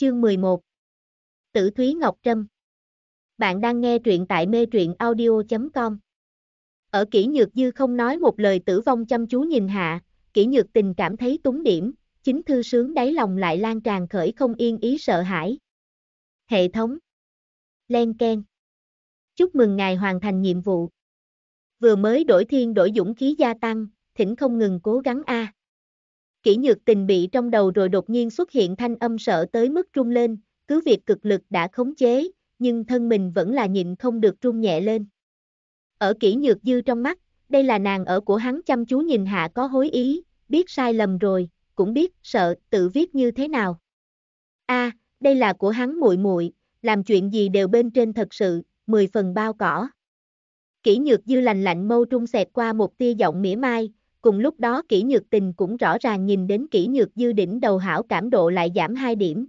Chương 11 Tử Thúy Ngọc Trâm Bạn đang nghe truyện tại mê truyện audio.com Ở kỹ nhược dư không nói một lời tử vong chăm chú nhìn hạ, kỹ nhược tình cảm thấy túng điểm, chính thư sướng đáy lòng lại lan tràn khởi không yên ý sợ hãi. Hệ thống Len Ken Chúc mừng ngài hoàn thành nhiệm vụ. Vừa mới đổi thiên đổi dũng khí gia tăng, thỉnh không ngừng cố gắng a. À. Kỷ nhược tình bị trong đầu rồi đột nhiên xuất hiện thanh âm sợ tới mức trung lên, cứ việc cực lực đã khống chế, nhưng thân mình vẫn là nhịn không được trung nhẹ lên. Ở Kỷ nhược dư trong mắt, đây là nàng ở của hắn chăm chú nhìn hạ có hối ý, biết sai lầm rồi, cũng biết sợ tự viết như thế nào. A, đây là của hắn muội muội, làm chuyện gì đều bên trên thật sự, mười phần bao cỏ. Kỷ Nhược Dư lành lạnh mâu trung xẹt qua một tia giọng mỉa mai, cùng lúc đó kỹ nhược tình cũng rõ ràng nhìn đến kỹ nhược dư đỉnh đầu hảo cảm độ lại giảm 2 điểm.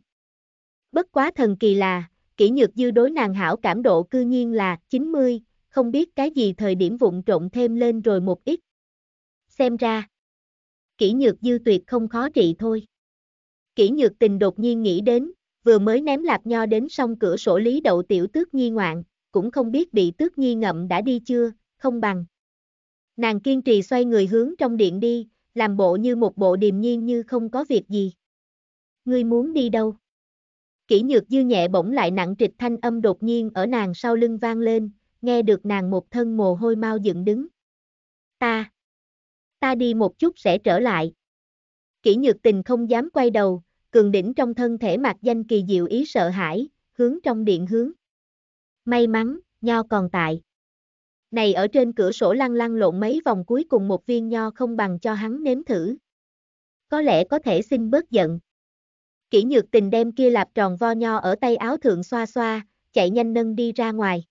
Bất quá thần kỳ là, kỹ nhược dư đối nàng hảo cảm độ cư nhiên là 90, không biết cái gì thời điểm vụn trộn thêm lên rồi một ít. Xem ra, kỹ nhược dư tuyệt không khó trị thôi. Kỹ nhược tình đột nhiên nghĩ đến, vừa mới ném lạc nho đến song cửa sổ lý đậu tiểu tước nhi ngoạn, cũng không biết bị tước nhi ngậm đã đi chưa, không bằng. Nàng kiên trì xoay người hướng trong điện đi, làm bộ như một bộ điềm nhiên như không có việc gì. Ngươi muốn đi đâu? Kỷ nhược dư nhẹ bỗng lại nặng trịch thanh âm đột nhiên ở nàng sau lưng vang lên, nghe được nàng một thân mồ hôi mau dựng đứng. Ta! Ta đi một chút sẽ trở lại. Kỷ nhược tình không dám quay đầu, cường đỉnh trong thân thể mặt danh kỳ diệu ý sợ hãi, hướng trong điện hướng. May mắn, nho còn tại. Này ở trên cửa sổ lăn lăn lộn mấy vòng cuối cùng một viên nho không bằng cho hắn nếm thử. Có lẽ có thể xin bớt giận. Kỷ nhược tình đem kia lạp tròn vo nho ở tay áo thượng xoa xoa, chạy nhanh nâng đi ra ngoài.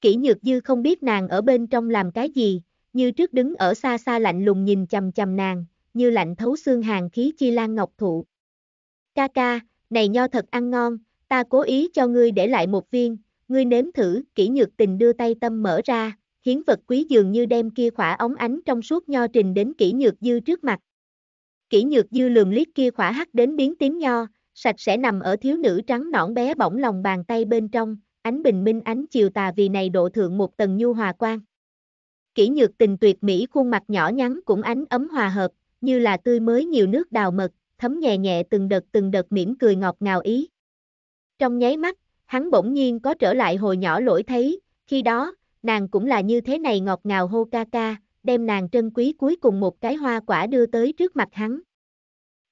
Kỷ nhược dư không biết nàng ở bên trong làm cái gì, như trước đứng ở xa xa lạnh lùng nhìn chầm chầm nàng, như lạnh thấu xương hàng khí chi lan ngọc thụ. Ca ca, này nho thật ăn ngon, ta cố ý cho ngươi để lại một viên, ngươi nếm thử, kỹ nhược tình đưa tay tâm mở ra, hiến vật quý dường như đem kia khỏa ống ánh trong suốt nho trình đến kỹ nhược dư trước mặt. Kỹ nhược dư lườm liếc kia khỏa hắt đến biến tím nho, sạch sẽ nằm ở thiếu nữ trắng nõn bé bỏng lòng bàn tay bên trong, ánh bình minh ánh chiều tà vì này độ thượng một tầng nhu hòa quang. Kỹ nhược tình tuyệt mỹ khuôn mặt nhỏ nhắn cũng ánh ấm hòa hợp, như là tươi mới nhiều nước đào mật, thấm nhẹ nhẹ từng đợt từng đợt mỉm cười ngọt ngào ý. Trong nháy mắt, hắn bỗng nhiên có trở lại hồi nhỏ lỗi thấy, khi đó, nàng cũng là như thế này ngọt ngào hô ca ca, đem nàng trân quý cuối cùng một cái hoa quả đưa tới trước mặt hắn.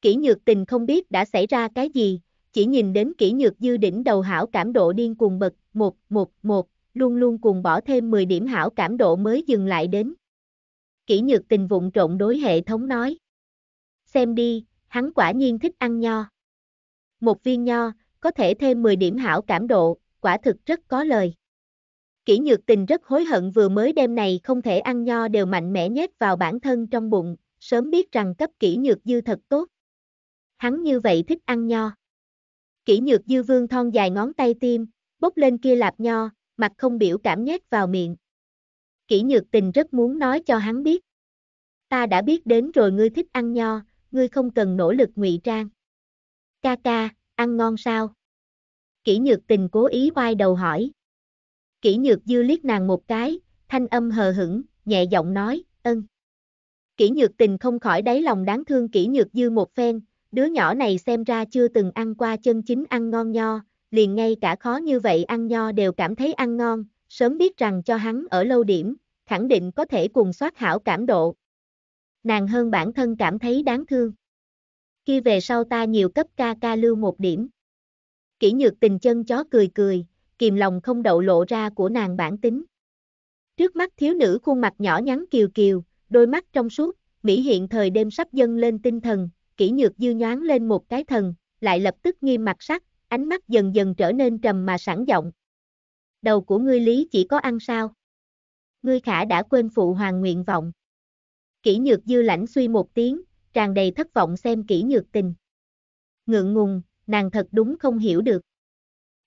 Kỷ nhược tình không biết đã xảy ra cái gì, chỉ nhìn đến kỷ nhược dư đỉnh đầu hảo cảm độ điên cuồng bật, một, một, một, luôn luôn cuồng bỏ thêm 10 điểm hảo cảm độ mới dừng lại đến. Kỷ nhược tình vụng trộn đối hệ thống nói. Xem đi, hắn quả nhiên thích ăn nho. Một viên nho, có thể thêm 10 điểm hảo cảm độ, quả thực rất có lời. Kỷ nhược tình rất hối hận vừa mới đêm này không thể ăn nho đều mạnh mẽ nhét vào bản thân trong bụng, sớm biết rằng cấp kỷ nhược dư thật tốt. Hắn như vậy thích ăn nho. Kỷ nhược dư vương thon dài ngón tay tim, bốc lên kia lạp nho, mặt không biểu cảm nhét vào miệng. Kỷ nhược tình rất muốn nói cho hắn biết. Ta đã biết đến rồi ngươi thích ăn nho, ngươi không cần nỗ lực ngụy trang. Ca ca, Ăn ngon sao? Kỷ nhược tình cố ý quay đầu hỏi. Kỷ nhược dư liếc nàng một cái, thanh âm hờ hững, nhẹ giọng nói, ân. Kỷ nhược tình không khỏi đáy lòng đáng thương kỷ nhược dư một phen, đứa nhỏ này xem ra chưa từng ăn qua chân chính ăn ngon nho, liền ngay cả khó như vậy ăn nho đều cảm thấy ăn ngon, sớm biết rằng cho hắn ở lâu điểm, khẳng định có thể cùng soát hảo cảm độ. Nàng hơn bản thân cảm thấy đáng thương kia về sau ta nhiều cấp ca ca lưu một điểm. Kỷ nhược tình chân chó cười cười, kìm lòng không đậu lộ ra của nàng bản tính. Trước mắt thiếu nữ khuôn mặt nhỏ nhắn kiều kiều, đôi mắt trong suốt, Mỹ hiện thời đêm sắp dâng lên tinh thần, kỷ nhược dư nhoáng lên một cái thần, lại lập tức nghiêm mặt sắc, ánh mắt dần dần trở nên trầm mà sẵn giọng. Đầu của ngươi lý chỉ có ăn sao? Ngươi khả đã quên phụ hoàng nguyện vọng. Kỷ nhược dư lãnh suy một tiếng, tràn đầy thất vọng xem kỹ nhược tình. Ngượng ngùng, nàng thật đúng không hiểu được.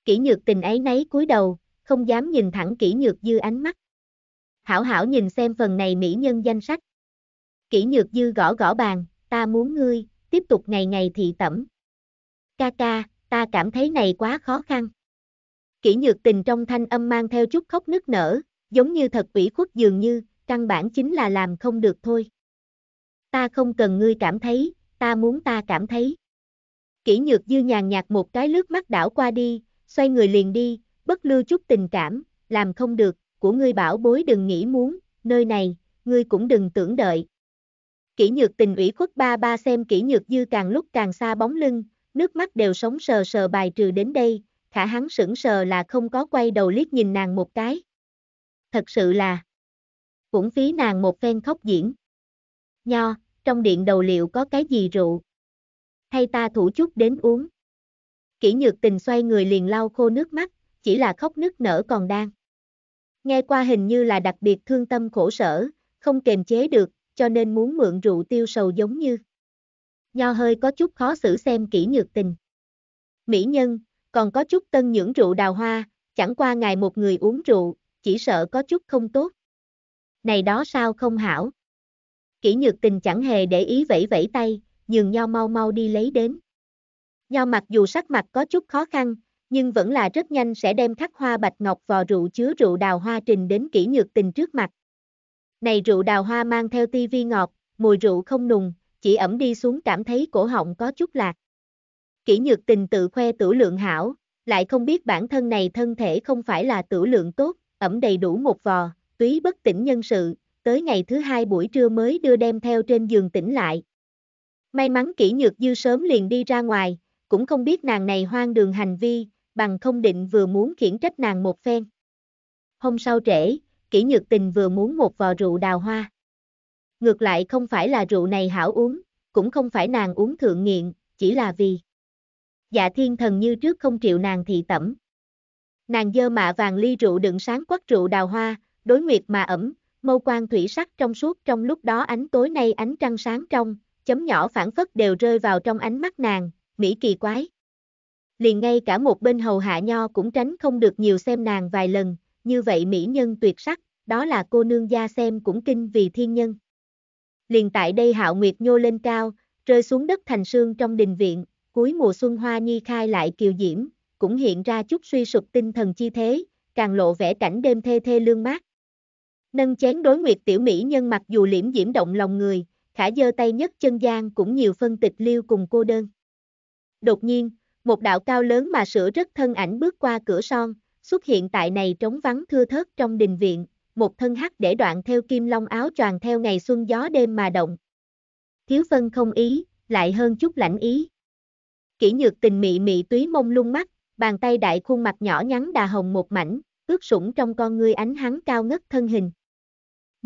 Kỹ nhược tình ấy nấy cúi đầu, không dám nhìn thẳng kỹ nhược dư ánh mắt. Hảo hảo nhìn xem phần này mỹ nhân danh sách. Kỹ nhược dư gõ gõ bàn, ta muốn ngươi, tiếp tục ngày ngày thị tẩm. Ca ca, ta cảm thấy này quá khó khăn. Kỹ nhược tình trong thanh âm mang theo chút khóc nức nở, giống như thật ủy khuất dường như, căn bản chính là làm không được thôi ta không cần ngươi cảm thấy, ta muốn ta cảm thấy. Kỷ nhược dư nhàn nhạt một cái lướt mắt đảo qua đi, xoay người liền đi, bất lưu chút tình cảm, làm không được, của ngươi bảo bối đừng nghĩ muốn, nơi này, ngươi cũng đừng tưởng đợi. Kỷ nhược tình ủy khuất ba ba xem kỷ nhược dư càng lúc càng xa bóng lưng, nước mắt đều sống sờ sờ bài trừ đến đây, khả hắn sững sờ là không có quay đầu liếc nhìn nàng một cái. Thật sự là, cũng phí nàng một phen khóc diễn. Nho, trong điện đầu liệu có cái gì rượu? Hay ta thủ chút đến uống? Kỷ nhược tình xoay người liền lau khô nước mắt, chỉ là khóc nức nở còn đang. Nghe qua hình như là đặc biệt thương tâm khổ sở, không kềm chế được, cho nên muốn mượn rượu tiêu sầu giống như. Nho hơi có chút khó xử xem kỹ nhược tình. Mỹ nhân, còn có chút tân nhưỡng rượu đào hoa, chẳng qua ngài một người uống rượu, chỉ sợ có chút không tốt. Này đó sao không hảo? kỷ nhược tình chẳng hề để ý vẫy vẫy tay, nhường nho mau mau đi lấy đến. Nho mặc dù sắc mặt có chút khó khăn, nhưng vẫn là rất nhanh sẽ đem khắc hoa bạch ngọc vò rượu chứa rượu đào hoa trình đến kỷ nhược tình trước mặt. Này rượu đào hoa mang theo ti vi ngọt, mùi rượu không nùng, chỉ ẩm đi xuống cảm thấy cổ họng có chút lạc. Kỷ nhược tình tự khoe tử lượng hảo, lại không biết bản thân này thân thể không phải là tử lượng tốt, ẩm đầy đủ một vò, túy bất tỉnh nhân sự, tới ngày thứ hai buổi trưa mới đưa đem theo trên giường tỉnh lại. May mắn kỹ nhược dư sớm liền đi ra ngoài, cũng không biết nàng này hoang đường hành vi, bằng không định vừa muốn khiển trách nàng một phen. Hôm sau trễ, kỹ nhược tình vừa muốn một vò rượu đào hoa. Ngược lại không phải là rượu này hảo uống, cũng không phải nàng uống thượng nghiện, chỉ là vì dạ thiên thần như trước không triệu nàng thị tẩm. Nàng dơ mạ vàng ly rượu đựng sáng quắc rượu đào hoa, đối nguyệt mà ẩm, mâu quan thủy sắc trong suốt trong lúc đó ánh tối nay ánh trăng sáng trong, chấm nhỏ phản phất đều rơi vào trong ánh mắt nàng, mỹ kỳ quái. Liền ngay cả một bên hầu hạ nho cũng tránh không được nhiều xem nàng vài lần, như vậy mỹ nhân tuyệt sắc, đó là cô nương gia xem cũng kinh vì thiên nhân. Liền tại đây hạo nguyệt nhô lên cao, rơi xuống đất thành sương trong đình viện, cuối mùa xuân hoa nhi khai lại kiều diễm, cũng hiện ra chút suy sụp tinh thần chi thế, càng lộ vẻ cảnh đêm thê thê lương mát. Nâng chén đối nguyệt tiểu mỹ nhân mặc dù liễm diễm động lòng người, khả dơ tay nhất chân gian cũng nhiều phân tịch liêu cùng cô đơn. Đột nhiên, một đạo cao lớn mà sửa rất thân ảnh bước qua cửa son, xuất hiện tại này trống vắng thưa thớt trong đình viện, một thân hắc để đoạn theo kim long áo tròn theo ngày xuân gió đêm mà động. Thiếu phân không ý, lại hơn chút lãnh ý. kỹ nhược tình mị mị túy mông lung mắt, bàn tay đại khuôn mặt nhỏ nhắn đà hồng một mảnh, ướt sũng trong con ngươi ánh hắn cao ngất thân hình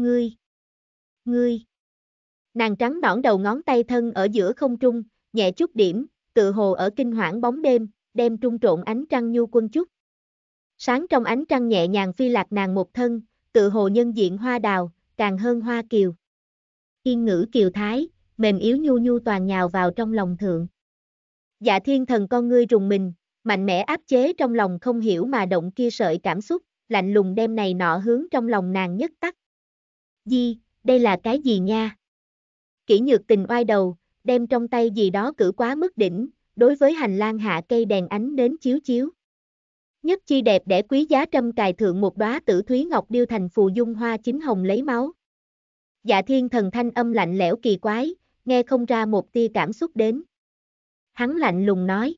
ngươi, ngươi. Nàng trắng nõn đầu ngón tay thân ở giữa không trung, nhẹ chút điểm, tự hồ ở kinh hoảng bóng đêm, đem trung trộn ánh trăng nhu quân chút. Sáng trong ánh trăng nhẹ nhàng phi lạc nàng một thân, tự hồ nhân diện hoa đào, càng hơn hoa kiều. Yên ngữ kiều thái, mềm yếu nhu nhu toàn nhào vào trong lòng thượng. Dạ thiên thần con ngươi rùng mình, mạnh mẽ áp chế trong lòng không hiểu mà động kia sợi cảm xúc, lạnh lùng đem này nọ hướng trong lòng nàng nhất tắc. Di, đây là cái gì nha? Kỷ nhược tình oai đầu, đem trong tay gì đó cử quá mức đỉnh, đối với hành lang hạ cây đèn ánh đến chiếu chiếu. Nhất chi đẹp để quý giá trâm cài thượng một đóa tử thúy ngọc điêu thành phù dung hoa chính hồng lấy máu. Dạ thiên thần thanh âm lạnh lẽo kỳ quái, nghe không ra một tia cảm xúc đến. Hắn lạnh lùng nói.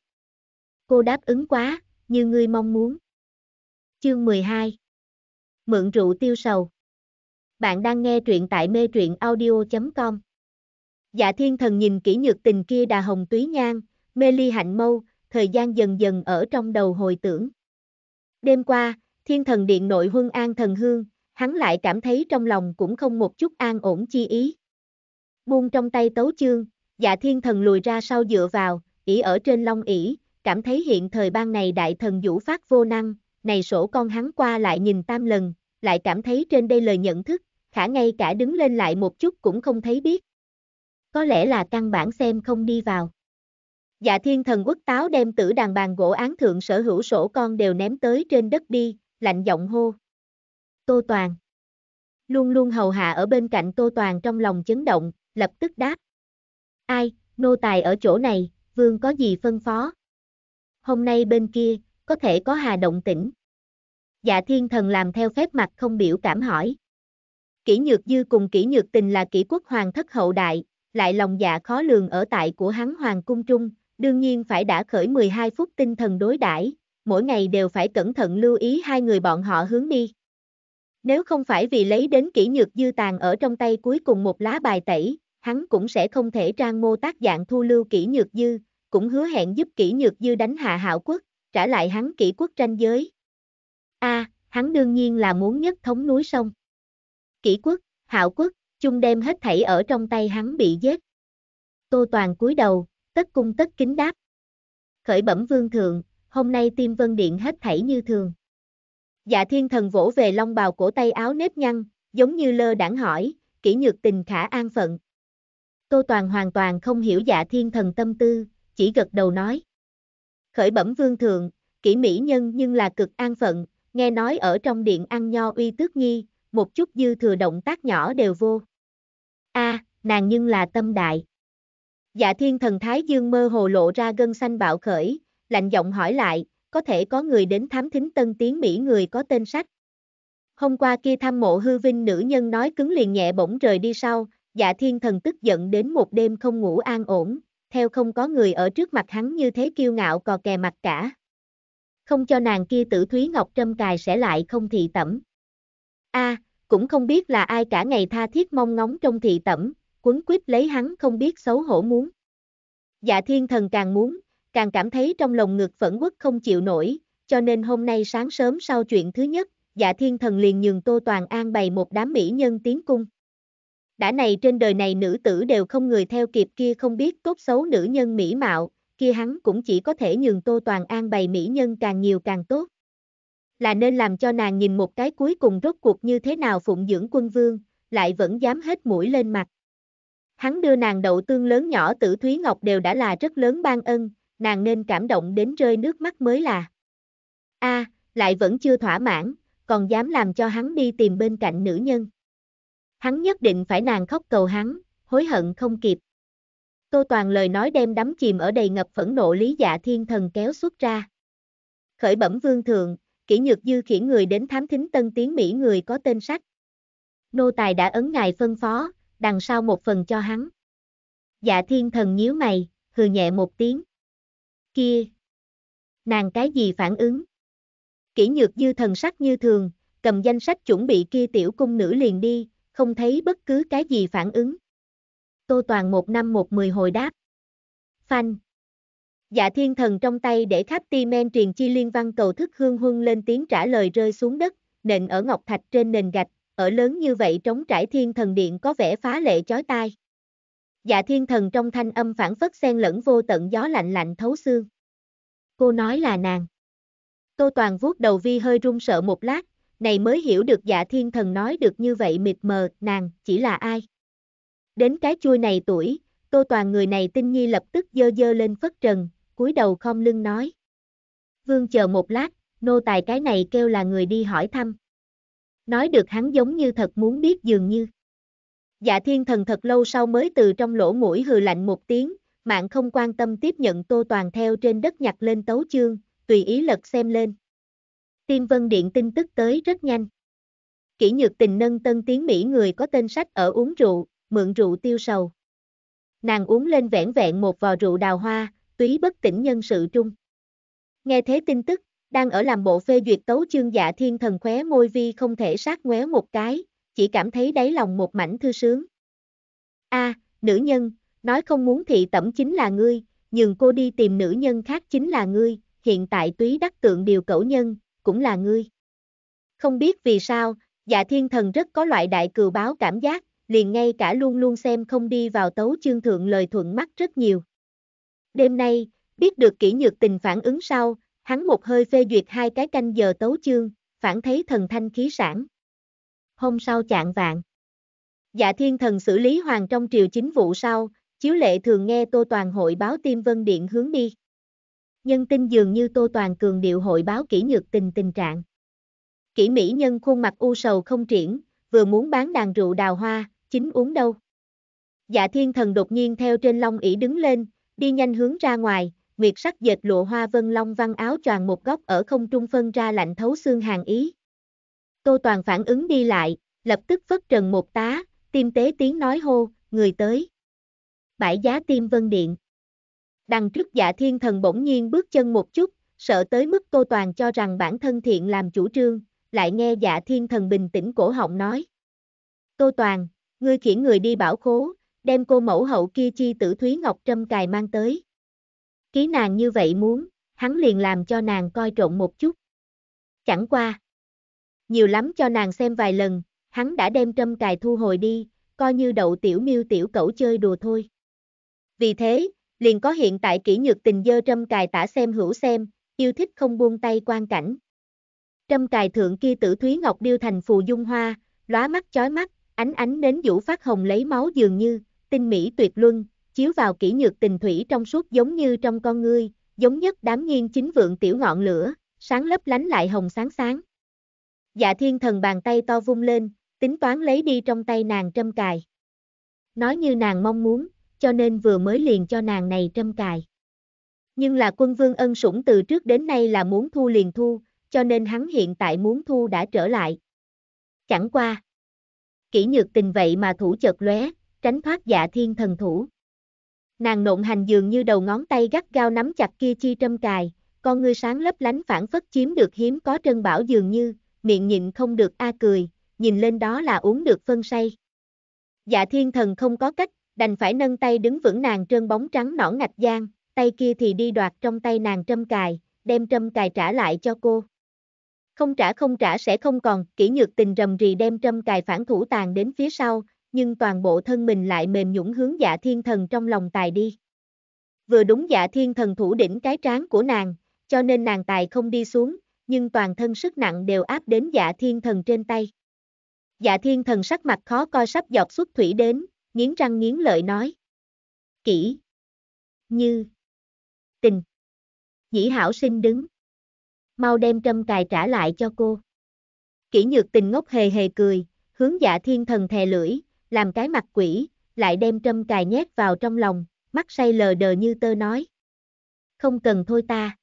Cô đáp ứng quá, như ngươi mong muốn. Chương 12 Mượn rượu tiêu sầu bạn đang nghe truyện tại mê truyện audio.com. Dạ thiên thần nhìn kỹ nhược tình kia đà hồng túy nhang, mê ly hạnh mâu, thời gian dần dần ở trong đầu hồi tưởng. Đêm qua, thiên thần điện nội huân an thần hương, hắn lại cảm thấy trong lòng cũng không một chút an ổn chi ý. Buông trong tay tấu chương, dạ thiên thần lùi ra sau dựa vào, ỉ ở trên long ỉ, cảm thấy hiện thời ban này đại thần vũ phát vô năng, này sổ con hắn qua lại nhìn tam lần, lại cảm thấy trên đây lời nhận thức, khả ngay cả đứng lên lại một chút cũng không thấy biết. Có lẽ là căn bản xem không đi vào. Dạ thiên thần quốc táo đem tử đàn bàn gỗ án thượng sở hữu sổ con đều ném tới trên đất đi, lạnh giọng hô. Tô Toàn Luôn luôn hầu hạ ở bên cạnh Tô Toàn trong lòng chấn động, lập tức đáp. Ai, nô tài ở chỗ này, vương có gì phân phó? Hôm nay bên kia, có thể có hà động tĩnh. Dạ thiên thần làm theo phép mặt không biểu cảm hỏi. Kỷ Nhược Dư cùng Kỷ Nhược Tình là kỷ quốc hoàng thất hậu đại, lại lòng dạ khó lường ở tại của hắn hoàng cung trung, đương nhiên phải đã khởi 12 phút tinh thần đối đãi, mỗi ngày đều phải cẩn thận lưu ý hai người bọn họ hướng đi. Nếu không phải vì lấy đến Kỷ Nhược Dư tàn ở trong tay cuối cùng một lá bài tẩy, hắn cũng sẽ không thể trang mô tác dạng thu lưu Kỷ Nhược Dư, cũng hứa hẹn giúp Kỷ Nhược Dư đánh hạ hạo quốc, trả lại hắn kỷ quốc tranh giới. A, à, hắn đương nhiên là muốn nhất thống núi sông kỷ quốc, hạo quốc, chung đem hết thảy ở trong tay hắn bị giết. Tô Toàn cúi đầu, tất cung tất kính đáp. Khởi bẩm vương thượng, hôm nay tiêm vân điện hết thảy như thường. Dạ thiên thần vỗ về long bào cổ tay áo nếp nhăn, giống như lơ đảng hỏi, kỹ nhược tình khả an phận. Tô Toàn hoàn toàn không hiểu dạ thiên thần tâm tư, chỉ gật đầu nói. Khởi bẩm vương thượng, kỹ mỹ nhân nhưng là cực an phận, nghe nói ở trong điện ăn nho uy tước nghi, một chút dư thừa động tác nhỏ đều vô. A, à, nàng nhưng là tâm đại. Dạ thiên thần Thái Dương mơ hồ lộ ra gân xanh bạo khởi, lạnh giọng hỏi lại, có thể có người đến thám thính tân tiến Mỹ người có tên sách. Hôm qua kia thăm mộ hư vinh nữ nhân nói cứng liền nhẹ bỗng rời đi sau, dạ thiên thần tức giận đến một đêm không ngủ an ổn, theo không có người ở trước mặt hắn như thế kiêu ngạo cò kè mặt cả. Không cho nàng kia tử Thúy Ngọc Trâm cài sẽ lại không thị tẩm. A, à, cũng không biết là ai cả ngày tha thiết mong ngóng trong thị tẩm, quấn quýt lấy hắn không biết xấu hổ muốn. Dạ thiên thần càng muốn, càng cảm thấy trong lòng ngực phẫn quốc không chịu nổi, cho nên hôm nay sáng sớm sau chuyện thứ nhất, dạ thiên thần liền nhường Tô Toàn An bày một đám mỹ nhân tiến cung. Đã này trên đời này nữ tử đều không người theo kịp kia không biết tốt xấu nữ nhân mỹ mạo, kia hắn cũng chỉ có thể nhường Tô Toàn An bày mỹ nhân càng nhiều càng tốt là nên làm cho nàng nhìn một cái cuối cùng rốt cuộc như thế nào phụng dưỡng quân vương, lại vẫn dám hết mũi lên mặt. Hắn đưa nàng đậu tương lớn nhỏ tử Thúy Ngọc đều đã là rất lớn ban ân, nàng nên cảm động đến rơi nước mắt mới là. a lại vẫn chưa thỏa mãn, còn dám làm cho hắn đi tìm bên cạnh nữ nhân. Hắn nhất định phải nàng khóc cầu hắn, hối hận không kịp. Tô Toàn lời nói đem đắm chìm ở đầy ngập phẫn nộ lý dạ thiên thần kéo xuất ra. Khởi bẩm vương thượng, kỹ nhược dư khiển người đến thám thính tân tiến Mỹ người có tên sách. Nô tài đã ấn ngài phân phó, đằng sau một phần cho hắn. Dạ thiên thần nhíu mày, hừ nhẹ một tiếng. Kia! Nàng cái gì phản ứng? Kỷ nhược dư thần sắc như thường, cầm danh sách chuẩn bị kia tiểu cung nữ liền đi, không thấy bất cứ cái gì phản ứng. Tô Toàn một năm một mười hồi đáp. Phanh, Dạ thiên thần trong tay để khắp ti men truyền chi liên văn cầu thức hương huân lên tiếng trả lời rơi xuống đất, nện ở ngọc thạch trên nền gạch, ở lớn như vậy trống trải thiên thần điện có vẻ phá lệ chói tai. Dạ thiên thần trong thanh âm phản phất xen lẫn vô tận gió lạnh lạnh thấu xương. Cô nói là nàng. Tô Toàn vuốt đầu vi hơi run sợ một lát, này mới hiểu được dạ thiên thần nói được như vậy mịt mờ, nàng, chỉ là ai. Đến cái chui này tuổi, Tô Toàn người này tinh nhi lập tức dơ dơ lên phất trần, cúi đầu khom lưng nói. Vương chờ một lát, nô tài cái này kêu là người đi hỏi thăm. Nói được hắn giống như thật muốn biết dường như. Dạ thiên thần thật lâu sau mới từ trong lỗ mũi hừ lạnh một tiếng, mạng không quan tâm tiếp nhận tô toàn theo trên đất nhặt lên tấu chương, tùy ý lật xem lên. tiêm vân điện tin tức tới rất nhanh. Kỷ nhược tình nâng tân tiếng Mỹ người có tên sách ở uống rượu, mượn rượu tiêu sầu. Nàng uống lên vẻn vẹn một vò rượu đào hoa, túy bất tỉnh nhân sự trung. Nghe thế tin tức, đang ở làm bộ phê duyệt tấu chương dạ thiên thần khóe môi vi không thể sát ngoéo một cái, chỉ cảm thấy đáy lòng một mảnh thư sướng. a à, nữ nhân, nói không muốn thị tẩm chính là ngươi, nhường cô đi tìm nữ nhân khác chính là ngươi, hiện tại túy đắc tượng điều cẩu nhân, cũng là ngươi. Không biết vì sao, dạ thiên thần rất có loại đại cừu báo cảm giác, liền ngay cả luôn luôn xem không đi vào tấu chương thượng lời thuận mắt rất nhiều. Đêm nay, biết được kỹ nhược tình phản ứng sau, hắn một hơi phê duyệt hai cái canh giờ tấu chương, phản thấy thần thanh khí sản. Hôm sau chạng vạn. Dạ thiên thần xử lý hoàng trong triều chính vụ sau, chiếu lệ thường nghe Tô Toàn hội báo tiêm vân điện hướng đi. Nhân tin dường như Tô Toàn cường điệu hội báo kỹ nhược tình tình trạng. Kỹ mỹ nhân khuôn mặt u sầu không triển, vừa muốn bán đàn rượu đào hoa, chính uống đâu. Dạ thiên thần đột nhiên theo trên long ỷ đứng lên, đi nhanh hướng ra ngoài, nguyệt sắc dệt lụa hoa vân long văn áo choàng một góc ở không trung phân ra lạnh thấu xương hàng ý. Tô Toàn phản ứng đi lại, lập tức phất trần một tá, tim tế tiếng nói hô, người tới. Bãi giá tim vân điện. Đằng trước dạ thiên thần bỗng nhiên bước chân một chút, sợ tới mức Tô Toàn cho rằng bản thân thiện làm chủ trương, lại nghe dạ thiên thần bình tĩnh cổ họng nói. Tô Toàn, ngươi khiển người đi bảo khố, đem cô mẫu hậu kia chi tử Thúy Ngọc Trâm cài mang tới. Ký nàng như vậy muốn, hắn liền làm cho nàng coi trộn một chút. Chẳng qua. Nhiều lắm cho nàng xem vài lần, hắn đã đem trâm cài thu hồi đi, coi như đậu tiểu miêu tiểu cẩu chơi đùa thôi. Vì thế, liền có hiện tại kỹ nhược tình dơ trâm cài tả xem hữu xem, yêu thích không buông tay quan cảnh. Trâm cài thượng kia tử Thúy Ngọc điêu thành phù dung hoa, lóa mắt chói mắt, ánh ánh nến vũ phát hồng lấy máu dường như, tinh mỹ tuyệt luân, chiếu vào kỹ nhược tình thủy trong suốt giống như trong con ngươi, giống nhất đám nghiêng chính vượng tiểu ngọn lửa, sáng lấp lánh lại hồng sáng sáng. Dạ thiên thần bàn tay to vung lên, tính toán lấy đi trong tay nàng trâm cài. Nói như nàng mong muốn, cho nên vừa mới liền cho nàng này trâm cài. Nhưng là quân vương ân sủng từ trước đến nay là muốn thu liền thu, cho nên hắn hiện tại muốn thu đã trở lại. Chẳng qua. kỹ nhược tình vậy mà thủ chợt lóe, tránh thoát dạ thiên thần thủ. Nàng nộn hành dường như đầu ngón tay gắt gao nắm chặt kia chi trâm cài, con ngươi sáng lấp lánh phản phất chiếm được hiếm có trân bảo dường như, miệng nhịn không được a cười, nhìn lên đó là uống được phân say. Dạ thiên thần không có cách, đành phải nâng tay đứng vững nàng trơn bóng trắng nõn ngạch gian, tay kia thì đi đoạt trong tay nàng trâm cài, đem trâm cài trả lại cho cô. Không trả không trả sẽ không còn, kỹ nhược tình rầm rì đem trâm cài phản thủ tàn đến phía sau, nhưng toàn bộ thân mình lại mềm nhũng hướng dạ thiên thần trong lòng tài đi. Vừa đúng dạ thiên thần thủ đỉnh cái trán của nàng, cho nên nàng tài không đi xuống, nhưng toàn thân sức nặng đều áp đến dạ thiên thần trên tay. Dạ thiên thần sắc mặt khó coi sắp dọc xuất thủy đến, nghiến răng nghiến lợi nói. Kỹ. Như. Tình. Dĩ hảo sinh đứng. Mau đem trâm cài trả lại cho cô. Kỹ nhược tình ngốc hề hề cười, hướng dạ thiên thần thè lưỡi, làm cái mặt quỷ, lại đem trâm cài nhét vào trong lòng, mắt say lờ đờ như tơ nói. Không cần thôi ta.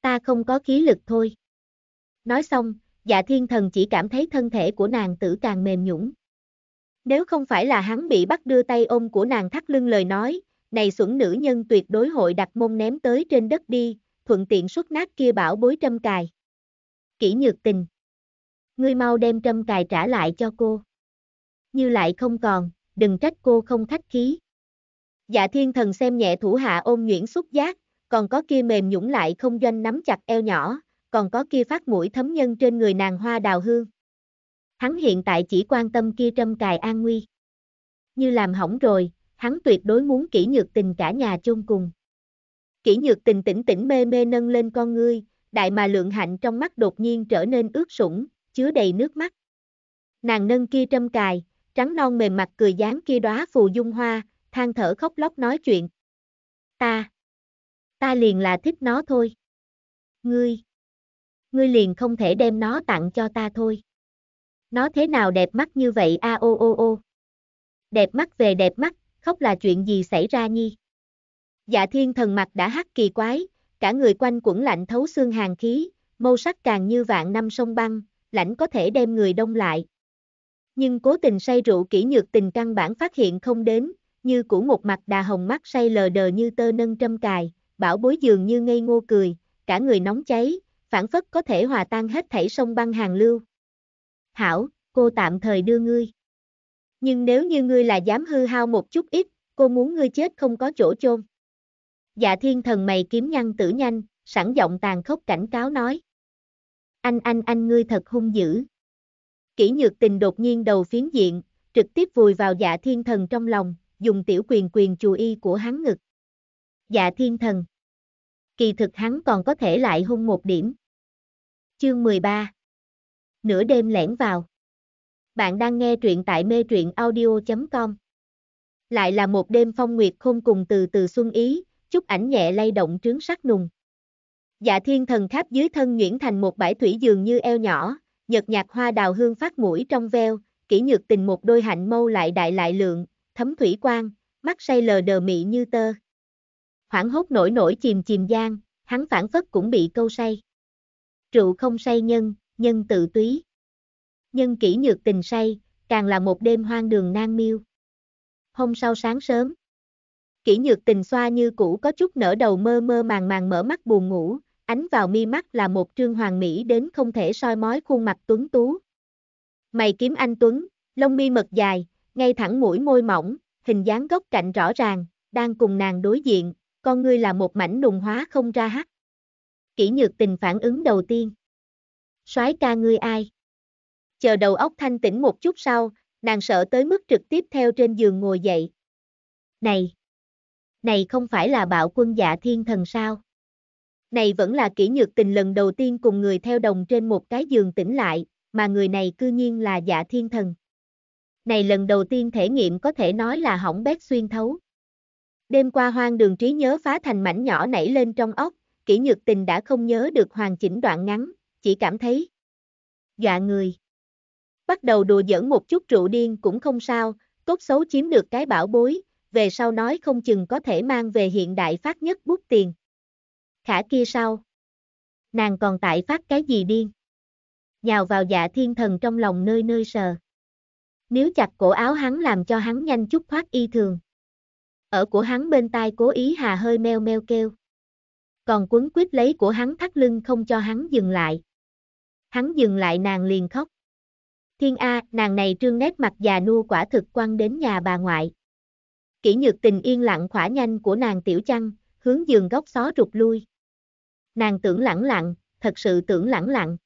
Ta không có khí lực thôi. Nói xong, dạ thiên thần chỉ cảm thấy thân thể của nàng tử càng mềm nhũng. Nếu không phải là hắn bị bắt đưa tay ôm của nàng thắt lưng lời nói, này xuẩn nữ nhân tuyệt đối hội đặt mông ném tới trên đất đi, thuận tiện xuất nát kia bảo bối trâm cài. Kỹ nhược tình. Ngươi mau đem trâm cài trả lại cho cô như lại không còn, đừng trách cô không khách khí. Dạ thiên thần xem nhẹ thủ hạ ôm nhuyễn xúc giác, còn có kia mềm nhũng lại không doanh nắm chặt eo nhỏ, còn có kia phát mũi thấm nhân trên người nàng hoa đào hương. Hắn hiện tại chỉ quan tâm kia trâm cài an nguy. Như làm hỏng rồi, hắn tuyệt đối muốn kỹ nhược tình cả nhà chôn cùng. Kỹ nhược tình tỉnh tỉnh mê mê nâng lên con ngươi, đại mà lượng hạnh trong mắt đột nhiên trở nên ướt sũng, chứa đầy nước mắt. Nàng nâng kia trâm cài, trắng non mềm mặt cười dáng kia đóa phù dung hoa, than thở khóc lóc nói chuyện. Ta, ta liền là thích nó thôi. Ngươi, ngươi liền không thể đem nó tặng cho ta thôi. Nó thế nào đẹp mắt như vậy a à, ô ô ô. Đẹp mắt về đẹp mắt, khóc là chuyện gì xảy ra nhi? Dạ thiên thần mặt đã hắc kỳ quái, cả người quanh quẩn lạnh thấu xương hàng khí, màu sắc càng như vạn năm sông băng, lạnh có thể đem người đông lại, nhưng cố tình say rượu kỹ nhược tình căn bản phát hiện không đến, như cũ một mặt đà hồng mắt say lờ đờ như tơ nâng trâm cài, bảo bối dường như ngây ngô cười, cả người nóng cháy, phản phất có thể hòa tan hết thảy sông băng hàng lưu. Hảo, cô tạm thời đưa ngươi. Nhưng nếu như ngươi là dám hư hao một chút ít, cô muốn ngươi chết không có chỗ chôn. Dạ thiên thần mày kiếm nhăn tử nhanh, sẵn giọng tàn khốc cảnh cáo nói. Anh anh anh ngươi thật hung dữ kỹ nhược tình đột nhiên đầu phiến diện, trực tiếp vùi vào dạ thiên thần trong lòng, dùng tiểu quyền quyền chù y của hắn ngực. Dạ thiên thần. Kỳ thực hắn còn có thể lại hung một điểm. Chương 13 Nửa đêm lẻn vào. Bạn đang nghe truyện tại mê truyện audio.com Lại là một đêm phong nguyệt khôn cùng từ từ xuân ý, chút ảnh nhẹ lay động trướng sắc nùng. Dạ thiên thần tháp dưới thân nhuyễn thành một bãi thủy dường như eo nhỏ, nhật nhạt hoa đào hương phát mũi trong veo, kỹ nhược tình một đôi hạnh mâu lại đại lại lượng, thấm thủy quang, mắt say lờ đờ mị như tơ. Hoảng hốt nổi nổi chìm chìm gian, hắn phản phất cũng bị câu say. Rượu không say nhân, nhân tự túy. Nhân kỹ nhược tình say, càng là một đêm hoang đường nan miêu. Hôm sau sáng sớm, kỹ nhược tình xoa như cũ có chút nở đầu mơ mơ màng màng mở mắt buồn ngủ, ánh vào mi mắt là một trương hoàng mỹ đến không thể soi mói khuôn mặt tuấn tú. Mày kiếm anh Tuấn, lông mi mật dài, ngay thẳng mũi môi mỏng, hình dáng góc cạnh rõ ràng, đang cùng nàng đối diện, con ngươi là một mảnh nùng hóa không ra hắt. Kỷ nhược tình phản ứng đầu tiên. soái ca ngươi ai? Chờ đầu óc thanh tĩnh một chút sau, nàng sợ tới mức trực tiếp theo trên giường ngồi dậy. Này! Này không phải là bạo quân dạ thiên thần sao? Này vẫn là kỷ nhược tình lần đầu tiên cùng người theo đồng trên một cái giường tỉnh lại, mà người này cư nhiên là dạ thiên thần. Này lần đầu tiên thể nghiệm có thể nói là hỏng bét xuyên thấu. Đêm qua hoang đường trí nhớ phá thành mảnh nhỏ nảy lên trong ốc, kỷ nhược tình đã không nhớ được hoàn chỉnh đoạn ngắn, chỉ cảm thấy dọa người. Bắt đầu đùa giỡn một chút rượu điên cũng không sao, tốt xấu chiếm được cái bảo bối, về sau nói không chừng có thể mang về hiện đại phát nhất bút tiền khả kia sao? Nàng còn tại phát cái gì điên? Nhào vào dạ thiên thần trong lòng nơi nơi sờ. Nếu chặt cổ áo hắn làm cho hắn nhanh chút thoát y thường. Ở của hắn bên tai cố ý hà hơi meo meo kêu. Còn quấn quýt lấy của hắn thắt lưng không cho hắn dừng lại. Hắn dừng lại nàng liền khóc. Thiên A, nàng này trương nét mặt già nua quả thực quăng đến nhà bà ngoại. Kỷ nhược tình yên lặng khỏa nhanh của nàng tiểu chăng, hướng giường góc xó rụt lui nàng tưởng lẳng lặng, thật sự tưởng lẳng lặng.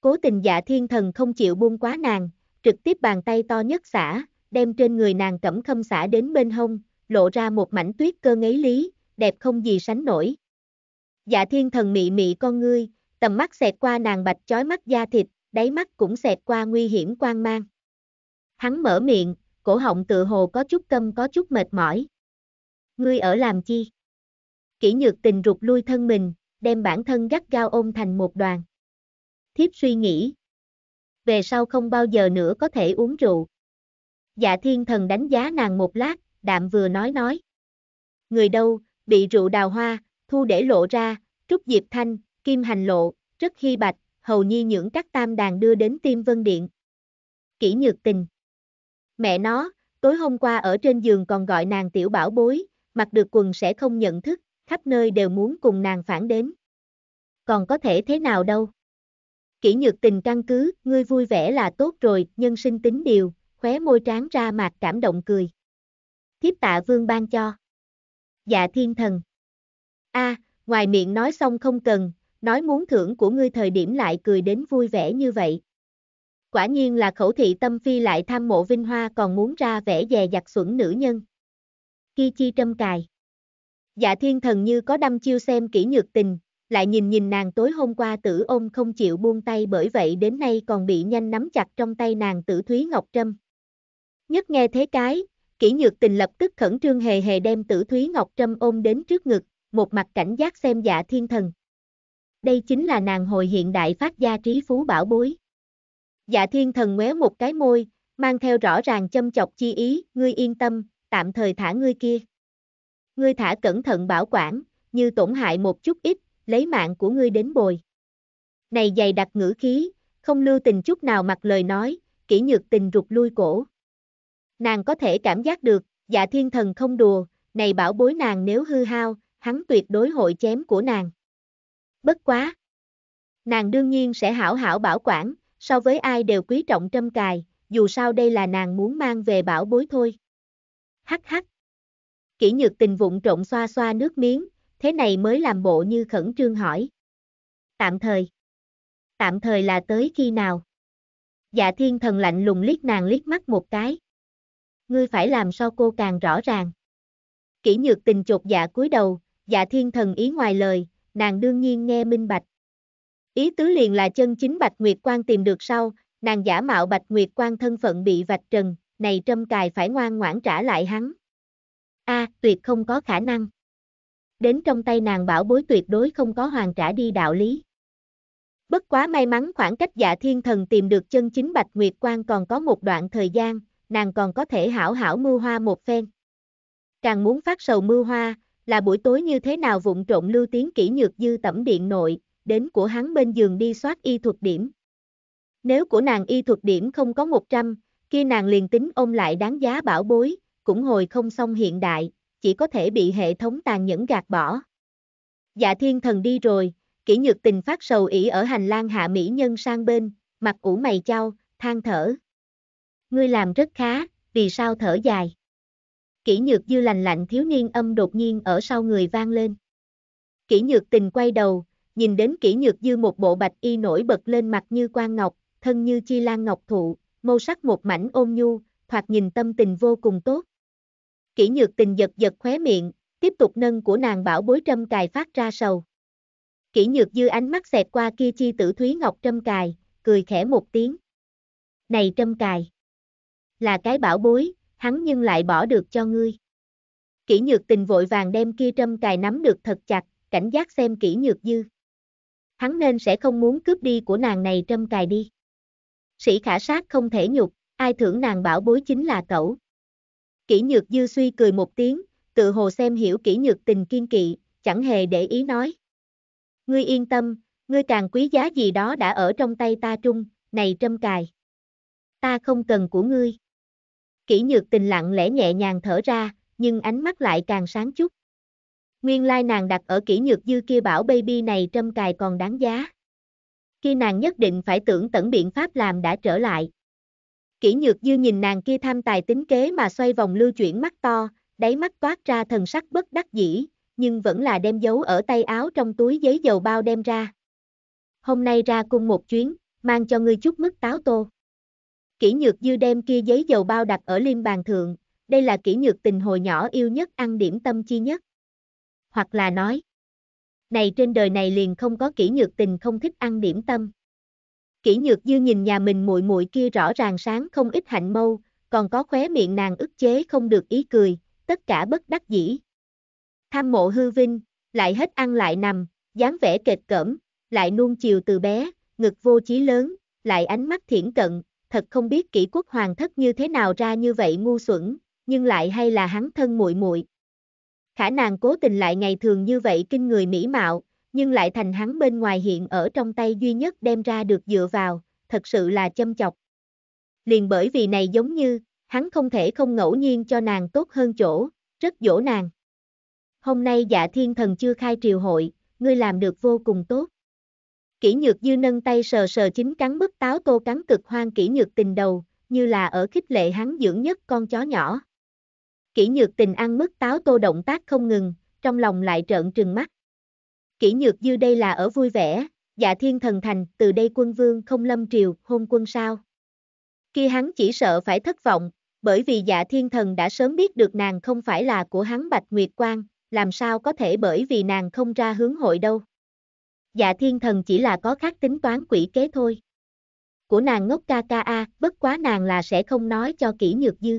Cố tình dạ thiên thần không chịu buông quá nàng, trực tiếp bàn tay to nhất xả, đem trên người nàng cẩm khâm xả đến bên hông, lộ ra một mảnh tuyết cơ ngấy lý, đẹp không gì sánh nổi. Dạ thiên thần mị mị con ngươi, tầm mắt xẹt qua nàng bạch chói mắt da thịt, đáy mắt cũng xẹt qua nguy hiểm quan mang. Hắn mở miệng, cổ họng tự hồ có chút câm có chút mệt mỏi. Ngươi ở làm chi? Kỷ nhược tình rụt lui thân mình, đem bản thân gắt gao ôm thành một đoàn. Thiếp suy nghĩ. Về sau không bao giờ nữa có thể uống rượu. Dạ thiên thần đánh giá nàng một lát, đạm vừa nói nói. Người đâu, bị rượu đào hoa, thu để lộ ra, trúc diệp thanh, kim hành lộ, rất hy bạch, hầu nhi những các tam đàn đưa đến tim vân điện. Kỷ nhược tình. Mẹ nó, tối hôm qua ở trên giường còn gọi nàng tiểu bảo bối, mặc được quần sẽ không nhận thức, khắp nơi đều muốn cùng nàng phản đến. Còn có thể thế nào đâu? Kỷ nhược tình căn cứ, ngươi vui vẻ là tốt rồi, nhân sinh tính điều, khóe môi tráng ra mạc cảm động cười. Thiếp tạ vương ban cho. Dạ thiên thần. a ngoài miệng nói xong không cần, nói muốn thưởng của ngươi thời điểm lại cười đến vui vẻ như vậy. Quả nhiên là khẩu thị tâm phi lại tham mộ vinh hoa còn muốn ra vẻ dè dặt xuẩn nữ nhân. Ki chi trâm cài. Dạ thiên thần như có đâm chiêu xem kỹ nhược tình, lại nhìn nhìn nàng tối hôm qua tử ôm không chịu buông tay bởi vậy đến nay còn bị nhanh nắm chặt trong tay nàng tử Thúy Ngọc Trâm. Nhất nghe thế cái, kỹ nhược tình lập tức khẩn trương hề hề đem tử Thúy Ngọc Trâm ôm đến trước ngực, một mặt cảnh giác xem dạ thiên thần. Đây chính là nàng hồi hiện đại phát gia trí phú bảo bối. Dạ thiên thần méo một cái môi, mang theo rõ ràng châm chọc chi ý, ngươi yên tâm, tạm thời thả ngươi kia. Ngươi thả cẩn thận bảo quản, như tổn hại một chút ít, lấy mạng của ngươi đến bồi. Này dày đặt ngữ khí, không lưu tình chút nào mặc lời nói, kỹ nhược tình rụt lui cổ. Nàng có thể cảm giác được, dạ thiên thần không đùa, này bảo bối nàng nếu hư hao, hắn tuyệt đối hội chém của nàng. Bất quá! Nàng đương nhiên sẽ hảo hảo bảo quản, so với ai đều quý trọng trâm cài, dù sao đây là nàng muốn mang về bảo bối thôi. Hắc hắc, kỹ nhược tình vụng trộn xoa xoa nước miếng, thế này mới làm bộ như khẩn trương hỏi. Tạm thời. Tạm thời là tới khi nào? Dạ thiên thần lạnh lùng liếc nàng liếc mắt một cái. Ngươi phải làm sao cô càng rõ ràng. Kỷ nhược tình chột dạ cúi đầu, dạ thiên thần ý ngoài lời, nàng đương nhiên nghe minh bạch. Ý tứ liền là chân chính Bạch Nguyệt Quang tìm được sau, nàng giả mạo Bạch Nguyệt Quang thân phận bị vạch trần, này trâm cài phải ngoan ngoãn trả lại hắn a à, tuyệt không có khả năng. Đến trong tay nàng bảo bối tuyệt đối không có hoàn trả đi đạo lý. Bất quá may mắn khoảng cách dạ thiên thần tìm được chân chính Bạch Nguyệt Quang còn có một đoạn thời gian, nàng còn có thể hảo hảo mưu hoa một phen. Càng muốn phát sầu mưu hoa, là buổi tối như thế nào vụng trộn lưu tiếng kỹ nhược dư tẩm điện nội, đến của hắn bên giường đi soát y thuật điểm. Nếu của nàng y thuật điểm không có 100, kia nàng liền tính ôm lại đáng giá bảo bối, cũng hồi không xong hiện đại, chỉ có thể bị hệ thống tàn nhẫn gạt bỏ. Dạ thiên thần đi rồi, kỹ nhược tình phát sầu ỉ ở hành lang hạ mỹ nhân sang bên, mặt ủ mày chau, than thở. Ngươi làm rất khá, vì sao thở dài? Kỷ nhược dư lành lạnh thiếu niên âm đột nhiên ở sau người vang lên. Kỷ nhược tình quay đầu, nhìn đến kỷ nhược dư một bộ bạch y nổi bật lên mặt như quan ngọc, thân như chi lan ngọc thụ, màu sắc một mảnh ôm nhu, thoạt nhìn tâm tình vô cùng tốt kỹ nhược tình giật giật khóe miệng, tiếp tục nâng của nàng bảo bối trâm cài phát ra sầu. Kỷ nhược dư ánh mắt xẹt qua kia chi tử Thúy Ngọc trâm cài, cười khẽ một tiếng. Này trâm cài! Là cái bảo bối, hắn nhưng lại bỏ được cho ngươi. Kỷ nhược tình vội vàng đem kia trâm cài nắm được thật chặt, cảnh giác xem kỷ nhược dư. Hắn nên sẽ không muốn cướp đi của nàng này trâm cài đi. Sĩ khả sát không thể nhục, ai thưởng nàng bảo bối chính là cậu. Kỷ nhược dư suy cười một tiếng, tự hồ xem hiểu kỷ nhược tình kiên kỵ, chẳng hề để ý nói. Ngươi yên tâm, ngươi càng quý giá gì đó đã ở trong tay ta trung, này trâm cài. Ta không cần của ngươi. Kỷ nhược tình lặng lẽ nhẹ nhàng thở ra, nhưng ánh mắt lại càng sáng chút. Nguyên lai nàng đặt ở kỷ nhược dư kia bảo baby này trâm cài còn đáng giá. Khi nàng nhất định phải tưởng tận biện pháp làm đã trở lại. Kỷ nhược dư nhìn nàng kia tham tài tính kế mà xoay vòng lưu chuyển mắt to, đáy mắt toát ra thần sắc bất đắc dĩ, nhưng vẫn là đem giấu ở tay áo trong túi giấy dầu bao đem ra. Hôm nay ra cung một chuyến, mang cho ngươi chút mức táo tô. Kỷ nhược dư đem kia giấy dầu bao đặt ở liêm bàn thượng, đây là kỷ nhược tình hồi nhỏ yêu nhất ăn điểm tâm chi nhất. Hoặc là nói, này trên đời này liền không có kỷ nhược tình không thích ăn điểm tâm. Kỷ Nhược Dư nhìn nhà mình muội muội kia rõ ràng sáng không ít hạnh mâu, còn có khóe miệng nàng ức chế không được ý cười, tất cả bất đắc dĩ. Tham mộ hư vinh, lại hết ăn lại nằm, dáng vẻ kịch cỡm, lại nuông chiều từ bé, ngực vô chí lớn, lại ánh mắt thiển cận, thật không biết kỷ quốc hoàng thất như thế nào ra như vậy ngu xuẩn, nhưng lại hay là hắn thân muội muội. Khả nàng cố tình lại ngày thường như vậy kinh người mỹ mạo, nhưng lại thành hắn bên ngoài hiện ở trong tay duy nhất đem ra được dựa vào, thật sự là châm chọc. Liền bởi vì này giống như, hắn không thể không ngẫu nhiên cho nàng tốt hơn chỗ, rất dỗ nàng. Hôm nay dạ thiên thần chưa khai triều hội, ngươi làm được vô cùng tốt. Kỷ nhược dư nâng tay sờ sờ chính cắn bức táo tô cắn cực hoang kỷ nhược tình đầu, như là ở khích lệ hắn dưỡng nhất con chó nhỏ. Kỷ nhược tình ăn mức táo tô động tác không ngừng, trong lòng lại trợn trừng mắt kỹ nhược dư đây là ở vui vẻ, dạ thiên thần thành, từ đây quân vương không lâm triều, hôn quân sao. Khi hắn chỉ sợ phải thất vọng, bởi vì dạ thiên thần đã sớm biết được nàng không phải là của hắn Bạch Nguyệt Quang, làm sao có thể bởi vì nàng không ra hướng hội đâu. Dạ thiên thần chỉ là có khác tính toán quỷ kế thôi. Của nàng ngốc ca ca a, bất quá nàng là sẽ không nói cho kỹ nhược dư.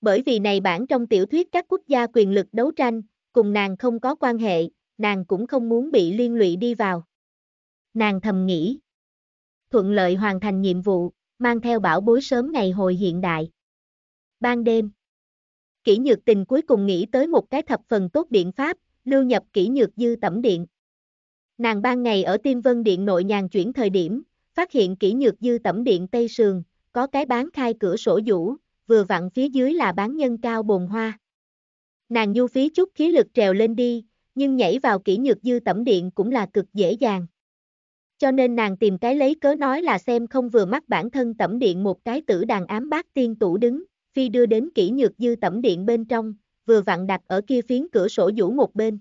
Bởi vì này bản trong tiểu thuyết các quốc gia quyền lực đấu tranh, cùng nàng không có quan hệ, nàng cũng không muốn bị liên lụy đi vào. Nàng thầm nghĩ. Thuận lợi hoàn thành nhiệm vụ, mang theo bảo bối sớm ngày hồi hiện đại. Ban đêm. Kỷ nhược tình cuối cùng nghĩ tới một cái thập phần tốt biện pháp, lưu nhập kỷ nhược dư tẩm điện. Nàng ban ngày ở tiêm Vân Điện nội nhàn chuyển thời điểm, phát hiện kỷ nhược dư tẩm điện Tây Sườn, có cái bán khai cửa sổ vũ, vừa vặn phía dưới là bán nhân cao bồn hoa. Nàng du phí chút khí lực trèo lên đi, nhưng nhảy vào kỹ nhược dư tẩm điện cũng là cực dễ dàng. Cho nên nàng tìm cái lấy cớ nói là xem không vừa mắt bản thân tẩm điện một cái tử đàn ám bát tiên tủ đứng, phi đưa đến kỹ nhược dư tẩm điện bên trong, vừa vặn đặt ở kia phiến cửa sổ vũ một bên.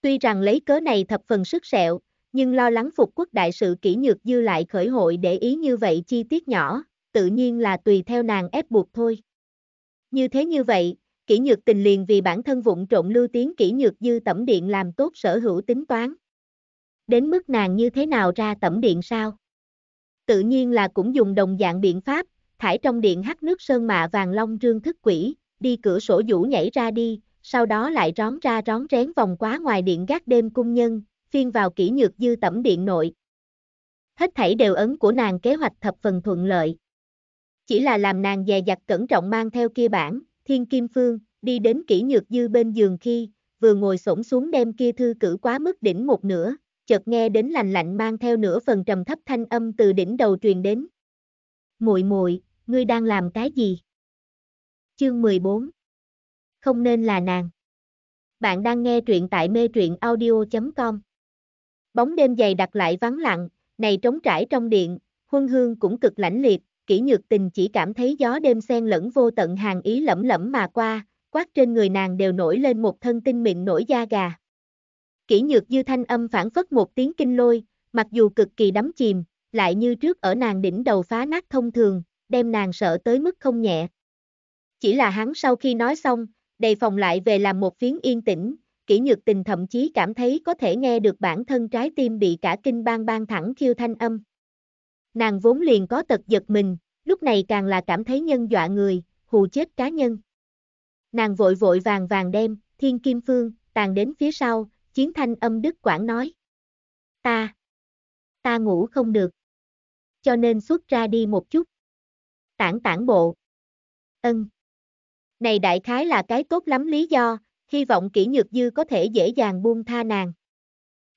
Tuy rằng lấy cớ này thập phần sức sẹo, nhưng lo lắng phục quốc đại sự kỹ nhược dư lại khởi hội để ý như vậy chi tiết nhỏ, tự nhiên là tùy theo nàng ép buộc thôi. Như thế như vậy, kỹ nhược tình liền vì bản thân vụng trộn lưu tiếng kỹ nhược dư tẩm điện làm tốt sở hữu tính toán. Đến mức nàng như thế nào ra tẩm điện sao? Tự nhiên là cũng dùng đồng dạng biện pháp, thải trong điện hắt nước sơn mạ vàng long trương thức quỷ, đi cửa sổ vũ nhảy ra đi, sau đó lại rón ra rón rén vòng quá ngoài điện gác đêm cung nhân, phiên vào kỹ nhược dư tẩm điện nội. Hết thảy đều ấn của nàng kế hoạch thập phần thuận lợi. Chỉ là làm nàng dè dặt cẩn trọng mang theo kia bản, Thiên Kim Phương, đi đến kỹ nhược dư bên giường khi, vừa ngồi xổm xuống đem kia thư cử quá mức đỉnh một nửa, chợt nghe đến lành lạnh mang theo nửa phần trầm thấp thanh âm từ đỉnh đầu truyền đến. Muội muội, ngươi đang làm cái gì? Chương 14. Không nên là nàng. Bạn đang nghe truyện tại mê truyện audio.com. Bóng đêm dày đặc lại vắng lặng, này trống trải trong điện, huân hương cũng cực lãnh liệt, kỹ nhược tình chỉ cảm thấy gió đêm xen lẫn vô tận hàng ý lẫm lẫm mà qua, quát trên người nàng đều nổi lên một thân tinh mịn nổi da gà. Kỹ nhược dư thanh âm phản phất một tiếng kinh lôi, mặc dù cực kỳ đắm chìm, lại như trước ở nàng đỉnh đầu phá nát thông thường, đem nàng sợ tới mức không nhẹ. Chỉ là hắn sau khi nói xong, đầy phòng lại về làm một phiến yên tĩnh, kỹ nhược tình thậm chí cảm thấy có thể nghe được bản thân trái tim bị cả kinh bang bang thẳng khiêu thanh âm. Nàng vốn liền có tật giật mình, lúc này càng là cảm thấy nhân dọa người, hù chết cá nhân. Nàng vội vội vàng vàng đem, thiên kim phương, tàn đến phía sau, chiến thanh âm đức quảng nói. Ta, ta ngủ không được. Cho nên xuất ra đi một chút. Tản tản bộ. Ân. Này đại khái là cái tốt lắm lý do, hy vọng kỹ nhược dư có thể dễ dàng buông tha nàng.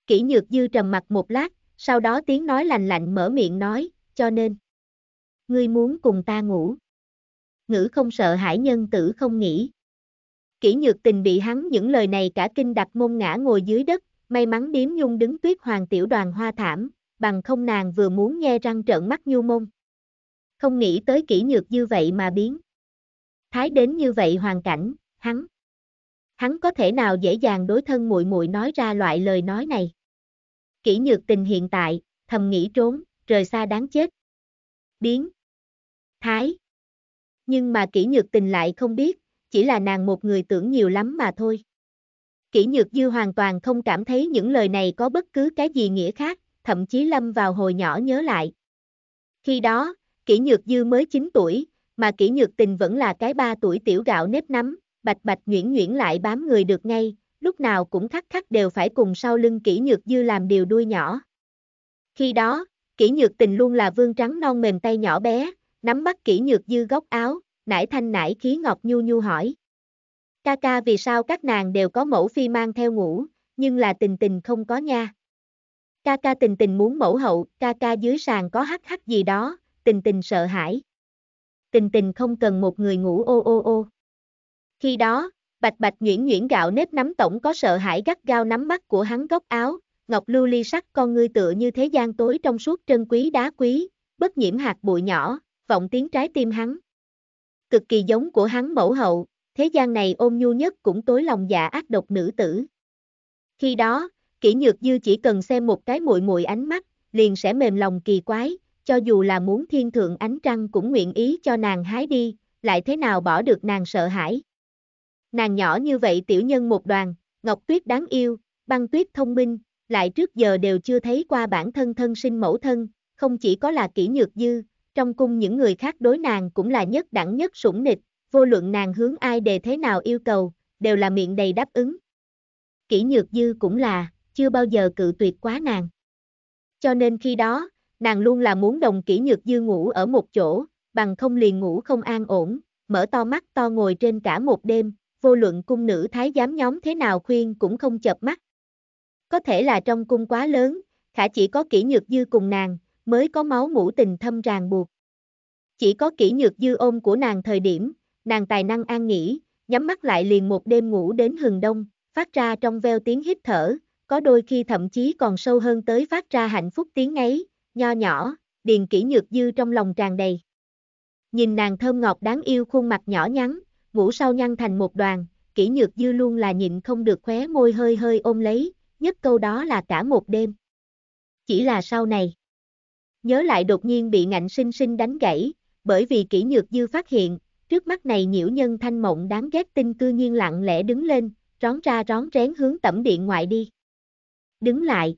Kỹ nhược dư trầm mặt một lát, sau đó tiếng nói lành lạnh mở miệng nói, cho nên, ngươi muốn cùng ta ngủ. Ngữ không sợ hãi nhân tử không nghĩ. Kỷ nhược tình bị hắn những lời này cả kinh đặt mông ngã ngồi dưới đất, may mắn điếm nhung đứng tuyết hoàng tiểu đoàn hoa thảm, bằng không nàng vừa muốn nghe răng trợn mắt nhu mông. Không nghĩ tới kỷ nhược như vậy mà biến. Thái đến như vậy hoàn cảnh, hắn. Hắn có thể nào dễ dàng đối thân muội muội nói ra loại lời nói này kỹ nhược tình hiện tại, thầm nghĩ trốn, rời xa đáng chết. Biến, Thái. Nhưng mà kỹ nhược tình lại không biết, chỉ là nàng một người tưởng nhiều lắm mà thôi. Kỷ Nhược Dư hoàn toàn không cảm thấy những lời này có bất cứ cái gì nghĩa khác, thậm chí lâm vào hồi nhỏ nhớ lại. Khi đó, Kỷ Nhược Dư mới 9 tuổi, mà Kỷ Nhược Tình vẫn là cái 3 tuổi tiểu gạo nếp nắm, bạch bạch nhuyễn nhuyễn lại bám người được ngay, lúc nào cũng khắc khắc đều phải cùng sau lưng kỹ nhược dư làm điều đuôi nhỏ. Khi đó, kỹ nhược tình luôn là vương trắng non mềm tay nhỏ bé, nắm bắt kỹ nhược dư góc áo, nải thanh nải khí ngọc nhu nhu hỏi. Ca ca vì sao các nàng đều có mẫu phi mang theo ngủ, nhưng là tình tình không có nha. Ca ca tình tình muốn mẫu hậu, ca ca dưới sàn có hắc hắc gì đó, tình tình sợ hãi. Tình tình không cần một người ngủ ô ô ô. Khi đó, Bạch bạch nhuyễn nhuyễn gạo nếp nắm tổng có sợ hãi gắt gao nắm mắt của hắn góc áo, ngọc lưu ly sắc con ngươi tựa như thế gian tối trong suốt trân quý đá quý, bất nhiễm hạt bụi nhỏ, vọng tiếng trái tim hắn. Cực kỳ giống của hắn mẫu hậu, thế gian này ôm nhu nhất cũng tối lòng dạ ác độc nữ tử. Khi đó, kỹ nhược dư chỉ cần xem một cái muội muội ánh mắt, liền sẽ mềm lòng kỳ quái, cho dù là muốn thiên thượng ánh trăng cũng nguyện ý cho nàng hái đi, lại thế nào bỏ được nàng sợ hãi nàng nhỏ như vậy tiểu nhân một đoàn, Ngọc Tuyết đáng yêu, băng tuyết thông minh, lại trước giờ đều chưa thấy qua bản thân thân sinh mẫu thân, không chỉ có là kỹ nhược dư, trong cung những người khác đối nàng cũng là nhất đẳng nhất sủng nịch, vô luận nàng hướng ai đề thế nào yêu cầu, đều là miệng đầy đáp ứng. Kỹ nhược dư cũng là, chưa bao giờ cự tuyệt quá nàng. Cho nên khi đó, nàng luôn là muốn đồng kỹ nhược dư ngủ ở một chỗ, bằng không liền ngủ không an ổn, mở to mắt to ngồi trên cả một đêm, vô luận cung nữ thái giám nhóm thế nào khuyên cũng không chợp mắt. Có thể là trong cung quá lớn, khả chỉ có kỹ nhược dư cùng nàng, mới có máu mũ tình thâm ràng buộc. Chỉ có kỹ nhược dư ôm của nàng thời điểm, nàng tài năng an nghỉ, nhắm mắt lại liền một đêm ngủ đến hừng đông, phát ra trong veo tiếng hít thở, có đôi khi thậm chí còn sâu hơn tới phát ra hạnh phúc tiếng ấy, nho nhỏ, điền kỹ nhược dư trong lòng tràn đầy. Nhìn nàng thơm ngọt đáng yêu khuôn mặt nhỏ nhắn, Ngủ sau nhăn thành một đoàn, kỹ nhược dư luôn là nhịn không được khóe môi hơi hơi ôm lấy, nhất câu đó là cả một đêm. Chỉ là sau này, nhớ lại đột nhiên bị ngạnh sinh sinh đánh gãy, bởi vì kỹ nhược dư phát hiện, trước mắt này nhiễu nhân thanh mộng đáng ghét tinh cư nhiên lặng lẽ đứng lên, rón ra rón rén hướng tẩm điện ngoại đi. Đứng lại.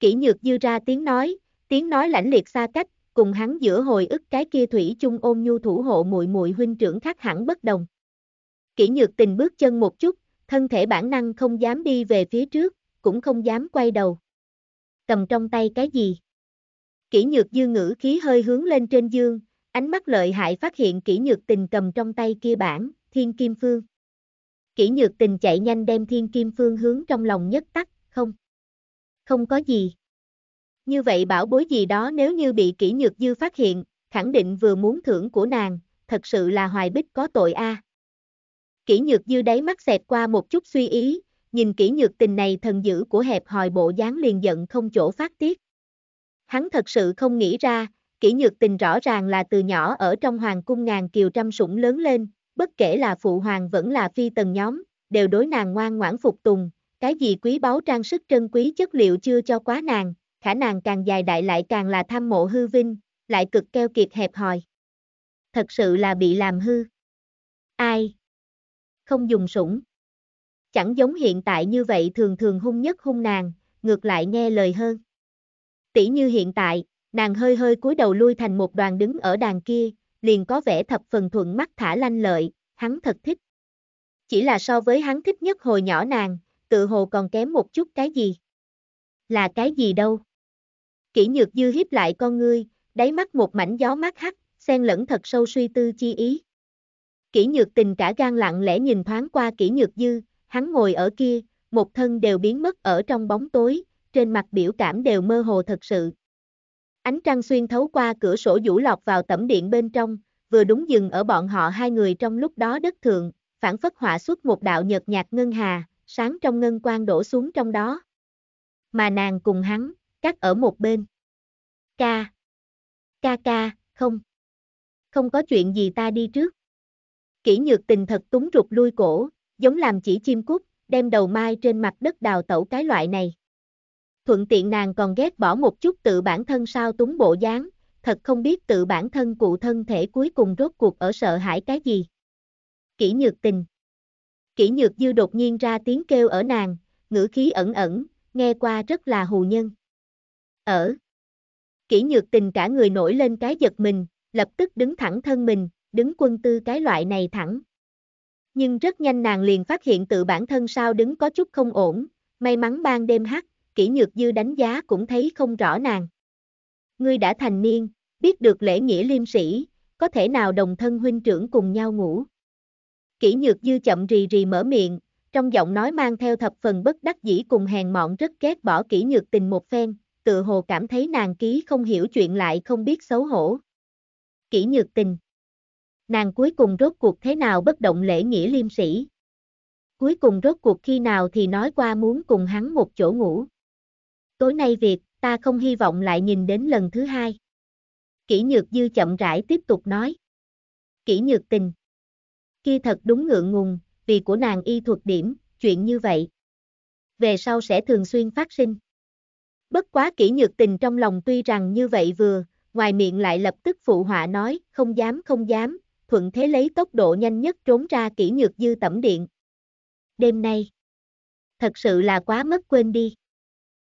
Kỹ nhược dư ra tiếng nói, tiếng nói lãnh liệt xa cách, cùng hắn giữa hồi ức cái kia thủy chung ôm nhu thủ hộ muội muội huynh trưởng khác hẳn bất đồng. Kỷ Nhược Tình bước chân một chút, thân thể bản năng không dám đi về phía trước, cũng không dám quay đầu. Cầm trong tay cái gì? Kỷ Nhược dư ngữ khí hơi hướng lên trên dương, ánh mắt lợi hại phát hiện Kỷ Nhược Tình cầm trong tay kia bản, Thiên Kim Phương. Kỷ Nhược Tình chạy nhanh đem Thiên Kim Phương hướng trong lòng nhất tắt, không. Không có gì. Như vậy bảo bối gì đó nếu như bị kỹ nhược dư phát hiện, khẳng định vừa muốn thưởng của nàng, thật sự là hoài bích có tội a. À. Kỹ nhược dư đáy mắt xẹt qua một chút suy ý, nhìn kỹ nhược tình này thần dữ của hẹp hòi bộ dáng liền giận không chỗ phát tiết. Hắn thật sự không nghĩ ra, kỹ nhược tình rõ ràng là từ nhỏ ở trong hoàng cung ngàn kiều trăm sủng lớn lên, bất kể là phụ hoàng vẫn là phi tần nhóm, đều đối nàng ngoan ngoãn phục tùng, cái gì quý báu trang sức trân quý chất liệu chưa cho quá nàng, khả năng càng dài đại lại càng là tham mộ hư vinh, lại cực keo kiệt hẹp hòi. Thật sự là bị làm hư. Ai? Không dùng sủng. Chẳng giống hiện tại như vậy thường thường hung nhất hung nàng, ngược lại nghe lời hơn. Tỷ như hiện tại, nàng hơi hơi cúi đầu lui thành một đoàn đứng ở đàn kia, liền có vẻ thập phần thuận mắt thả lanh lợi, hắn thật thích. Chỉ là so với hắn thích nhất hồi nhỏ nàng, tự hồ còn kém một chút cái gì. Là cái gì đâu? Kỷ nhược dư hiếp lại con ngươi, đáy mắt một mảnh gió mát hắt, xen lẫn thật sâu suy tư chi ý. Kỷ nhược tình cả gan lặng lẽ nhìn thoáng qua kỷ nhược dư, hắn ngồi ở kia, một thân đều biến mất ở trong bóng tối, trên mặt biểu cảm đều mơ hồ thật sự. Ánh trăng xuyên thấu qua cửa sổ vũ lọt vào tẩm điện bên trong, vừa đúng dừng ở bọn họ hai người trong lúc đó đất thượng, phản phất họa xuất một đạo nhợt nhạt ngân hà, sáng trong ngân quang đổ xuống trong đó. Mà nàng cùng hắn, cắt ở một bên. Ca. Ca ca, không. Không có chuyện gì ta đi trước. Kỷ nhược tình thật túng rụt lui cổ, giống làm chỉ chim cút, đem đầu mai trên mặt đất đào tẩu cái loại này. Thuận tiện nàng còn ghét bỏ một chút tự bản thân sao túng bộ dáng, thật không biết tự bản thân cụ thân thể cuối cùng rốt cuộc ở sợ hãi cái gì. Kỷ nhược tình Kỷ nhược dư đột nhiên ra tiếng kêu ở nàng, ngữ khí ẩn ẩn, nghe qua rất là hù nhân. Ở. Kỷ nhược tình cả người nổi lên cái giật mình, lập tức đứng thẳng thân mình, đứng quân tư cái loại này thẳng. Nhưng rất nhanh nàng liền phát hiện tự bản thân sao đứng có chút không ổn, may mắn ban đêm hắt, kỷ nhược dư đánh giá cũng thấy không rõ nàng. Ngươi đã thành niên, biết được lễ nghĩa liêm sĩ, có thể nào đồng thân huynh trưởng cùng nhau ngủ. Kỷ nhược dư chậm rì rì mở miệng, trong giọng nói mang theo thập phần bất đắc dĩ cùng hèn mọn rất ghét bỏ kỷ nhược tình một phen, tự hồ cảm thấy nàng ký không hiểu chuyện lại không biết xấu hổ. Kỷ nhược tình. Nàng cuối cùng rốt cuộc thế nào bất động lễ nghĩa liêm sĩ. Cuối cùng rốt cuộc khi nào thì nói qua muốn cùng hắn một chỗ ngủ. Tối nay việc, ta không hy vọng lại nhìn đến lần thứ hai. Kỷ nhược dư chậm rãi tiếp tục nói. Kỷ nhược tình. Kia thật đúng ngượng ngùng, vì của nàng y thuật điểm, chuyện như vậy. Về sau sẽ thường xuyên phát sinh. Bất quá kỹ nhược tình trong lòng tuy rằng như vậy vừa, ngoài miệng lại lập tức phụ họa nói, không dám không dám, thuận thế lấy tốc độ nhanh nhất trốn ra kỹ nhược dư tẩm điện. Đêm nay, thật sự là quá mất quên đi.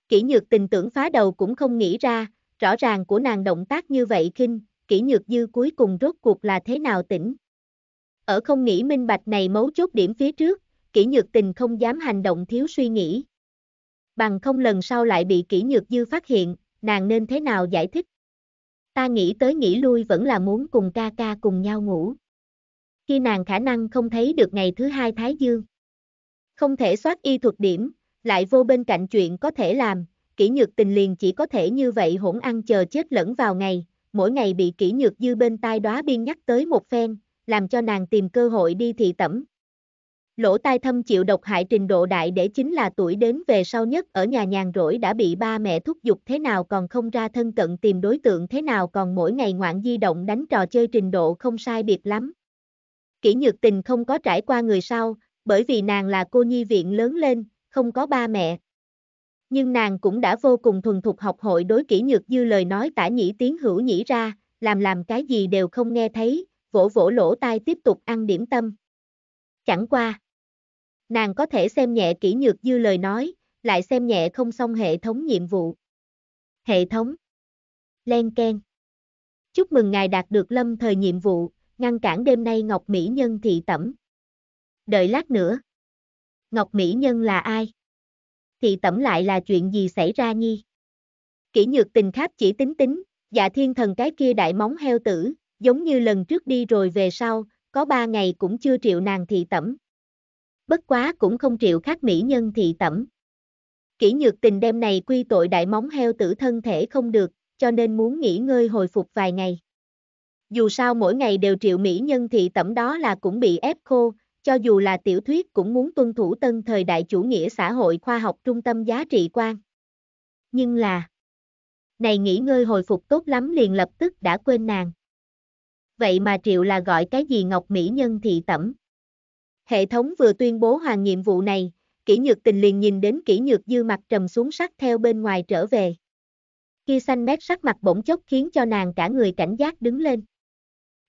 Kỹ nhược tình tưởng phá đầu cũng không nghĩ ra, rõ ràng của nàng động tác như vậy kinh, kỹ nhược dư cuối cùng rốt cuộc là thế nào tỉnh. Ở không nghĩ minh bạch này mấu chốt điểm phía trước, kỹ nhược tình không dám hành động thiếu suy nghĩ, bằng không lần sau lại bị kỹ nhược dư phát hiện, nàng nên thế nào giải thích. Ta nghĩ tới nghĩ lui vẫn là muốn cùng ca ca cùng nhau ngủ. Khi nàng khả năng không thấy được ngày thứ hai Thái Dương. Không thể soát y thuật điểm, lại vô bên cạnh chuyện có thể làm, kỹ nhược tình liền chỉ có thể như vậy hỗn ăn chờ chết lẫn vào ngày, mỗi ngày bị kỹ nhược dư bên tai đóa biên nhắc tới một phen, làm cho nàng tìm cơ hội đi thị tẩm, lỗ tai thâm chịu độc hại trình độ đại để chính là tuổi đến về sau nhất ở nhà nhàn rỗi đã bị ba mẹ thúc giục thế nào còn không ra thân cận tìm đối tượng thế nào còn mỗi ngày ngoạn di động đánh trò chơi trình độ không sai biệt lắm. Kỷ nhược tình không có trải qua người sau, bởi vì nàng là cô nhi viện lớn lên, không có ba mẹ. Nhưng nàng cũng đã vô cùng thuần thục học hội đối kỷ nhược dư lời nói tả nhĩ tiếng hữu nhĩ ra, làm làm cái gì đều không nghe thấy, vỗ vỗ lỗ tai tiếp tục ăn điểm tâm. Chẳng qua nàng có thể xem nhẹ kỹ nhược dư lời nói, lại xem nhẹ không xong hệ thống nhiệm vụ. Hệ thống Len Ken Chúc mừng ngài đạt được lâm thời nhiệm vụ, ngăn cản đêm nay Ngọc Mỹ Nhân thị tẩm. Đợi lát nữa. Ngọc Mỹ Nhân là ai? Thị tẩm lại là chuyện gì xảy ra nhi? Kỹ nhược tình kháp chỉ tính tính, dạ thiên thần cái kia đại móng heo tử, giống như lần trước đi rồi về sau, có ba ngày cũng chưa triệu nàng thị tẩm, bất quá cũng không triệu khác mỹ nhân thị tẩm. Kỷ nhược tình đêm này quy tội đại móng heo tử thân thể không được, cho nên muốn nghỉ ngơi hồi phục vài ngày. Dù sao mỗi ngày đều triệu mỹ nhân thị tẩm đó là cũng bị ép khô, cho dù là tiểu thuyết cũng muốn tuân thủ tân thời đại chủ nghĩa xã hội khoa học trung tâm giá trị quan. Nhưng là, này nghỉ ngơi hồi phục tốt lắm liền lập tức đã quên nàng. Vậy mà triệu là gọi cái gì Ngọc Mỹ Nhân thị tẩm. Hệ thống vừa tuyên bố hoàn nhiệm vụ này, kỹ nhược tình liền nhìn đến kỹ nhược dư mặt trầm xuống sắc theo bên ngoài trở về. Khi xanh mét sắc mặt bỗng chốc khiến cho nàng cả người cảnh giác đứng lên.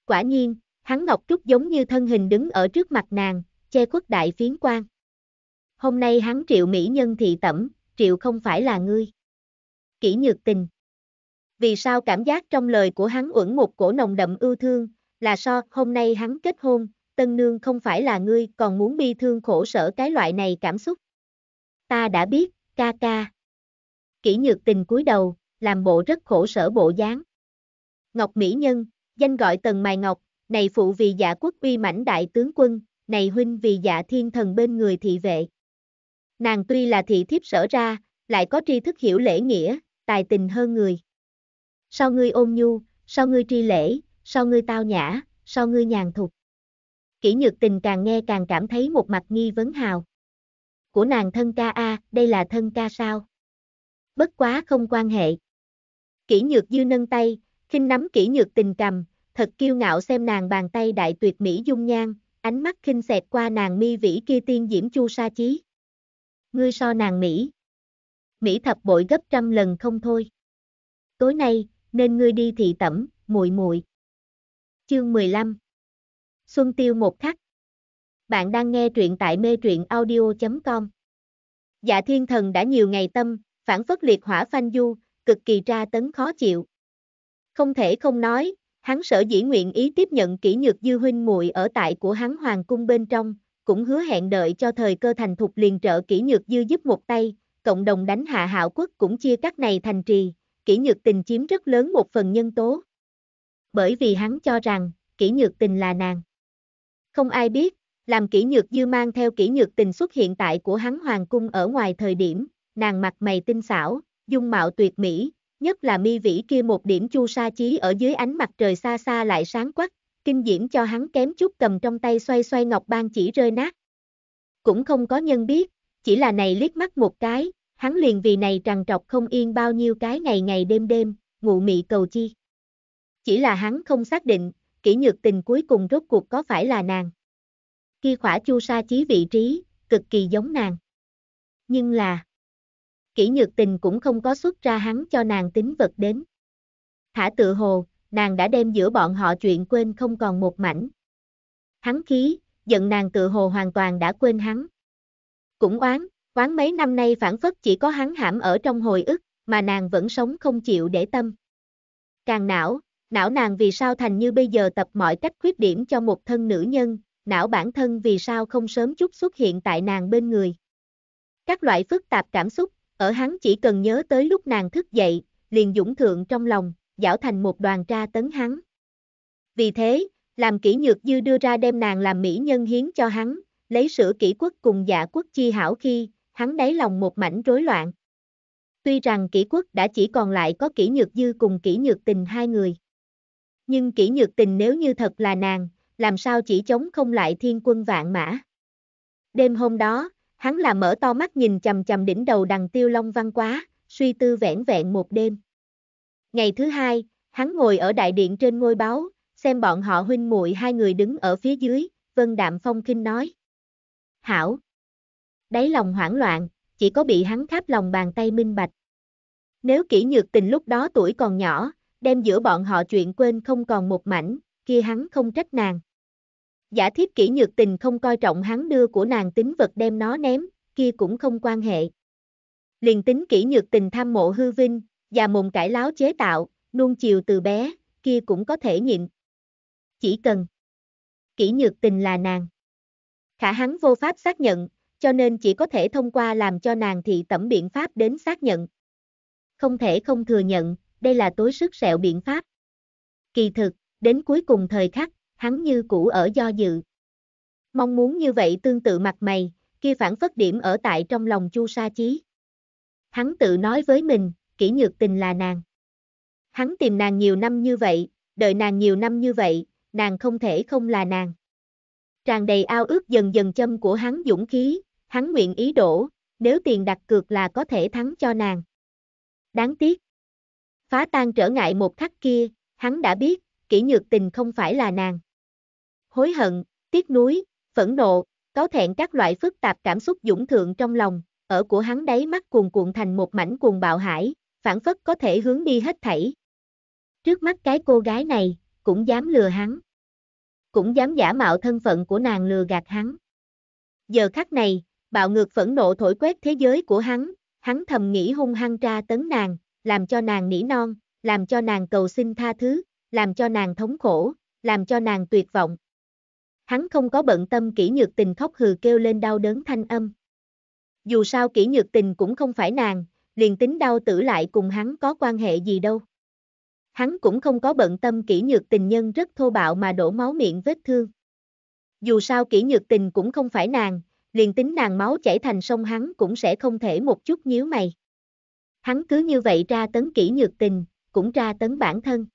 Quả nhiên, hắn Ngọc Trúc giống như thân hình đứng ở trước mặt nàng, che khuất đại phiến quan. Hôm nay hắn triệu mỹ nhân thị tẩm, triệu không phải là ngươi. Kỹ nhược tình. Vì sao cảm giác trong lời của hắn uẩn một cổ nồng đậm ưu thương, là so hôm nay hắn kết hôn, tân nương không phải là ngươi còn muốn bi thương khổ sở cái loại này cảm xúc. Ta đã biết, ca ca. Kỷ nhược tình cúi đầu, làm bộ rất khổ sở bộ dáng. Ngọc Mỹ Nhân, danh gọi Tần Mài Ngọc, này phụ vì giả dạ quốc uy mãnh đại tướng quân, này huynh vì giả dạ thiên thần bên người thị vệ. Nàng tuy là thị thiếp sở ra, lại có tri thức hiểu lễ nghĩa, tài tình hơn người. Sao ngươi ôm nhu, sao ngươi tri lễ, sao ngươi tao nhã, sao ngươi nhàn thục. Kỷ Nhược Tình càng nghe càng cảm thấy một mặt nghi vấn hào. Của nàng thân ca A, đây là thân ca sao? Bất quá không quan hệ. Kỷ Nhược Dư nâng tay, khinh nắm Kỷ Nhược Tình cầm, thật kiêu ngạo xem nàng bàn tay đại tuyệt mỹ dung nhan, ánh mắt khinh xẹt qua nàng mi vĩ kia tiên diễm chu sa chí. Ngươi so nàng Mỹ. Mỹ thập bội gấp trăm lần không thôi. Tối nay, nên ngươi đi thị tẩm, muội muội. Chương 15 Xuân tiêu một khắc. Bạn đang nghe truyện tại mê truyện audio.com. Dạ thiên thần đã nhiều ngày tâm, phản phất liệt hỏa phanh du, cực kỳ tra tấn khó chịu. Không thể không nói, hắn sở dĩ nguyện ý tiếp nhận kỹ nhược dư huynh muội ở tại của hắn hoàng cung bên trong, cũng hứa hẹn đợi cho thời cơ thành thục liền trợ kỹ nhược dư giúp một tay, cộng đồng đánh hạ hảo quốc cũng chia các này thành trì, kỹ nhược tình chiếm rất lớn một phần nhân tố. Bởi vì hắn cho rằng, kỹ nhược tình là nàng. Không ai biết, làm kỹ nhược dư mang theo kỹ nhược tình xuất hiện tại của hắn hoàng cung ở ngoài thời điểm, nàng mặt mày tinh xảo, dung mạo tuyệt mỹ, nhất là mi vĩ kia một điểm chu sa chí ở dưới ánh mặt trời xa xa lại sáng quắc, kinh diễm cho hắn kém chút cầm trong tay xoay xoay ngọc ban chỉ rơi nát. Cũng không có nhân biết, chỉ là này liếc mắt một cái, hắn liền vì này trằn trọc không yên bao nhiêu cái ngày ngày đêm đêm, ngụ mị cầu chi. Chỉ là hắn không xác định, kỹ nhược tình cuối cùng rốt cuộc có phải là nàng. Khi khỏa chu sa chí vị trí, cực kỳ giống nàng. Nhưng là, kỹ nhược tình cũng không có xuất ra hắn cho nàng tính vật đến. Thả tự hồ, nàng đã đem giữa bọn họ chuyện quên không còn một mảnh. Hắn khí, giận nàng tự hồ hoàn toàn đã quên hắn. Cũng oán, oán mấy năm nay phản phất chỉ có hắn hãm ở trong hồi ức, mà nàng vẫn sống không chịu để tâm. Càng não, Não nàng vì sao thành như bây giờ tập mọi cách khuyết điểm cho một thân nữ nhân, não bản thân vì sao không sớm chút xuất hiện tại nàng bên người. Các loại phức tạp cảm xúc, ở hắn chỉ cần nhớ tới lúc nàng thức dậy, liền dũng thượng trong lòng, giảo thành một đoàn tra tấn hắn. Vì thế, làm kỹ nhược dư đưa ra đem nàng làm mỹ nhân hiến cho hắn, lấy sữa kỹ quốc cùng giả dạ quốc chi hảo khi, hắn đáy lòng một mảnh rối loạn. Tuy rằng kỹ quốc đã chỉ còn lại có kỹ nhược dư cùng kỹ nhược tình hai người nhưng kỹ nhược tình nếu như thật là nàng, làm sao chỉ chống không lại thiên quân vạn mã. Đêm hôm đó, hắn là mở to mắt nhìn chầm chầm đỉnh đầu đằng tiêu long văn quá, suy tư vẻn vẹn một đêm. Ngày thứ hai, hắn ngồi ở đại điện trên ngôi báo, xem bọn họ huynh muội hai người đứng ở phía dưới, Vân Đạm Phong kinh nói. Hảo! Đáy lòng hoảng loạn, chỉ có bị hắn tháp lòng bàn tay minh bạch. Nếu kỹ nhược tình lúc đó tuổi còn nhỏ, đem giữa bọn họ chuyện quên không còn một mảnh, kia hắn không trách nàng. Giả thiết kỹ nhược tình không coi trọng hắn đưa của nàng tính vật đem nó ném, kia cũng không quan hệ. Liền tính kỹ nhược tình tham mộ hư vinh, già mồm cải láo chế tạo, nuông chiều từ bé, kia cũng có thể nhịn. Chỉ cần kỹ nhược tình là nàng. Khả hắn vô pháp xác nhận, cho nên chỉ có thể thông qua làm cho nàng thị tẩm biện pháp đến xác nhận. Không thể không thừa nhận, đây là tối sức sẹo biện pháp. Kỳ thực, đến cuối cùng thời khắc, hắn như cũ ở do dự. Mong muốn như vậy tương tự mặt mày, kia phản phất điểm ở tại trong lòng Chu Sa Chí. Hắn tự nói với mình, kỹ nhược tình là nàng. Hắn tìm nàng nhiều năm như vậy, đợi nàng nhiều năm như vậy, nàng không thể không là nàng. Tràn đầy ao ước dần dần châm của hắn dũng khí, hắn nguyện ý đổ, nếu tiền đặt cược là có thể thắng cho nàng. Đáng tiếc, phá tan trở ngại một khắc kia, hắn đã biết, kỹ nhược tình không phải là nàng. Hối hận, tiếc nuối, phẫn nộ, có thẹn các loại phức tạp cảm xúc dũng thượng trong lòng, ở của hắn đáy mắt cuồn cuộn thành một mảnh cuồng bạo hải, phản phất có thể hướng đi hết thảy. Trước mắt cái cô gái này, cũng dám lừa hắn. Cũng dám giả mạo thân phận của nàng lừa gạt hắn. Giờ khắc này, bạo ngược phẫn nộ thổi quét thế giới của hắn, hắn thầm nghĩ hung hăng tra tấn nàng, làm cho nàng nỉ non, làm cho nàng cầu xin tha thứ, làm cho nàng thống khổ, làm cho nàng tuyệt vọng. Hắn không có bận tâm kỹ nhược tình khóc hừ kêu lên đau đớn thanh âm. Dù sao kỹ nhược tình cũng không phải nàng, liền tính đau tử lại cùng hắn có quan hệ gì đâu. Hắn cũng không có bận tâm kỹ nhược tình nhân rất thô bạo mà đổ máu miệng vết thương. Dù sao kỹ nhược tình cũng không phải nàng, liền tính nàng máu chảy thành sông hắn cũng sẽ không thể một chút nhíu mày. Hắn cứ như vậy ra tấn kỹ nhược tình, cũng ra tấn bản thân.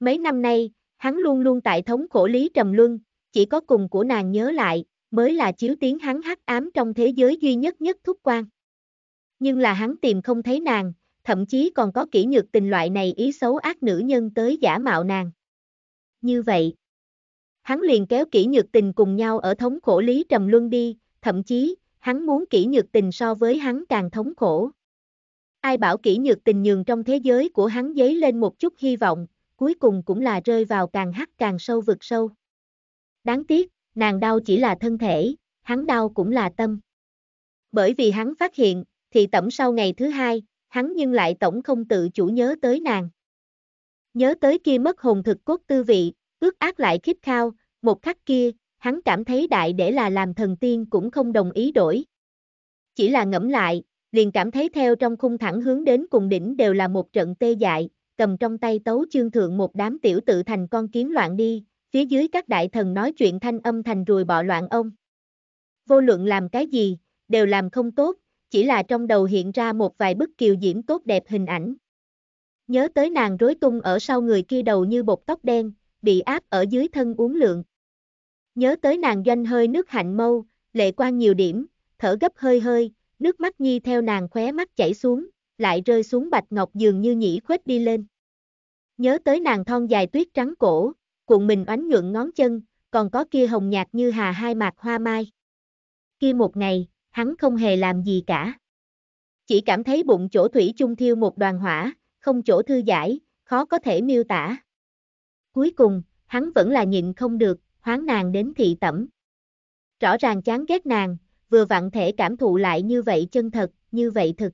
Mấy năm nay, hắn luôn luôn tại thống khổ Lý Trầm Luân, chỉ có cùng của nàng nhớ lại, mới là chiếu tiếng hắn hắc ám trong thế giới duy nhất nhất thúc quan. Nhưng là hắn tìm không thấy nàng, thậm chí còn có kỹ nhược tình loại này ý xấu ác nữ nhân tới giả mạo nàng. Như vậy, hắn liền kéo kỹ nhược tình cùng nhau ở thống khổ Lý Trầm Luân đi, thậm chí, hắn muốn kỹ nhược tình so với hắn càng thống khổ, Ai bảo kỹ nhược tình nhường trong thế giới của hắn dấy lên một chút hy vọng, cuối cùng cũng là rơi vào càng hắt càng sâu vực sâu. Đáng tiếc, nàng đau chỉ là thân thể, hắn đau cũng là tâm. Bởi vì hắn phát hiện, thì tẩm sau ngày thứ hai, hắn nhưng lại tổng không tự chủ nhớ tới nàng. Nhớ tới kia mất hồn thực cốt tư vị, ước ác lại khít khao, một khắc kia, hắn cảm thấy đại để là làm thần tiên cũng không đồng ý đổi. Chỉ là ngẫm lại, liền cảm thấy theo trong khung thẳng hướng đến cùng đỉnh đều là một trận tê dại, cầm trong tay tấu chương thượng một đám tiểu tự thành con kiến loạn đi, phía dưới các đại thần nói chuyện thanh âm thành rùi bọ loạn ông. Vô luận làm cái gì, đều làm không tốt, chỉ là trong đầu hiện ra một vài bức kiều diễm tốt đẹp hình ảnh. Nhớ tới nàng rối tung ở sau người kia đầu như bột tóc đen, bị áp ở dưới thân uống lượng. Nhớ tới nàng doanh hơi nước hạnh mâu, lệ quan nhiều điểm, thở gấp hơi hơi, Nước mắt Nhi theo nàng khóe mắt chảy xuống, lại rơi xuống bạch ngọc dường như nhỉ khuếch đi lên. Nhớ tới nàng thon dài tuyết trắng cổ, cuộn mình oánh nhuận ngón chân, còn có kia hồng nhạt như hà hai mạc hoa mai. Kia một ngày, hắn không hề làm gì cả. Chỉ cảm thấy bụng chỗ thủy chung thiêu một đoàn hỏa, không chỗ thư giải, khó có thể miêu tả. Cuối cùng, hắn vẫn là nhịn không được, hoán nàng đến thị tẩm. Rõ ràng chán ghét nàng, vừa vặn thể cảm thụ lại như vậy chân thật, như vậy thực.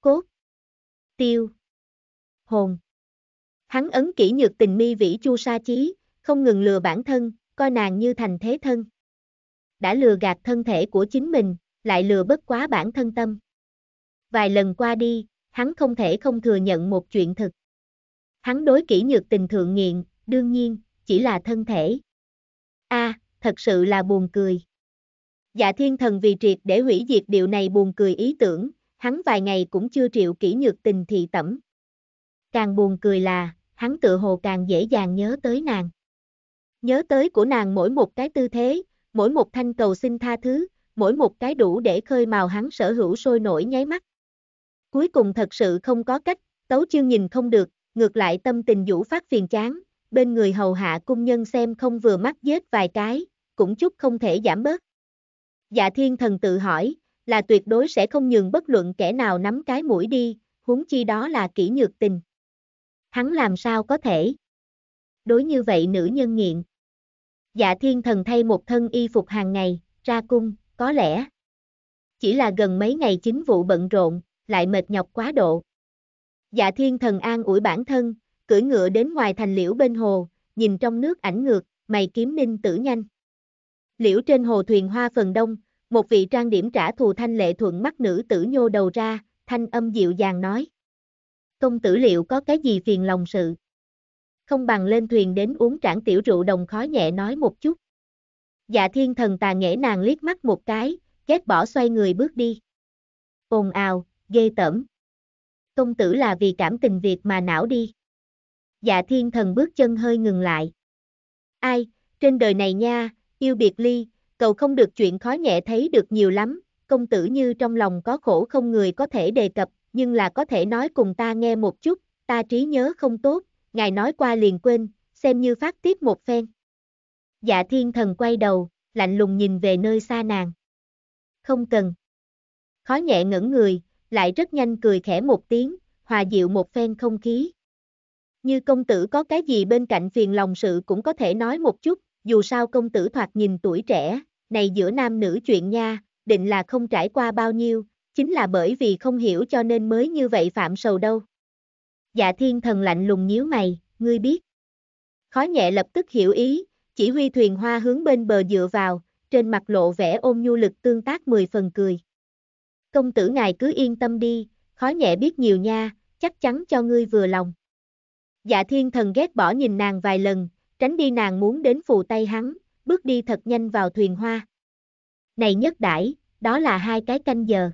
Cốt. Tiêu. Hồn. Hắn ấn kỹ nhược tình mi vĩ chu sa chí, không ngừng lừa bản thân, coi nàng như thành thế thân. Đã lừa gạt thân thể của chính mình, lại lừa bất quá bản thân tâm. Vài lần qua đi, hắn không thể không thừa nhận một chuyện thực. Hắn đối kỹ nhược tình thượng nghiện, đương nhiên, chỉ là thân thể. a à, thật sự là buồn cười. Dạ thiên thần vì triệt để hủy diệt điều này buồn cười ý tưởng, hắn vài ngày cũng chưa triệu kỹ nhược tình thị tẩm. Càng buồn cười là, hắn tự hồ càng dễ dàng nhớ tới nàng. Nhớ tới của nàng mỗi một cái tư thế, mỗi một thanh cầu xin tha thứ, mỗi một cái đủ để khơi màu hắn sở hữu sôi nổi nháy mắt. Cuối cùng thật sự không có cách, tấu chương nhìn không được, ngược lại tâm tình vũ phát phiền chán, bên người hầu hạ cung nhân xem không vừa mắt giết vài cái, cũng chút không thể giảm bớt. Dạ thiên thần tự hỏi, là tuyệt đối sẽ không nhường bất luận kẻ nào nắm cái mũi đi, huống chi đó là kỹ nhược tình. Hắn làm sao có thể? Đối như vậy nữ nhân nghiện. Dạ thiên thần thay một thân y phục hàng ngày, ra cung, có lẽ. Chỉ là gần mấy ngày chính vụ bận rộn, lại mệt nhọc quá độ. Dạ thiên thần an ủi bản thân, cưỡi ngựa đến ngoài thành liễu bên hồ, nhìn trong nước ảnh ngược, mày kiếm ninh tử nhanh. Liễu trên hồ thuyền hoa phần đông, một vị trang điểm trả thù thanh lệ thuận mắt nữ tử nhô đầu ra, thanh âm dịu dàng nói. Công tử liệu có cái gì phiền lòng sự? Không bằng lên thuyền đến uống trảng tiểu rượu đồng khói nhẹ nói một chút. Dạ thiên thần tà nghẽ nàng liếc mắt một cái, ghét bỏ xoay người bước đi. Ồn ào, ghê tởm. Công tử là vì cảm tình việc mà não đi. Dạ thiên thần bước chân hơi ngừng lại. Ai, trên đời này nha, yêu biệt ly, cầu không được chuyện khó nhẹ thấy được nhiều lắm, công tử như trong lòng có khổ không người có thể đề cập, nhưng là có thể nói cùng ta nghe một chút, ta trí nhớ không tốt, ngài nói qua liền quên, xem như phát tiếp một phen. Dạ thiên thần quay đầu, lạnh lùng nhìn về nơi xa nàng. Không cần. Khó nhẹ ngẩn người, lại rất nhanh cười khẽ một tiếng, hòa dịu một phen không khí. Như công tử có cái gì bên cạnh phiền lòng sự cũng có thể nói một chút, dù sao công tử thoạt nhìn tuổi trẻ, này giữa nam nữ chuyện nha, định là không trải qua bao nhiêu, chính là bởi vì không hiểu cho nên mới như vậy phạm sầu đâu. Dạ thiên thần lạnh lùng nhíu mày, ngươi biết. Khói nhẹ lập tức hiểu ý, chỉ huy thuyền hoa hướng bên bờ dựa vào, trên mặt lộ vẻ ôm nhu lực tương tác mười phần cười. Công tử ngài cứ yên tâm đi, khói nhẹ biết nhiều nha, chắc chắn cho ngươi vừa lòng. Dạ thiên thần ghét bỏ nhìn nàng vài lần, tránh đi nàng muốn đến phù tay hắn, bước đi thật nhanh vào thuyền hoa. Này nhất đãi, đó là hai cái canh giờ.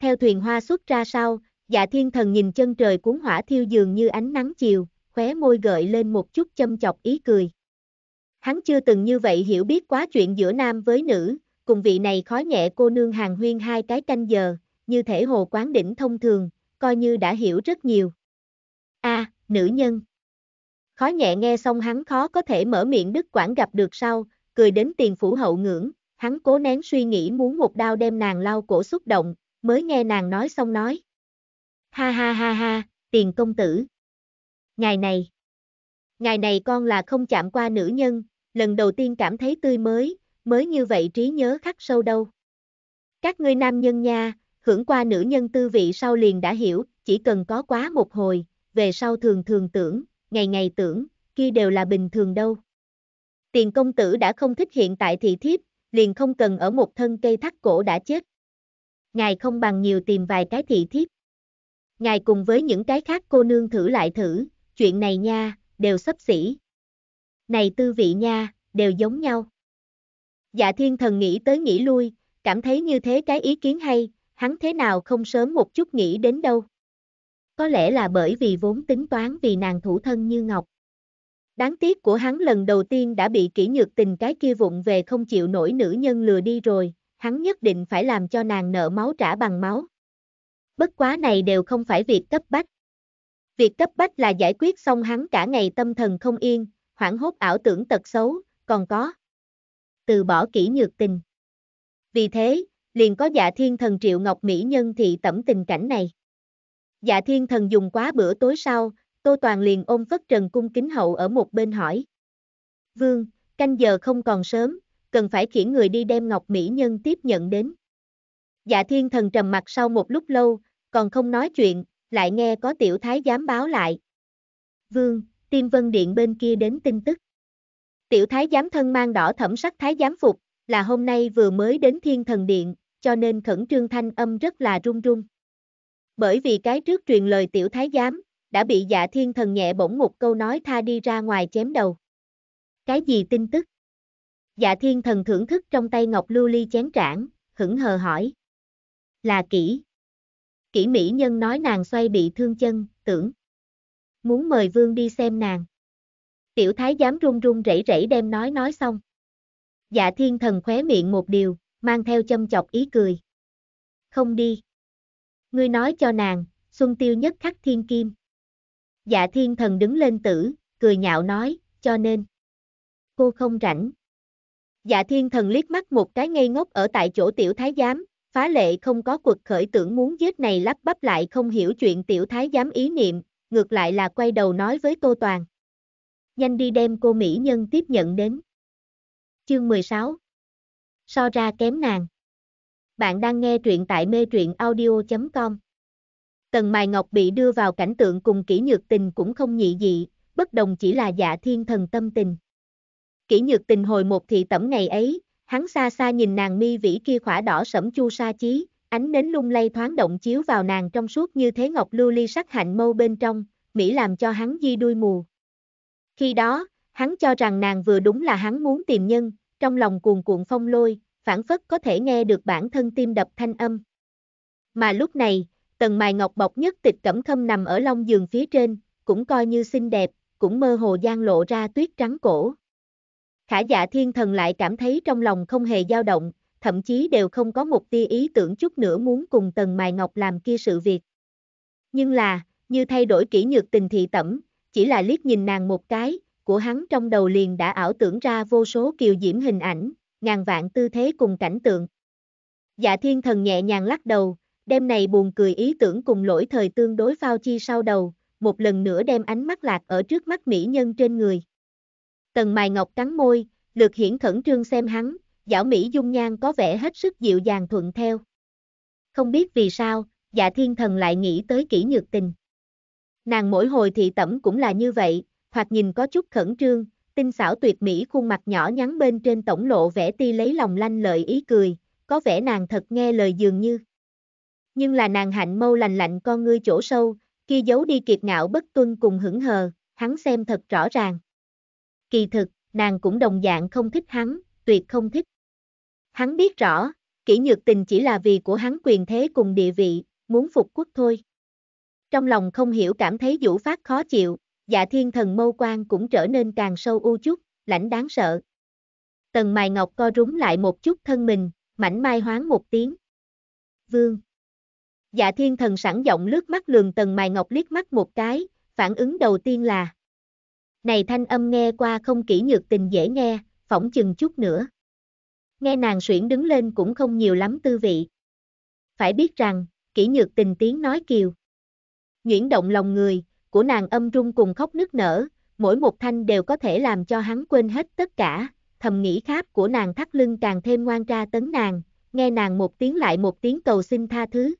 Theo thuyền hoa xuất ra sau, dạ thiên thần nhìn chân trời cuốn hỏa thiêu dường như ánh nắng chiều, khóe môi gợi lên một chút châm chọc ý cười. Hắn chưa từng như vậy hiểu biết quá chuyện giữa nam với nữ, cùng vị này khó nhẹ cô nương hàng huyên hai cái canh giờ, như thể hồ quán đỉnh thông thường, coi như đã hiểu rất nhiều. A, à, nữ nhân. Khó nhẹ nghe xong hắn khó có thể mở miệng đức quảng gặp được sau, cười đến tiền phủ hậu ngưỡng, hắn cố nén suy nghĩ muốn một đao đem nàng lau cổ xúc động, mới nghe nàng nói xong nói. Ha ha ha ha, tiền công tử. Ngày này, ngày này con là không chạm qua nữ nhân, lần đầu tiên cảm thấy tươi mới, mới như vậy trí nhớ khắc sâu đâu. Các ngươi nam nhân nha, hưởng qua nữ nhân tư vị sau liền đã hiểu, chỉ cần có quá một hồi, về sau thường thường tưởng, ngày ngày tưởng, kia đều là bình thường đâu. Tiền công tử đã không thích hiện tại thị thiếp, liền không cần ở một thân cây thắt cổ đã chết. Ngài không bằng nhiều tìm vài cái thị thiếp. Ngài cùng với những cái khác cô nương thử lại thử, chuyện này nha, đều sắp xỉ. Này tư vị nha, đều giống nhau. Dạ thiên thần nghĩ tới nghĩ lui, cảm thấy như thế cái ý kiến hay, hắn thế nào không sớm một chút nghĩ đến đâu. Có lẽ là bởi vì vốn tính toán vì nàng thủ thân như ngọc. Đáng tiếc của hắn lần đầu tiên đã bị kỹ nhược tình cái kia vụng về không chịu nổi nữ nhân lừa đi rồi, hắn nhất định phải làm cho nàng nợ máu trả bằng máu. Bất quá này đều không phải việc cấp bách. Việc cấp bách là giải quyết xong hắn cả ngày tâm thần không yên, hoảng hốt ảo tưởng tật xấu, còn có. Từ bỏ kỹ nhược tình. Vì thế, liền có dạ thiên thần triệu ngọc mỹ nhân thị tẩm tình cảnh này. Dạ thiên thần dùng quá bữa tối sau, Tô Toàn liền ôm Phất Trần cung kính hậu ở một bên hỏi. Vương, canh giờ không còn sớm, cần phải khiển người đi đem Ngọc Mỹ Nhân tiếp nhận đến. Dạ thiên thần trầm mặt sau một lúc lâu, còn không nói chuyện, lại nghe có tiểu thái giám báo lại. Vương, tiên vân điện bên kia đến tin tức. Tiểu thái giám thân mang đỏ thẩm sắc thái giám phục, là hôm nay vừa mới đến thiên thần điện, cho nên khẩn trương thanh âm rất là run run bởi vì cái trước truyền lời tiểu thái giám, đã bị dạ thiên thần nhẹ bổng một câu nói tha đi ra ngoài chém đầu. Cái gì tin tức? Dạ thiên thần thưởng thức trong tay ngọc lưu ly chén trảng, hững hờ hỏi. Là kỹ. Kỹ mỹ nhân nói nàng xoay bị thương chân, tưởng. Muốn mời vương đi xem nàng. Tiểu thái giám run run rẩy rẩy đem nói nói xong. Dạ thiên thần khóe miệng một điều, mang theo châm chọc ý cười. Không đi ngươi nói cho nàng, Xuân Tiêu nhất khắc thiên kim. Dạ thiên thần đứng lên tử, cười nhạo nói, cho nên. Cô không rảnh. Dạ thiên thần liếc mắt một cái ngây ngốc ở tại chỗ tiểu thái giám, phá lệ không có cuộc khởi tưởng muốn giết này lắp bắp lại không hiểu chuyện tiểu thái giám ý niệm, ngược lại là quay đầu nói với Tô Toàn. Nhanh đi đem cô Mỹ Nhân tiếp nhận đến. Chương 16 So ra kém nàng. Bạn đang nghe truyện tại mê truyện audio.com. Tần Mài Ngọc bị đưa vào cảnh tượng cùng kỹ nhược tình cũng không nhị dị, bất đồng chỉ là dạ thiên thần tâm tình. Kỷ nhược tình hồi một thị tẩm ngày ấy, hắn xa xa nhìn nàng mi vĩ kia khỏa đỏ sẫm chu sa chí, ánh nến lung lay thoáng động chiếu vào nàng trong suốt như thế ngọc lưu ly sắc hạnh mâu bên trong, Mỹ làm cho hắn di đuôi mù. Khi đó, hắn cho rằng nàng vừa đúng là hắn muốn tìm nhân, trong lòng cuồn cuộn phong lôi, phản phất có thể nghe được bản thân tim đập thanh âm. Mà lúc này, Tần mài ngọc bọc nhất tịch cẩm khâm nằm ở long giường phía trên, cũng coi như xinh đẹp, cũng mơ hồ gian lộ ra tuyết trắng cổ. Khả dạ thiên thần lại cảm thấy trong lòng không hề dao động, thậm chí đều không có một tia ý tưởng chút nữa muốn cùng tần mài ngọc làm kia sự việc. Nhưng là, như thay đổi kỹ nhược tình thị tẩm, chỉ là liếc nhìn nàng một cái, của hắn trong đầu liền đã ảo tưởng ra vô số kiều diễm hình ảnh, ngàn vạn tư thế cùng cảnh tượng. Dạ thiên thần nhẹ nhàng lắc đầu, đêm này buồn cười ý tưởng cùng lỗi thời tương đối phao chi sau đầu, một lần nữa đem ánh mắt lạc ở trước mắt mỹ nhân trên người. Tần mài ngọc cắn môi, lược hiển khẩn trương xem hắn, giảo mỹ dung nhan có vẻ hết sức dịu dàng thuận theo. Không biết vì sao, dạ thiên thần lại nghĩ tới kỹ nhược tình. Nàng mỗi hồi thị tẩm cũng là như vậy, hoặc nhìn có chút khẩn trương, Tinh xảo tuyệt mỹ khuôn mặt nhỏ nhắn bên trên tổng lộ vẻ ti lấy lòng lanh lợi ý cười, có vẻ nàng thật nghe lời dường như. Nhưng là nàng hạnh mâu lành lạnh con ngươi chỗ sâu, kia giấu đi kiệt ngạo bất tuân cùng hững hờ, hắn xem thật rõ ràng. Kỳ thực, nàng cũng đồng dạng không thích hắn, tuyệt không thích. Hắn biết rõ, kỹ nhược tình chỉ là vì của hắn quyền thế cùng địa vị, muốn phục quốc thôi. Trong lòng không hiểu cảm thấy vũ phát khó chịu, dạ thiên thần mâu quan cũng trở nên càng sâu u chút, lãnh đáng sợ. Tần mài ngọc co rúm lại một chút thân mình, mảnh mai hoáng một tiếng. Vương. Dạ thiên thần sẵn giọng lướt mắt lường tần mài ngọc liếc mắt một cái, phản ứng đầu tiên là. Này thanh âm nghe qua không kỹ nhược tình dễ nghe, phỏng chừng chút nữa. Nghe nàng suyển đứng lên cũng không nhiều lắm tư vị. Phải biết rằng, kỹ nhược tình tiếng nói kiều. Nguyễn động lòng người, của nàng âm rung cùng khóc nức nở, mỗi một thanh đều có thể làm cho hắn quên hết tất cả, thầm nghĩ kháp của nàng thắt lưng càng thêm ngoan ra tấn nàng, nghe nàng một tiếng lại một tiếng cầu xin tha thứ.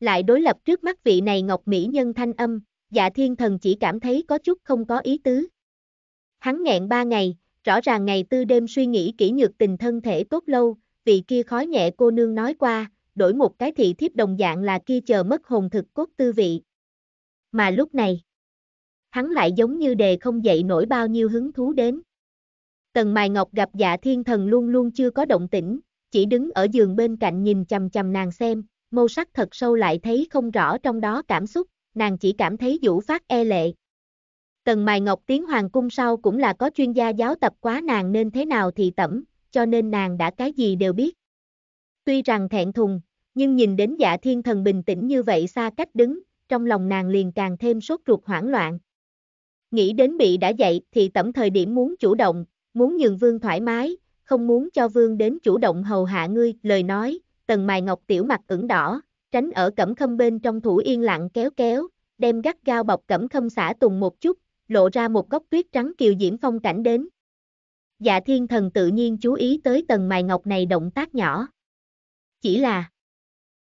Lại đối lập trước mắt vị này ngọc mỹ nhân thanh âm, dạ thiên thần chỉ cảm thấy có chút không có ý tứ. Hắn nghẹn ba ngày, rõ ràng ngày tư đêm suy nghĩ kỹ nhược tình thân thể tốt lâu, vị kia khói nhẹ cô nương nói qua, đổi một cái thị thiếp đồng dạng là kia chờ mất hồn thực cốt tư vị, mà lúc này, hắn lại giống như đề không dậy nổi bao nhiêu hứng thú đến. Tần Mài Ngọc gặp dạ thiên thần luôn luôn chưa có động tĩnh, chỉ đứng ở giường bên cạnh nhìn chầm chầm nàng xem, màu sắc thật sâu lại thấy không rõ trong đó cảm xúc, nàng chỉ cảm thấy vũ phát e lệ. Tần Mài Ngọc tiến hoàng cung sau cũng là có chuyên gia giáo tập quá nàng nên thế nào thì tẩm, cho nên nàng đã cái gì đều biết. Tuy rằng thẹn thùng, nhưng nhìn đến dạ thiên thần bình tĩnh như vậy xa cách đứng, trong lòng nàng liền càng thêm sốt ruột hoảng loạn. Nghĩ đến bị đã dậy thì tẩm thời điểm muốn chủ động, muốn nhường vương thoải mái, không muốn cho vương đến chủ động hầu hạ ngươi, lời nói, tần mài ngọc tiểu mặt ửng đỏ, tránh ở cẩm khâm bên trong thủ yên lặng kéo kéo, đem gắt gao bọc cẩm khâm xả tùng một chút, lộ ra một góc tuyết trắng kiều diễm phong cảnh đến. Dạ thiên thần tự nhiên chú ý tới tần mài ngọc này động tác nhỏ. Chỉ là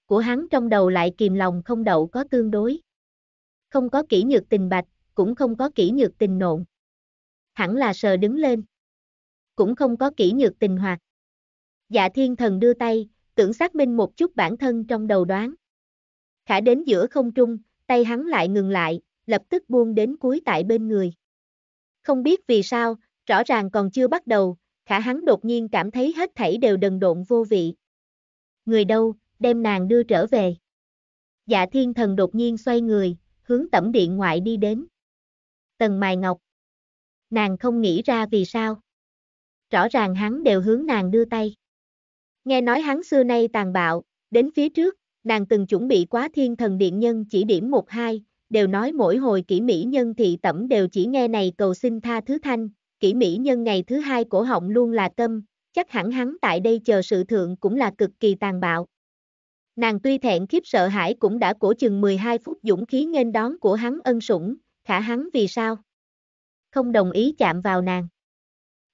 của hắn trong đầu lại kìm lòng không đậu có tương đối. Không có kỹ nhược tình bạch, cũng không có kỹ nhược tình nộn. Hẳn là sờ đứng lên. Cũng không có kỹ nhược tình hoạt. Dạ thiên thần đưa tay, tưởng xác minh một chút bản thân trong đầu đoán. Khả đến giữa không trung, tay hắn lại ngừng lại, lập tức buông đến cuối tại bên người. Không biết vì sao, rõ ràng còn chưa bắt đầu, khả hắn đột nhiên cảm thấy hết thảy đều đần độn vô vị. Người đâu, đem nàng đưa trở về. Dạ thiên thần đột nhiên xoay người, hướng tẩm điện ngoại đi đến. Tần Mài Ngọc. Nàng không nghĩ ra vì sao. Rõ ràng hắn đều hướng nàng đưa tay. Nghe nói hắn xưa nay tàn bạo, đến phía trước, nàng từng chuẩn bị quá thiên thần điện nhân chỉ điểm một hai, đều nói mỗi hồi kỹ mỹ nhân thị tẩm đều chỉ nghe này cầu xin tha thứ thanh, kỹ mỹ nhân ngày thứ hai cổ họng luôn là tâm, chắc hẳn hắn tại đây chờ sự thượng cũng là cực kỳ tàn bạo. Nàng tuy thẹn khiếp sợ hãi cũng đã cổ chừng 12 phút dũng khí nghênh đón của hắn ân sủng, khả hắn vì sao? Không đồng ý chạm vào nàng.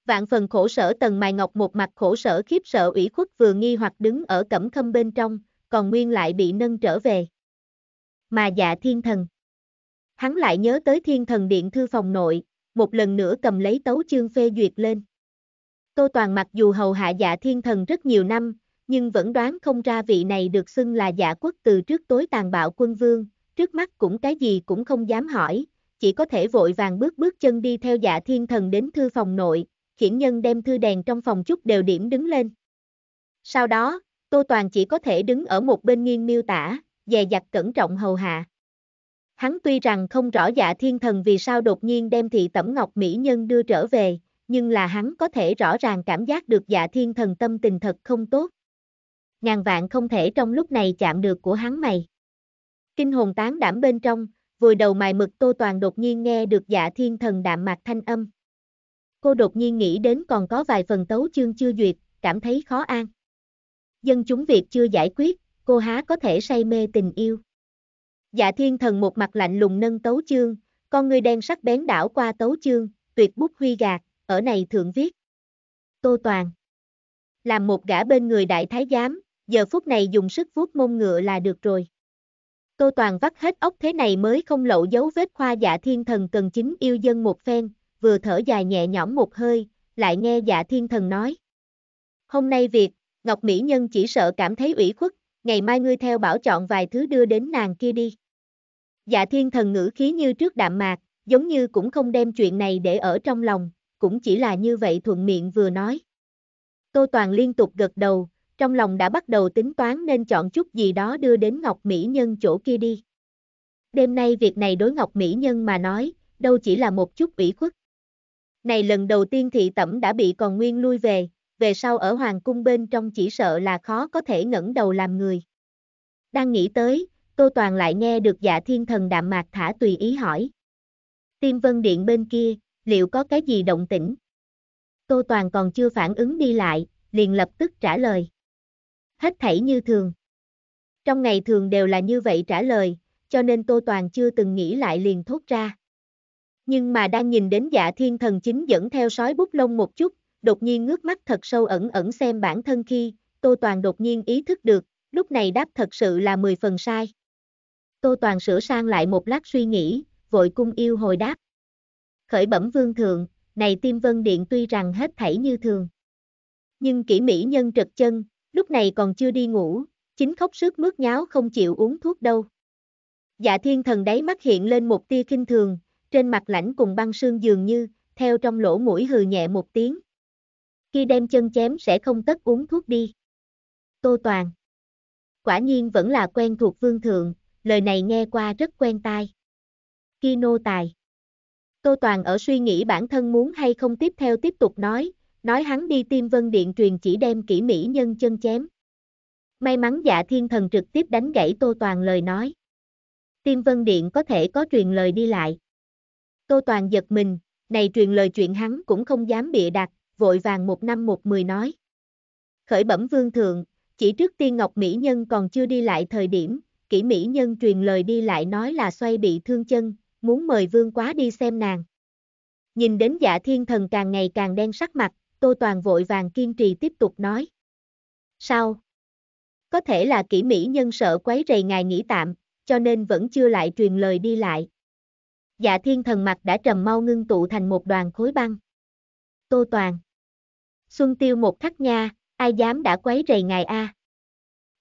Vạn phần khổ sở tần mài ngọc một mặt khổ sở khiếp sợ ủy khuất vừa nghi hoặc đứng ở cẩm khâm bên trong, còn nguyên lại bị nâng trở về. Mà dạ thiên thần. Hắn lại nhớ tới thiên thần điện thư phòng nội, một lần nữa cầm lấy tấu chương phê duyệt lên. Tô Toàn mặc dù hầu hạ dạ thiên thần rất nhiều năm, nhưng vẫn đoán không ra vị này được xưng là giả quốc từ trước tối tàn bạo quân vương, trước mắt cũng cái gì cũng không dám hỏi, chỉ có thể vội vàng bước bước chân đi theo giả dạ thiên thần đến thư phòng nội, khiển nhân đem thư đèn trong phòng chút đều điểm đứng lên. Sau đó, Tô Toàn chỉ có thể đứng ở một bên nghiêng miêu tả, dè dặt cẩn trọng hầu hạ. Hắn tuy rằng không rõ giả dạ thiên thần vì sao đột nhiên đem thị tẩm ngọc mỹ nhân đưa trở về, nhưng là hắn có thể rõ ràng cảm giác được giả dạ thiên thần tâm tình thật không tốt ngàn vạn không thể trong lúc này chạm được của hắn mày. Kinh hồn tán đảm bên trong, vùi đầu mài mực Tô Toàn đột nhiên nghe được dạ thiên thần đạm mạc thanh âm. Cô đột nhiên nghĩ đến còn có vài phần tấu chương chưa duyệt, cảm thấy khó an. Dân chúng việc chưa giải quyết, cô há có thể say mê tình yêu. Dạ thiên thần một mặt lạnh lùng nâng tấu chương, con người đen sắc bén đảo qua tấu chương, tuyệt bút huy gạt, ở này thượng viết. Tô Toàn Làm một gã bên người đại thái giám, giờ phút này dùng sức vuốt mông ngựa là được rồi. Tô Toàn vắt hết ốc thế này mới không lộ dấu vết khoa dạ thiên thần cần chính yêu dân một phen, vừa thở dài nhẹ nhõm một hơi, lại nghe dạ thiên thần nói. Hôm nay việc, Ngọc Mỹ Nhân chỉ sợ cảm thấy ủy khuất, ngày mai ngươi theo bảo chọn vài thứ đưa đến nàng kia đi. Dạ thiên thần ngữ khí như trước đạm mạc, giống như cũng không đem chuyện này để ở trong lòng, cũng chỉ là như vậy thuận miệng vừa nói. Tô Toàn liên tục gật đầu, trong lòng đã bắt đầu tính toán nên chọn chút gì đó đưa đến Ngọc Mỹ Nhân chỗ kia đi. Đêm nay việc này đối Ngọc Mỹ Nhân mà nói, đâu chỉ là một chút ủy khuất. Này lần đầu tiên thị tẩm đã bị còn nguyên lui về, về sau ở hoàng cung bên trong chỉ sợ là khó có thể ngẩng đầu làm người. Đang nghĩ tới, Tô Toàn lại nghe được dạ thiên thần đạm mạc thả tùy ý hỏi. Tiêm vân điện bên kia, liệu có cái gì động tĩnh? Tô Toàn còn chưa phản ứng đi lại, liền lập tức trả lời hết thảy như thường. Trong ngày thường đều là như vậy trả lời, cho nên Tô Toàn chưa từng nghĩ lại liền thốt ra. Nhưng mà đang nhìn đến dạ thiên thần chính dẫn theo sói bút lông một chút, đột nhiên ngước mắt thật sâu ẩn ẩn xem bản thân khi, Tô Toàn đột nhiên ý thức được, lúc này đáp thật sự là 10 phần sai. Tô Toàn sửa sang lại một lát suy nghĩ, vội cung yêu hồi đáp. Khởi bẩm vương thượng, này tim vân điện tuy rằng hết thảy như thường. Nhưng kỹ mỹ nhân trật chân, lúc này còn chưa đi ngủ, chính khóc sức mướt nháo không chịu uống thuốc đâu. Dạ thiên thần đáy mắt hiện lên một tia kinh thường, trên mặt lãnh cùng băng sương dường như, theo trong lỗ mũi hừ nhẹ một tiếng. Khi đem chân chém sẽ không tất uống thuốc đi. Tô Toàn Quả nhiên vẫn là quen thuộc vương thượng, lời này nghe qua rất quen tai. Khi nô tài Tô Toàn ở suy nghĩ bản thân muốn hay không tiếp theo tiếp tục nói, nói hắn đi tiêm vân điện truyền chỉ đem kỹ mỹ nhân chân chém. May mắn dạ thiên thần trực tiếp đánh gãy Tô Toàn lời nói. Tiêm vân điện có thể có truyền lời đi lại. Tô Toàn giật mình, này truyền lời chuyện hắn cũng không dám bịa đặt, vội vàng một năm một mười nói. Khởi bẩm vương thượng, chỉ trước tiên Ngọc Mỹ Nhân còn chưa đi lại thời điểm, kỹ Mỹ Nhân truyền lời đi lại nói là xoay bị thương chân, muốn mời vương quá đi xem nàng. Nhìn đến dạ thiên thần càng ngày càng đen sắc mặt, Tô Toàn vội vàng kiên trì tiếp tục nói. Sao? Có thể là kỹ mỹ nhân sợ quấy rầy ngài nghỉ tạm, cho nên vẫn chưa lại truyền lời đi lại. Dạ thiên thần mặt đã trầm mau ngưng tụ thành một đoàn khối băng. Tô Toàn. Xuân tiêu một thắt nha, ai dám đã quấy rầy ngài a?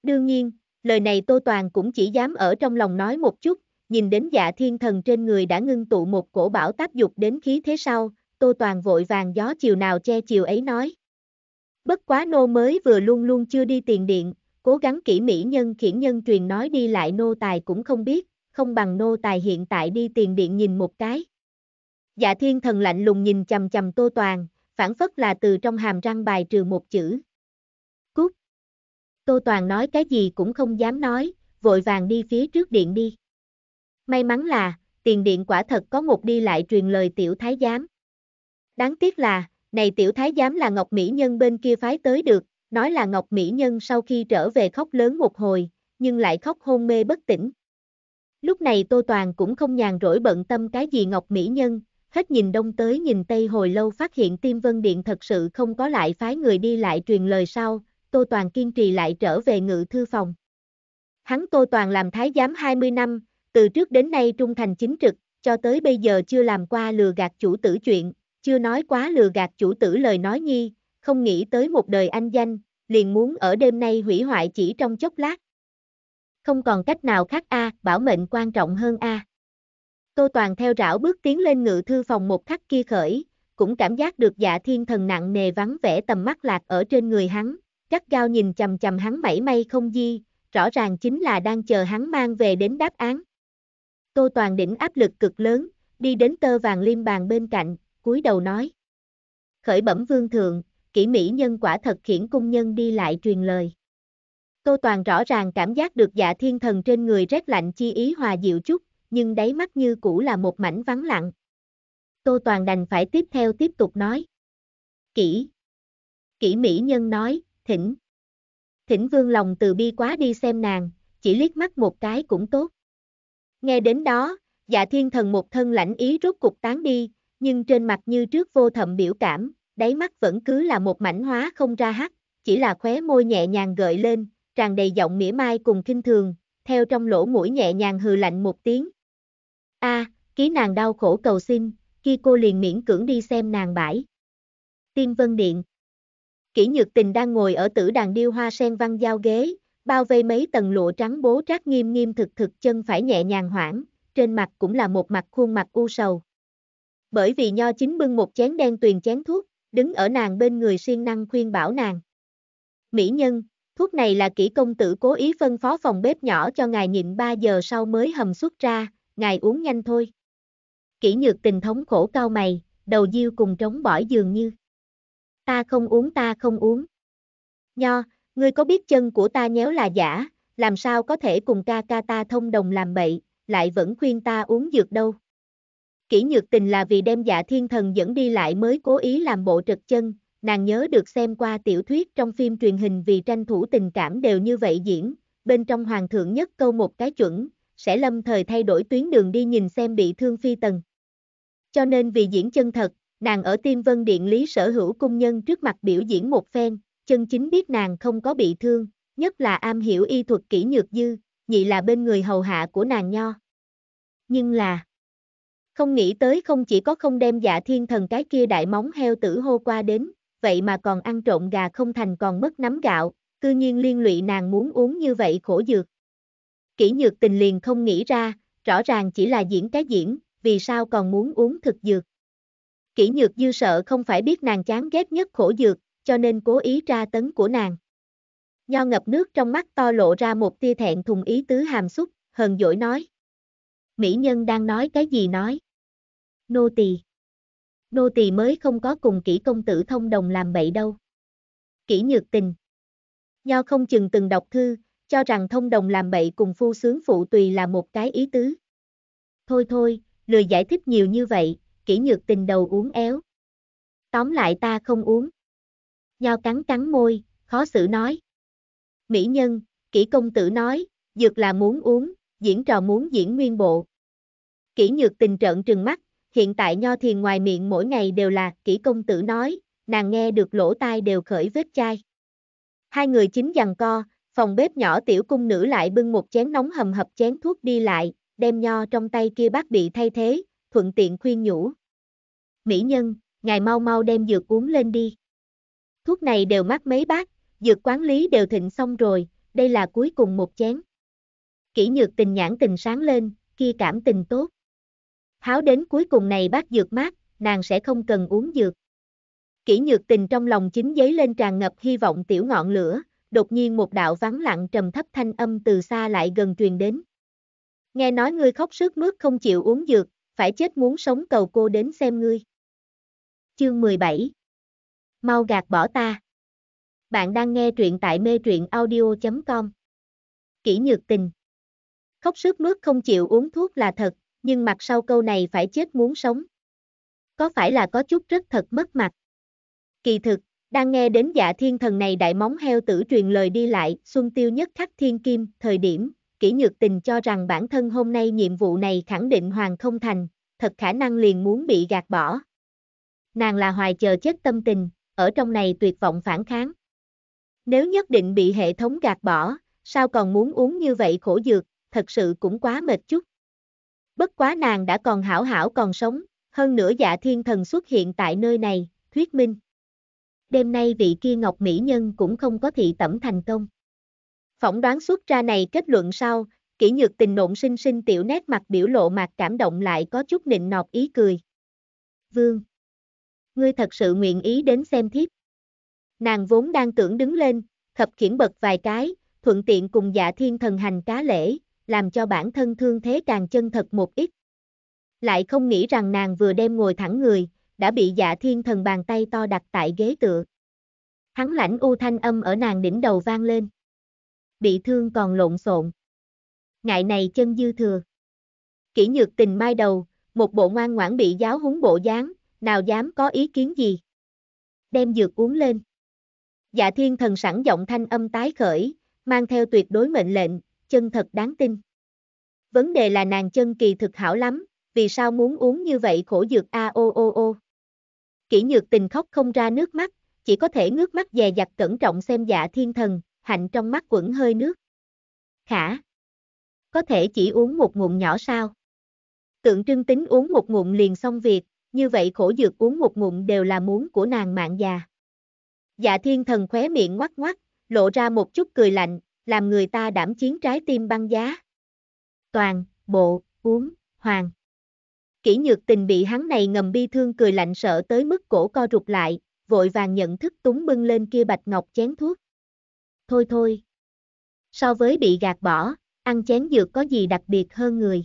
Đương nhiên, lời này Tô Toàn cũng chỉ dám ở trong lòng nói một chút, nhìn đến dạ thiên thần trên người đã ngưng tụ một cổ bảo tác dục đến khí thế sau, Tô Toàn vội vàng gió chiều nào che chiều ấy nói. Bất quá nô mới vừa luôn luôn chưa đi tiền điện, cố gắng kỹ mỹ nhân khiển nhân truyền nói đi lại nô tài cũng không biết, không bằng nô tài hiện tại đi tiền điện nhìn một cái. Dạ thiên thần lạnh lùng nhìn chầm chầm Tô Toàn, phản phất là từ trong hàm răng bài trừ một chữ. Cút. Tô Toàn nói cái gì cũng không dám nói, vội vàng đi phía trước điện đi. May mắn là, tiền điện quả thật có một đi lại truyền lời tiểu thái giám. Đáng tiếc là, này tiểu thái giám là Ngọc Mỹ Nhân bên kia phái tới được, nói là Ngọc Mỹ Nhân sau khi trở về khóc lớn một hồi, nhưng lại khóc hôn mê bất tỉnh. Lúc này Tô Toàn cũng không nhàn rỗi bận tâm cái gì Ngọc Mỹ Nhân, hết nhìn đông tới nhìn tây hồi lâu phát hiện Tiêm Vân Điện thật sự không có lại phái người đi lại truyền lời sau, Tô Toàn kiên trì lại trở về ngự thư phòng. Hắn Tô Toàn làm thái giám 20 năm, từ trước đến nay trung thành chính trực, cho tới bây giờ chưa làm qua lừa gạt chủ tử chuyện, chưa nói quá lừa gạt chủ tử lời nói nhi, không nghĩ tới một đời anh danh, liền muốn ở đêm nay hủy hoại chỉ trong chốc lát. Không còn cách nào khác a, bảo mệnh quan trọng hơn a. Tô Toàn theo rảo bước tiến lên ngự thư phòng một khắc kia khởi, cũng cảm giác được dạ thiên thần nặng nề vắng vẻ tầm mắt lạc ở trên người hắn, cắt gao nhìn chầm chầm hắn mảy may không di, rõ ràng chính là đang chờ hắn mang về đến đáp án. Tô Toàn đỉnh áp lực cực lớn, đi đến tơ vàng liêm bàn bên cạnh, cúi đầu nói. Khởi bẩm vương thượng, kỹ mỹ nhân quả thật khiển cung nhân đi lại truyền lời. Tô Toàn rõ ràng cảm giác được dạ thiên thần trên người rét lạnh chi ý hòa dịu chút, nhưng đáy mắt như cũ là một mảnh vắng lặng. Tô Toàn đành phải tiếp theo tiếp tục nói. Kỹ. Kỹ mỹ nhân nói, thỉnh. Thỉnh vương lòng từ bi quá đi xem nàng, chỉ liếc mắt một cái cũng tốt. Nghe đến đó, dạ thiên thần một thân lãnh ý rốt cục tán đi, nhưng trên mặt như trước vô thậm biểu cảm, đáy mắt vẫn cứ là một mảnh hóa không ra hắt, chỉ là khóe môi nhẹ nhàng gợi lên, tràn đầy giọng mỉa mai cùng kinh thường, theo trong lỗ mũi nhẹ nhàng hừ lạnh một tiếng. A, ký nàng đau khổ cầu xin, khi cô liền miễn cưỡng đi xem nàng bãi. Tiên Vân Điện Kỷ Nhược Tình đang ngồi ở tử đàn điêu hoa sen văn giao ghế, bao vây mấy tầng lụa trắng bố trác nghiêm nghiêm thực thực chân phải nhẹ nhàng hoảng, trên mặt cũng là một mặt khuôn mặt u sầu bởi vì nho chính bưng một chén đen tuyền chén thuốc, đứng ở nàng bên người siêng năng khuyên bảo nàng. Mỹ nhân, thuốc này là kỹ công tử cố ý phân phó phòng bếp nhỏ cho ngài nhịn 3 giờ sau mới hầm xuất ra, ngài uống nhanh thôi. Kỹ nhược tình thống khổ cao mày, đầu diêu cùng trống bỏi dường như. Ta không uống ta không uống. Nho, ngươi có biết chân của ta nhéo là giả, làm sao có thể cùng ca ca ta thông đồng làm bậy, lại vẫn khuyên ta uống dược đâu. Kỷ nhược tình là vì đem dạ thiên thần dẫn đi lại mới cố ý làm bộ trật chân, nàng nhớ được xem qua tiểu thuyết trong phim truyền hình vì tranh thủ tình cảm đều như vậy diễn, bên trong hoàng thượng nhất câu một cái chuẩn, sẽ lâm thời thay đổi tuyến đường đi nhìn xem bị thương phi tần. Cho nên vì diễn chân thật, nàng ở Tim Vân Điện Lý sở hữu cung nhân trước mặt biểu diễn một phen, chân chính biết nàng không có bị thương, nhất là am hiểu y thuật kỹ nhược dư, nhị là bên người hầu hạ của nàng nho. Nhưng là, không nghĩ tới không chỉ có không đem dạ thiên thần cái kia đại móng heo tử hô qua đến, vậy mà còn ăn trộm gà không thành còn mất nắm gạo, cư nhiên liên lụy nàng muốn uống như vậy khổ dược. Kỷ nhược tình liền không nghĩ ra, rõ ràng chỉ là diễn cái diễn, vì sao còn muốn uống thực dược. Kỷ nhược dư sợ không phải biết nàng chán ghét nhất khổ dược, cho nên cố ý tra tấn của nàng. Nho ngập nước trong mắt to lộ ra một tia thẹn thùng ý tứ hàm xúc, hờn dỗi nói mỹ nhân đang nói cái gì nói. Nô tỳ. Nô tỳ mới không có cùng kỹ công tử thông đồng làm bậy đâu. Kỹ nhược tình. Nho không chừng từng đọc thư, cho rằng thông đồng làm bậy cùng phu sướng phụ tùy là một cái ý tứ. Thôi thôi, lừa giải thích nhiều như vậy, kỹ nhược tình đầu uống éo. Tóm lại ta không uống. Nho cắn cắn môi, khó xử nói. Mỹ nhân, kỹ công tử nói, dược là muốn uống, diễn trò muốn diễn nguyên bộ. Kỷ nhược tình trợn trừng mắt, hiện tại Nho Thiền ngoài miệng mỗi ngày đều là kỹ công tử nói, nàng nghe được lỗ tai đều khởi vết chai. Hai người chính giằng co, phòng bếp nhỏ tiểu cung nữ lại bưng một chén nóng hầm hập chén thuốc đi lại, đem Nho trong tay kia bác bị thay thế, thuận tiện khuyên nhủ. Mỹ nhân, ngài mau mau đem dược uống lên đi. Thuốc này đều mắc mấy bác, dược quán lý đều thịnh xong rồi, đây là cuối cùng một chén kỹ nhược tình nhãn tình sáng lên, kia cảm tình tốt. Háo đến cuối cùng này bác dược mát, nàng sẽ không cần uống dược. Kỷ nhược tình trong lòng chính giấy lên tràn ngập hy vọng tiểu ngọn lửa, đột nhiên một đạo vắng lặng trầm thấp thanh âm từ xa lại gần truyền đến. Nghe nói ngươi khóc sức mướt không chịu uống dược, phải chết muốn sống cầu cô đến xem ngươi. Chương 17 Mau gạt bỏ ta. Bạn đang nghe truyện tại mê truyện audio.com Kỷ nhược tình Khóc sướt mướt không chịu uống thuốc là thật, nhưng mặt sau câu này phải chết muốn sống. Có phải là có chút rất thật mất mặt? Kỳ thực, đang nghe đến dạ thiên thần này đại móng heo tử truyền lời đi lại, Xuân Tiêu nhất khắc thiên kim, thời điểm, kỹ nhược tình cho rằng bản thân hôm nay nhiệm vụ này khẳng định hoàng không thành, thật khả năng liền muốn bị gạt bỏ. Nàng là hoài chờ chết tâm tình, ở trong này tuyệt vọng phản kháng. Nếu nhất định bị hệ thống gạt bỏ, sao còn muốn uống như vậy khổ dược, thật sự cũng quá mệt chút. Bất quá nàng đã còn hảo hảo còn sống, hơn nữa dạ thiên thần xuất hiện tại nơi này, thuyết minh. Đêm nay vị kia ngọc mỹ nhân cũng không có thị tẩm thành công. Phỏng đoán xuất ra này kết luận sau, kỹ nhược tình nộn sinh sinh tiểu nét mặt biểu lộ mặt cảm động lại có chút nịnh nọt ý cười. Vương. Ngươi thật sự nguyện ý đến xem thiếp. Nàng vốn đang tưởng đứng lên, thập khiển bật vài cái, thuận tiện cùng dạ thiên thần hành cá lễ, làm cho bản thân thương thế càng chân thật một ít. Lại không nghĩ rằng nàng vừa đem ngồi thẳng người, đã bị dạ thiên thần bàn tay to đặt tại ghế tựa. Hắn lãnh u thanh âm ở nàng đỉnh đầu vang lên. Bị thương còn lộn xộn. Ngại này chân dư thừa. Kỷ nhược tình mai đầu, một bộ ngoan ngoãn bị giáo húng bộ dáng, nào dám có ý kiến gì. Đem dược uống lên. Dạ thiên thần sẵn giọng thanh âm tái khởi, mang theo tuyệt đối mệnh lệnh, chân thật đáng tin. Vấn đề là nàng chân kỳ thực hảo lắm, vì sao muốn uống như vậy khổ dược a o o o. Kỷ nhược tình khóc không ra nước mắt, chỉ có thể ngước mắt dè dặt cẩn trọng xem dạ thiên thần, hạnh trong mắt quẩn hơi nước. Khả. Có thể chỉ uống một ngụm nhỏ sao? Tượng trưng tính uống một ngụm liền xong việc, như vậy khổ dược uống một ngụm đều là muốn của nàng mạng già. Dạ thiên thần khóe miệng ngoắc ngoắc, lộ ra một chút cười lạnh, làm người ta đảm chiến trái tim băng giá. Toàn, bộ, uống, hoàng. Kỷ nhược tình bị hắn này ngầm bi thương cười lạnh sợ tới mức cổ co rụt lại, vội vàng nhận thức túng bưng lên kia bạch ngọc chén thuốc. Thôi thôi. So với bị gạt bỏ, ăn chén dược có gì đặc biệt hơn người.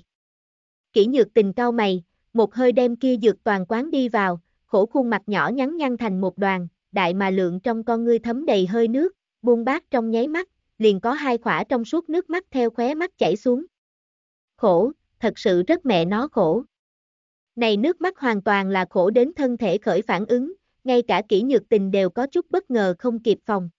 Kỷ nhược tình cao mày, một hơi đem kia dược toàn quán đi vào, khổ khuôn mặt nhỏ nhắn nhăn thành một đoàn, đại mà lượng trong con ngươi thấm đầy hơi nước, buông bát trong nháy mắt, liền có hai khỏa trong suốt nước mắt theo khóe mắt chảy xuống. Khổ, thật sự rất mẹ nó khổ. Này nước mắt hoàn toàn là khổ đến thân thể khởi phản ứng, ngay cả kỹ nhược tình đều có chút bất ngờ không kịp phòng.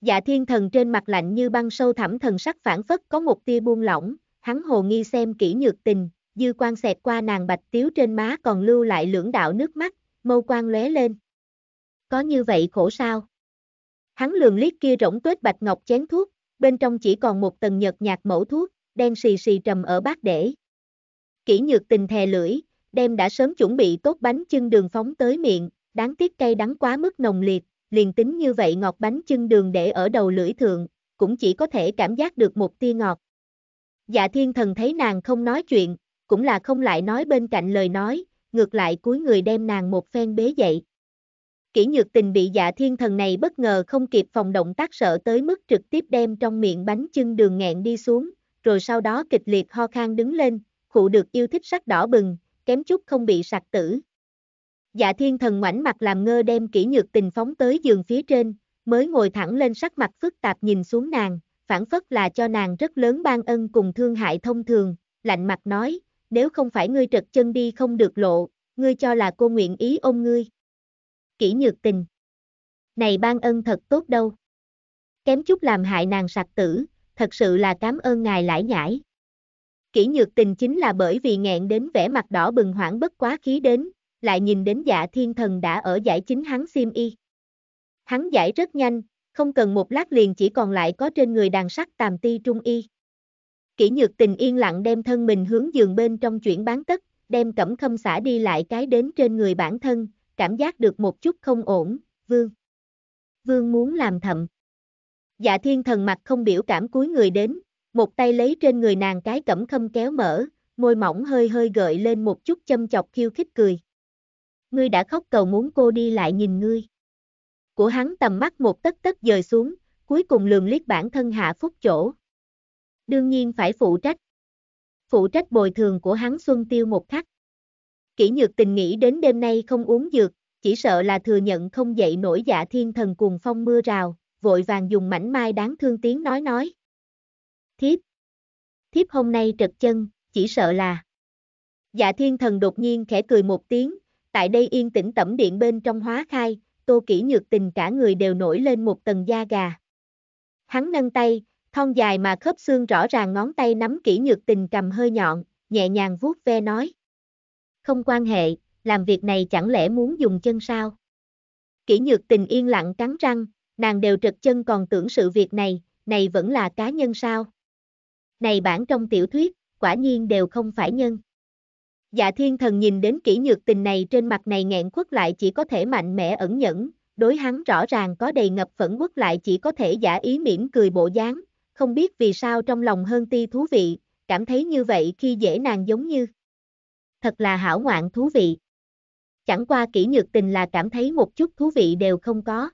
Dạ thiên thần trên mặt lạnh như băng sâu thẳm thần sắc phản phất có một tia buông lỏng, hắn hồ nghi xem kỹ nhược tình, dư quan xẹt qua nàng bạch tiếu trên má còn lưu lại lưỡng đạo nước mắt, mâu quan lóe lên. Có như vậy khổ sao? Hắn lường liếc kia rỗng tuếch bạch ngọc chén thuốc, bên trong chỉ còn một tầng nhợt nhạt mẫu thuốc, đen xì xì trầm ở bát để. Kỷ nhược tình thè lưỡi, đem đã sớm chuẩn bị tốt bánh chưng đường phóng tới miệng, đáng tiếc cay đắng quá mức nồng liệt, liền tính như vậy ngọt bánh chưng đường để ở đầu lưỡi thượng, cũng chỉ có thể cảm giác được một tia ngọt. Dạ thiên thần thấy nàng không nói chuyện, cũng là không lại nói bên cạnh lời nói, ngược lại cuối người đem nàng một phen bế dậy kỹ nhược tình bị dạ thiên thần này bất ngờ không kịp phòng động tác sợ tới mức trực tiếp đem trong miệng bánh chưng đường nghẹn đi xuống, rồi sau đó kịch liệt ho khan đứng lên, khụ được yêu thích sắc đỏ bừng, kém chút không bị sạc tử. Dạ thiên thần ngoảnh mặt làm ngơ đem kỹ nhược tình phóng tới giường phía trên, mới ngồi thẳng lên sắc mặt phức tạp nhìn xuống nàng, phản phất là cho nàng rất lớn ban ân cùng thương hại thông thường, lạnh mặt nói, nếu không phải ngươi trật chân đi không được lộ, ngươi cho là cô nguyện ý ôm ngươi kỹ nhược tình. Này ban ân thật tốt đâu. Kém chút làm hại nàng sạc tử, thật sự là cảm ơn ngài lãi nhãi. Kỹ nhược tình chính là bởi vì nghẹn đến vẻ mặt đỏ bừng hoảng bất quá khí đến, lại nhìn đến dạ thiên thần đã ở giải chính hắn sim y. Hắn giải rất nhanh, không cần một lát liền chỉ còn lại có trên người đàn sắc tàm ti trung y. Kỷ nhược tình yên lặng đem thân mình hướng giường bên trong chuyển bán tất, đem cẩm khâm xả đi lại cái đến trên người bản thân, cảm giác được một chút không ổn, vương. Vương muốn làm thậm. Dạ thiên thần mặt không biểu cảm cuối người đến, một tay lấy trên người nàng cái cẩm khâm kéo mở, môi mỏng hơi hơi gợi lên một chút châm chọc khiêu khích cười. Ngươi đã khóc cầu muốn cô đi lại nhìn ngươi. Của hắn tầm mắt một tất tất dời xuống, cuối cùng lường liếc bản thân hạ phúc chỗ. Đương nhiên phải phụ trách. Phụ trách bồi thường của hắn Xuân Tiêu một khắc. Kỷ nhược tình nghĩ đến đêm nay không uống dược, chỉ sợ là thừa nhận không dậy nổi dạ thiên thần cuồng phong mưa rào, vội vàng dùng mảnh mai đáng thương tiếng nói nói. Thiếp! Thiếp hôm nay trật chân, chỉ sợ là... Dạ thiên thần đột nhiên khẽ cười một tiếng, tại đây yên tĩnh tẩm điện bên trong hóa khai, tô Kỷ nhược tình cả người đều nổi lên một tầng da gà. Hắn nâng tay, thon dài mà khớp xương rõ ràng ngón tay nắm Kỷ nhược tình cầm hơi nhọn, nhẹ nhàng vuốt ve nói không quan hệ, làm việc này chẳng lẽ muốn dùng chân sao? Kỷ nhược tình yên lặng cắn răng, nàng đều trật chân còn tưởng sự việc này, này vẫn là cá nhân sao? Này bản trong tiểu thuyết, quả nhiên đều không phải nhân. Dạ thiên thần nhìn đến Kỷ nhược tình này trên mặt này nghẹn quất lại chỉ có thể mạnh mẽ ẩn nhẫn, đối hắn rõ ràng có đầy ngập phẫn quất lại chỉ có thể giả ý mỉm cười bộ dáng, không biết vì sao trong lòng hơn ti thú vị, cảm thấy như vậy khi dễ nàng giống như thật là hảo ngoạn thú vị. Chẳng qua kỹ nhược tình là cảm thấy một chút thú vị đều không có.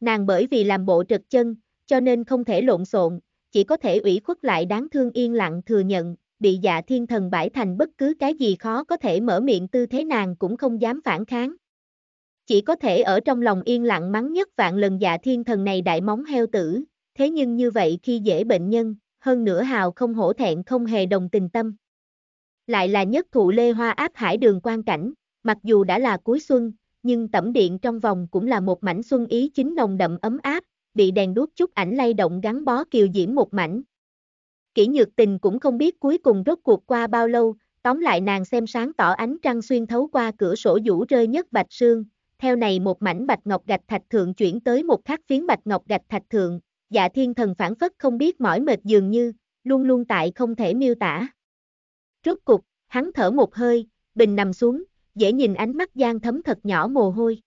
Nàng bởi vì làm bộ trật chân, cho nên không thể lộn xộn, chỉ có thể ủy khuất lại đáng thương yên lặng thừa nhận, bị dạ thiên thần bãi thành bất cứ cái gì khó có thể mở miệng tư thế nàng cũng không dám phản kháng. Chỉ có thể ở trong lòng yên lặng mắng nhất vạn lần dạ thiên thần này đại móng heo tử, thế nhưng như vậy khi dễ bệnh nhân, hơn nữa hào không hổ thẹn không hề đồng tình tâm lại là nhất thụ lê hoa áp hải đường quan cảnh, mặc dù đã là cuối xuân, nhưng tẩm điện trong vòng cũng là một mảnh xuân ý chính nồng đậm ấm áp, bị đèn đuốc chút ảnh lay động gắn bó kiều diễm một mảnh. Kỷ nhược tình cũng không biết cuối cùng rốt cuộc qua bao lâu, tóm lại nàng xem sáng tỏ ánh trăng xuyên thấu qua cửa sổ vũ rơi nhất bạch sương, theo này một mảnh bạch ngọc gạch thạch thượng chuyển tới một khắc phiến bạch ngọc gạch thạch thượng, dạ thiên thần phản phất không biết mỏi mệt dường như, luôn luôn tại không thể miêu tả. Rốt cục, hắn thở một hơi, bình nằm xuống, dễ nhìn ánh mắt gian thấm thật nhỏ mồ hôi.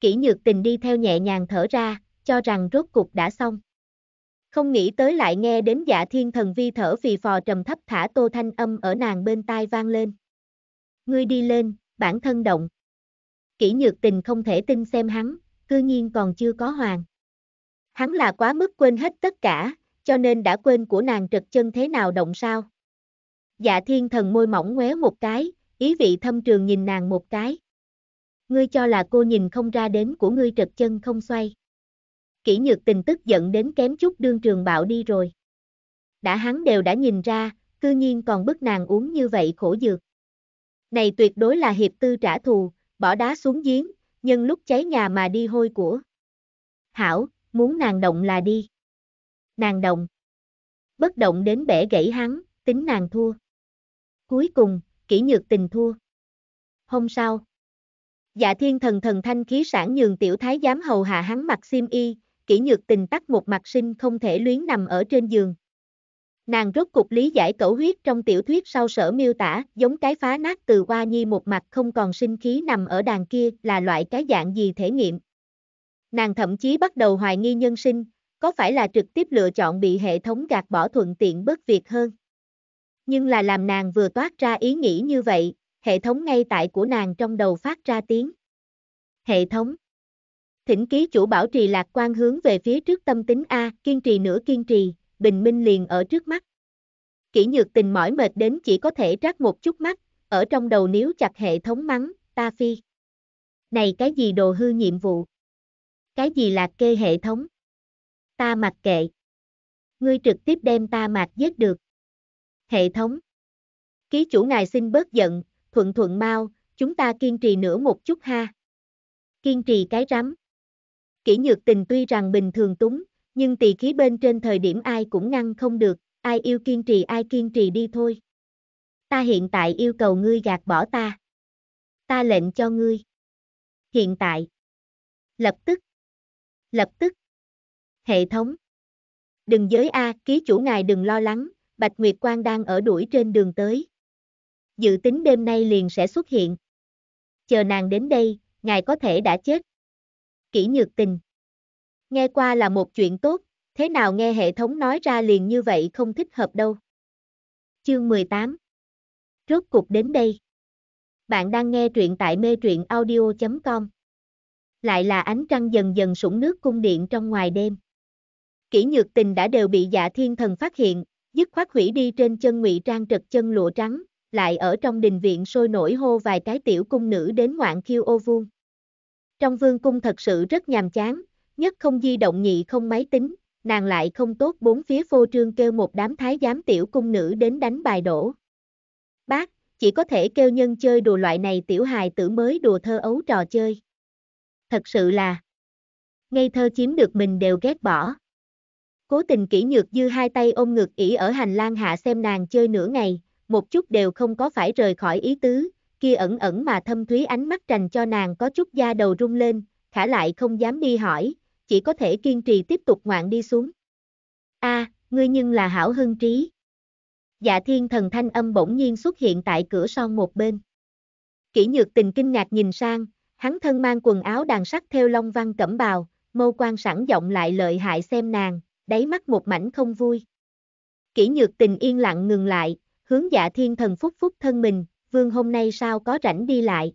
Kỷ nhược tình đi theo nhẹ nhàng thở ra, cho rằng rốt cục đã xong. Không nghĩ tới lại nghe đến dạ thiên thần vi thở vì phò trầm thấp thả tô thanh âm ở nàng bên tai vang lên. Ngươi đi lên, bản thân động. Kỷ nhược tình không thể tin xem hắn, cư nhiên còn chưa có hoàng. Hắn là quá mức quên hết tất cả, cho nên đã quên của nàng trật chân thế nào động sao. Dạ thiên thần môi mỏng ngoéo một cái, ý vị thâm trường nhìn nàng một cái. Ngươi cho là cô nhìn không ra đến của ngươi trật chân không xoay. Kỷ nhược tình tức giận đến kém chút đương trường bạo đi rồi. Đã hắn đều đã nhìn ra, cư nhiên còn bức nàng uống như vậy khổ dược. Này tuyệt đối là hiệp tư trả thù, bỏ đá xuống giếng, nhân lúc cháy nhà mà đi hôi của. Hảo, muốn nàng động là đi. Nàng động. Bất động đến bể gãy hắn, tính nàng thua. Cuối cùng, kỹ nhược tình thua. Hôm sau, dạ thiên thần thần thanh khí sản nhường tiểu thái giám hầu hạ hắn mặc xiêm y, kỹ nhược tình tắt một mặt sinh không thể luyến nằm ở trên giường. Nàng rốt cục lý giải cẩu huyết trong tiểu thuyết sau sở miêu tả, giống cái phá nát từ hoa nhi một mặt không còn sinh khí nằm ở đàn kia là loại cái dạng gì thể nghiệm. Nàng thậm chí bắt đầu hoài nghi nhân sinh, có phải là trực tiếp lựa chọn bị hệ thống gạt bỏ thuận tiện bất việc hơn. Nhưng là làm nàng vừa toát ra ý nghĩ như vậy, hệ thống ngay tại của nàng trong đầu phát ra tiếng. Hệ thống Thỉnh ký chủ bảo trì lạc quan hướng về phía trước tâm tính A, kiên trì nửa kiên trì, bình minh liền ở trước mắt. kỹ nhược tình mỏi mệt đến chỉ có thể trát một chút mắt, ở trong đầu níu chặt hệ thống mắng, ta phi. Này cái gì đồ hư nhiệm vụ? Cái gì lạc kê hệ thống? Ta mặc kệ. Ngươi trực tiếp đem ta mặc giết được. Hệ thống. Ký chủ ngài xin bớt giận, thuận thuận mau, chúng ta kiên trì nữa một chút ha. Kiên trì cái rắm. Kỷ nhược tình tuy rằng bình thường túng, nhưng tỳ khí bên trên thời điểm ai cũng ngăn không được, ai yêu kiên trì ai kiên trì đi thôi. Ta hiện tại yêu cầu ngươi gạt bỏ ta. Ta lệnh cho ngươi. Hiện tại. Lập tức. Lập tức. Hệ thống. Đừng giới A, ký chủ ngài đừng lo lắng, Bạch Nguyệt Quang đang ở đuổi trên đường tới. Dự tính đêm nay liền sẽ xuất hiện. Chờ nàng đến đây, ngài có thể đã chết. Kỷ nhược tình. Nghe qua là một chuyện tốt, thế nào nghe hệ thống nói ra liền như vậy không thích hợp đâu. Chương 18 Rốt cục đến đây. Bạn đang nghe truyện tại mê truyện audio.com Lại là ánh trăng dần dần sủng nước cung điện trong ngoài đêm. Kỷ nhược tình đã đều bị dạ thiên thần phát hiện, dứt khoát hủy đi trên chân ngụy trang trật chân lụa trắng, lại ở trong đình viện sôi nổi hô vài cái tiểu cung nữ đến ngoạn khiêu ô vuông. Trong vương cung thật sự rất nhàm chán, nhất không di động nhị không máy tính, nàng lại không tốt bốn phía phô trương kêu một đám thái giám tiểu cung nữ đến đánh bài đổ. Bác, chỉ có thể kêu nhân chơi đùa loại này tiểu hài tử mới đùa thơ ấu trò chơi. Thật sự là ngây thơ chiếm được mình đều ghét bỏ. Cố tình kỹ nhược dư hai tay ôm ngược ỉ ở hành lang hạ xem nàng chơi nửa ngày, một chút đều không có phải rời khỏi ý tứ, kia ẩn ẩn mà thâm thúy ánh mắt trành cho nàng có chút da đầu rung lên, khả lại không dám đi hỏi, chỉ có thể kiên trì tiếp tục ngoạn đi xuống. a ngươi nhưng là hảo hưng trí. Dạ thiên thần thanh âm bỗng nhiên xuất hiện tại cửa son một bên. Kỷ nhược tình kinh ngạc nhìn sang, hắn thân mang quần áo đàn sắc theo long văn cẩm bào, mâu quan sẵn giọng lại lợi hại xem nàng, đáy mắt một mảnh không vui. Kỷ nhược tình yên lặng ngừng lại, hướng dạ thiên thần phúc phúc thân mình, vương hôm nay sao có rảnh đi lại.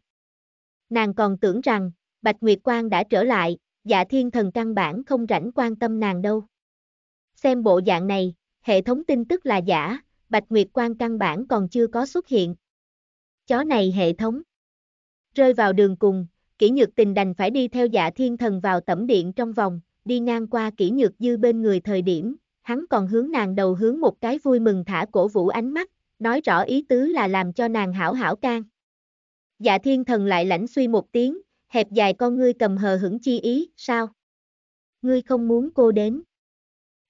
Nàng còn tưởng rằng, Bạch Nguyệt Quang đã trở lại, dạ thiên thần căn bản không rảnh quan tâm nàng đâu. Xem bộ dạng này, hệ thống tin tức là giả, Bạch Nguyệt Quang căn bản còn chưa có xuất hiện. Chó này hệ thống. Rơi vào đường cùng, kỷ nhược tình đành phải đi theo dạ thiên thần vào tẩm điện trong vòng, đi ngang qua kỹ nhược dư bên người thời điểm, hắn còn hướng nàng đầu hướng một cái vui mừng thả cổ vũ ánh mắt, nói rõ ý tứ là làm cho nàng hảo hảo can. Dạ thiên thần lại lãnh suy một tiếng, hẹp dài con ngươi cầm hờ hững chi ý, sao? Ngươi không muốn cô đến.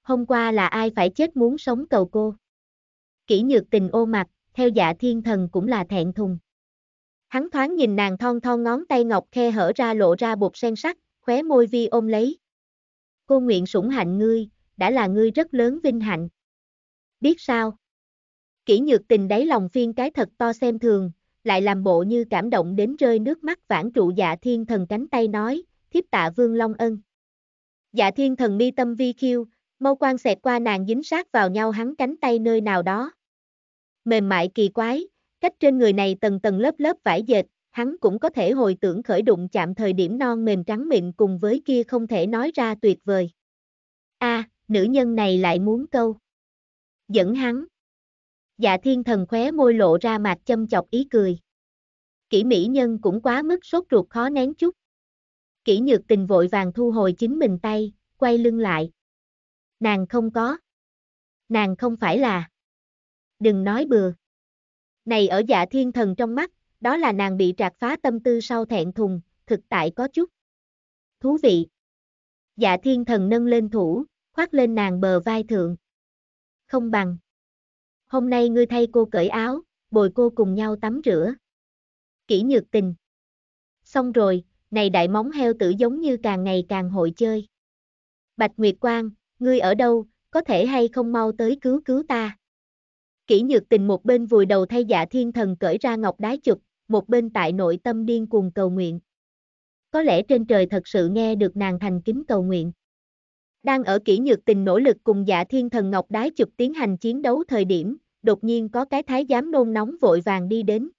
Hôm qua là ai phải chết muốn sống cầu cô? Kỷ nhược tình ô mặt, theo dạ thiên thần cũng là thẹn thùng. Hắn thoáng nhìn nàng thon thon ngón tay ngọc khe hở ra lộ ra bột sen sắc, khóe môi vi ôm lấy cô nguyện sủng hạnh ngươi, đã là ngươi rất lớn vinh hạnh. Biết sao? Kỷ nhược tình đáy lòng phiên cái thật to xem thường, lại làm bộ như cảm động đến rơi nước mắt vãn trụ dạ thiên thần cánh tay nói, thiếp tạ vương long ân. Dạ thiên thần mi tâm vi khiêu, mâu quan xẹt qua nàng dính sát vào nhau hắn cánh tay nơi nào đó. Mềm mại kỳ quái, cách trên người này tầng tầng lớp lớp vải dệt, hắn cũng có thể hồi tưởng khởi đụng chạm thời điểm non mềm trắng mịn cùng với kia không thể nói ra tuyệt vời. A, à, nữ nhân này lại muốn câu. Dẫn hắn. Dạ thiên thần khóe môi lộ ra mặt châm chọc ý cười. Kỷ mỹ nhân cũng quá mức sốt ruột khó nén chút. Kỷ nhược tình vội vàng thu hồi chính mình tay, quay lưng lại. Nàng không có. Nàng không phải là. Đừng nói bừa. Này ở dạ thiên thần trong mắt, đó là nàng bị trạc phá tâm tư sau thẹn thùng, thực tại có chút. Thú vị. Dạ thiên thần nâng lên thủ, khoác lên nàng bờ vai thượng. Không bằng. Hôm nay ngươi thay cô cởi áo, bồi cô cùng nhau tắm rửa. Kỹ nhược tình. Xong rồi, này đại móng heo tử giống như càng ngày càng hội chơi. Bạch Nguyệt Quang, ngươi ở đâu, có thể hay không mau tới cứu cứu ta. Kỷ nhược tình một bên vùi đầu thay dạ thiên thần cởi ra ngọc đái chụp, một bên tại nội tâm điên cuồng cầu nguyện. Có lẽ trên trời thật sự nghe được nàng thành kính cầu nguyện. Đang ở kỹ nhược tình nỗ lực cùng dạ thiên thần ngọc đái chụp tiến hành chiến đấu thời điểm, đột nhiên có cái thái giám nôn nóng vội vàng đi đến.